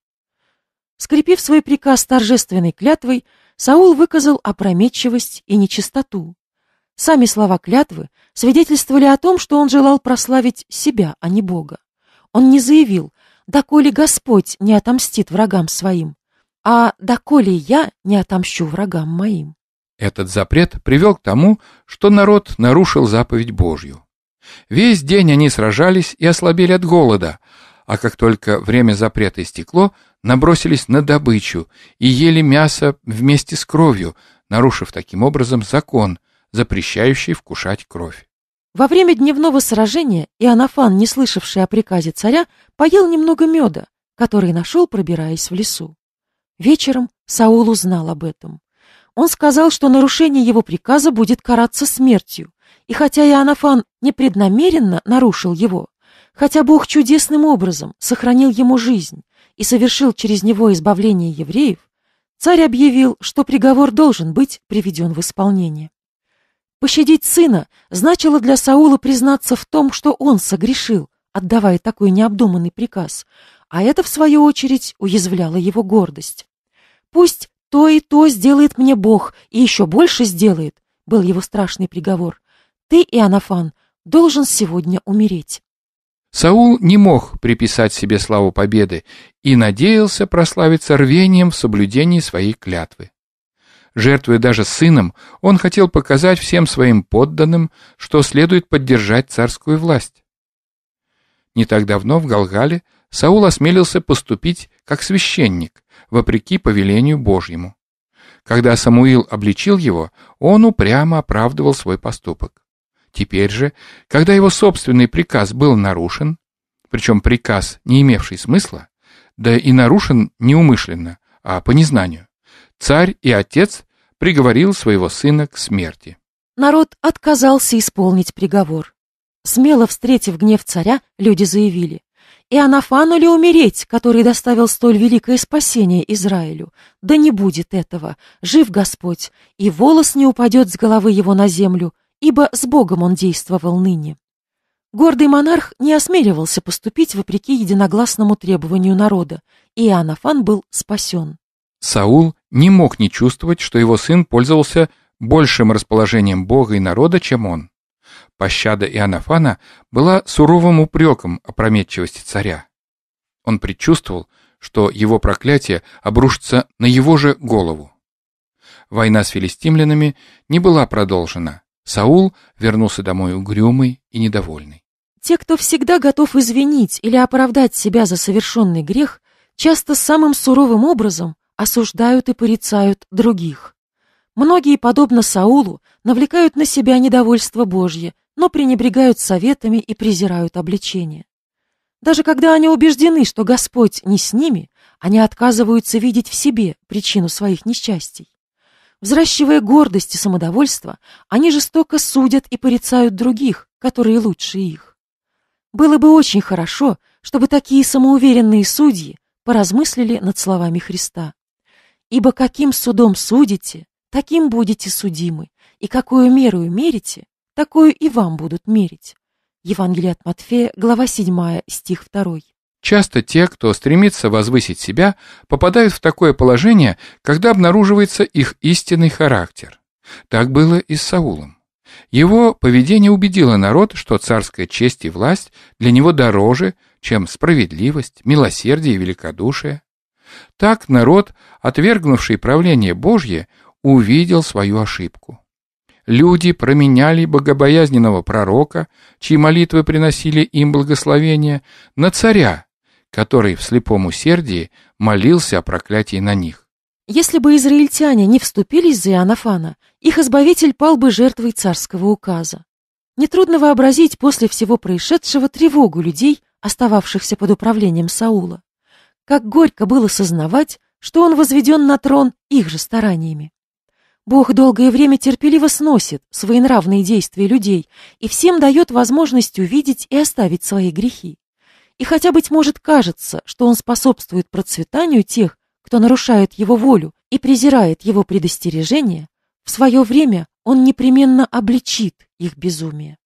B: Скрепив свой приказ торжественной клятвой, Саул выказал опрометчивость и нечистоту. Сами слова клятвы свидетельствовали о том, что он желал прославить себя, а не Бога. Он не заявил, доколе Господь не отомстит врагам своим, а доколе я не отомщу врагам моим.
A: Этот запрет привел к тому, что народ нарушил заповедь Божью. Весь день они сражались и ослабели от голода, а как только время запрета истекло, набросились на добычу и ели мясо вместе с кровью, нарушив таким образом закон, запрещающий вкушать кровь.
B: Во время дневного сражения Иоаннафан, не слышавший о приказе царя, поел немного меда, который нашел, пробираясь в лесу. Вечером Саул узнал об этом. Он сказал, что нарушение его приказа будет караться смертью, и хотя Иоаннафан непреднамеренно нарушил его, хотя Бог чудесным образом сохранил ему жизнь и совершил через него избавление евреев, царь объявил, что приговор должен быть приведен в исполнение. Пощадить сына значило для Саула признаться в том, что он согрешил, отдавая такой необдуманный приказ, а это, в свою очередь, уязвляло его гордость. «Пусть то и то сделает мне Бог, и еще больше сделает», — был его страшный приговор. «Ты, Иоаннафан, должен сегодня умереть».
A: Саул не мог приписать себе славу победы и надеялся прославиться рвением в соблюдении своей клятвы жертвуя даже сыном, он хотел показать всем своим подданным, что следует поддержать царскую власть. Не так давно в Галгале Саул осмелился поступить как священник, вопреки повелению Божьему. Когда Самуил обличил его, он упрямо оправдывал свой поступок. Теперь же, когда его собственный приказ был нарушен, причем приказ, не имевший смысла, да и нарушен неумышленно, а по незнанию, Царь и отец приговорил своего сына к смерти.
B: Народ отказался исполнить приговор. Смело встретив гнев царя, люди заявили, «И Анафану ли умереть, который доставил столь великое спасение Израилю? Да не будет этого, жив Господь, и волос не упадет с головы его на землю, ибо с Богом он действовал ныне». Гордый монарх не осмеливался поступить вопреки единогласному требованию народа, и Анафан был спасен.
A: Саул не мог не чувствовать, что его сын пользовался большим расположением Бога и народа, чем он. Пощада Иоаннафана была суровым упреком опрометчивости царя. Он предчувствовал, что его проклятие обрушится на его же голову. Война с филистимлянами не была продолжена. Саул вернулся домой угрюмый и недовольный.
B: Те, кто всегда готов извинить или оправдать себя за совершенный грех, часто самым суровым образом осуждают и порицают других. Многие, подобно Саулу, навлекают на себя недовольство Божье, но пренебрегают советами и презирают обличение. Даже когда они убеждены, что Господь не с ними, они отказываются видеть в себе причину своих несчастий. Взращивая гордость и самодовольство, они жестоко судят и порицают других, которые лучше их. Было бы очень хорошо, чтобы такие самоуверенные судьи поразмыслили над словами Христа. Ибо каким судом судите, таким будете судимы, и какую меру мерите, такую и вам будут мерить. Евангелие от Матфея, глава 7, стих 2.
A: Часто те, кто стремится возвысить себя, попадают в такое положение, когда обнаруживается их истинный характер. Так было и с Саулом. Его поведение убедило народ, что царская честь и власть для него дороже, чем справедливость, милосердие и великодушие. Так народ, отвергнувший правление Божье, увидел свою ошибку. Люди променяли богобоязненного пророка, чьи молитвы приносили им благословение, на царя, который в слепом усердии молился о проклятии на них.
B: Если бы израильтяне не вступились за Иоаннафана, их избавитель пал бы жертвой царского указа. Нетрудно вообразить после всего происшедшего тревогу людей, остававшихся под управлением Саула. Как горько было сознавать, что он возведен на трон их же стараниями. Бог долгое время терпеливо сносит своенравные действия людей и всем дает возможность увидеть и оставить свои грехи. И хотя, быть может, кажется, что он способствует процветанию тех, кто нарушает его волю и презирает его предостережения, в свое время он непременно обличит их безумие.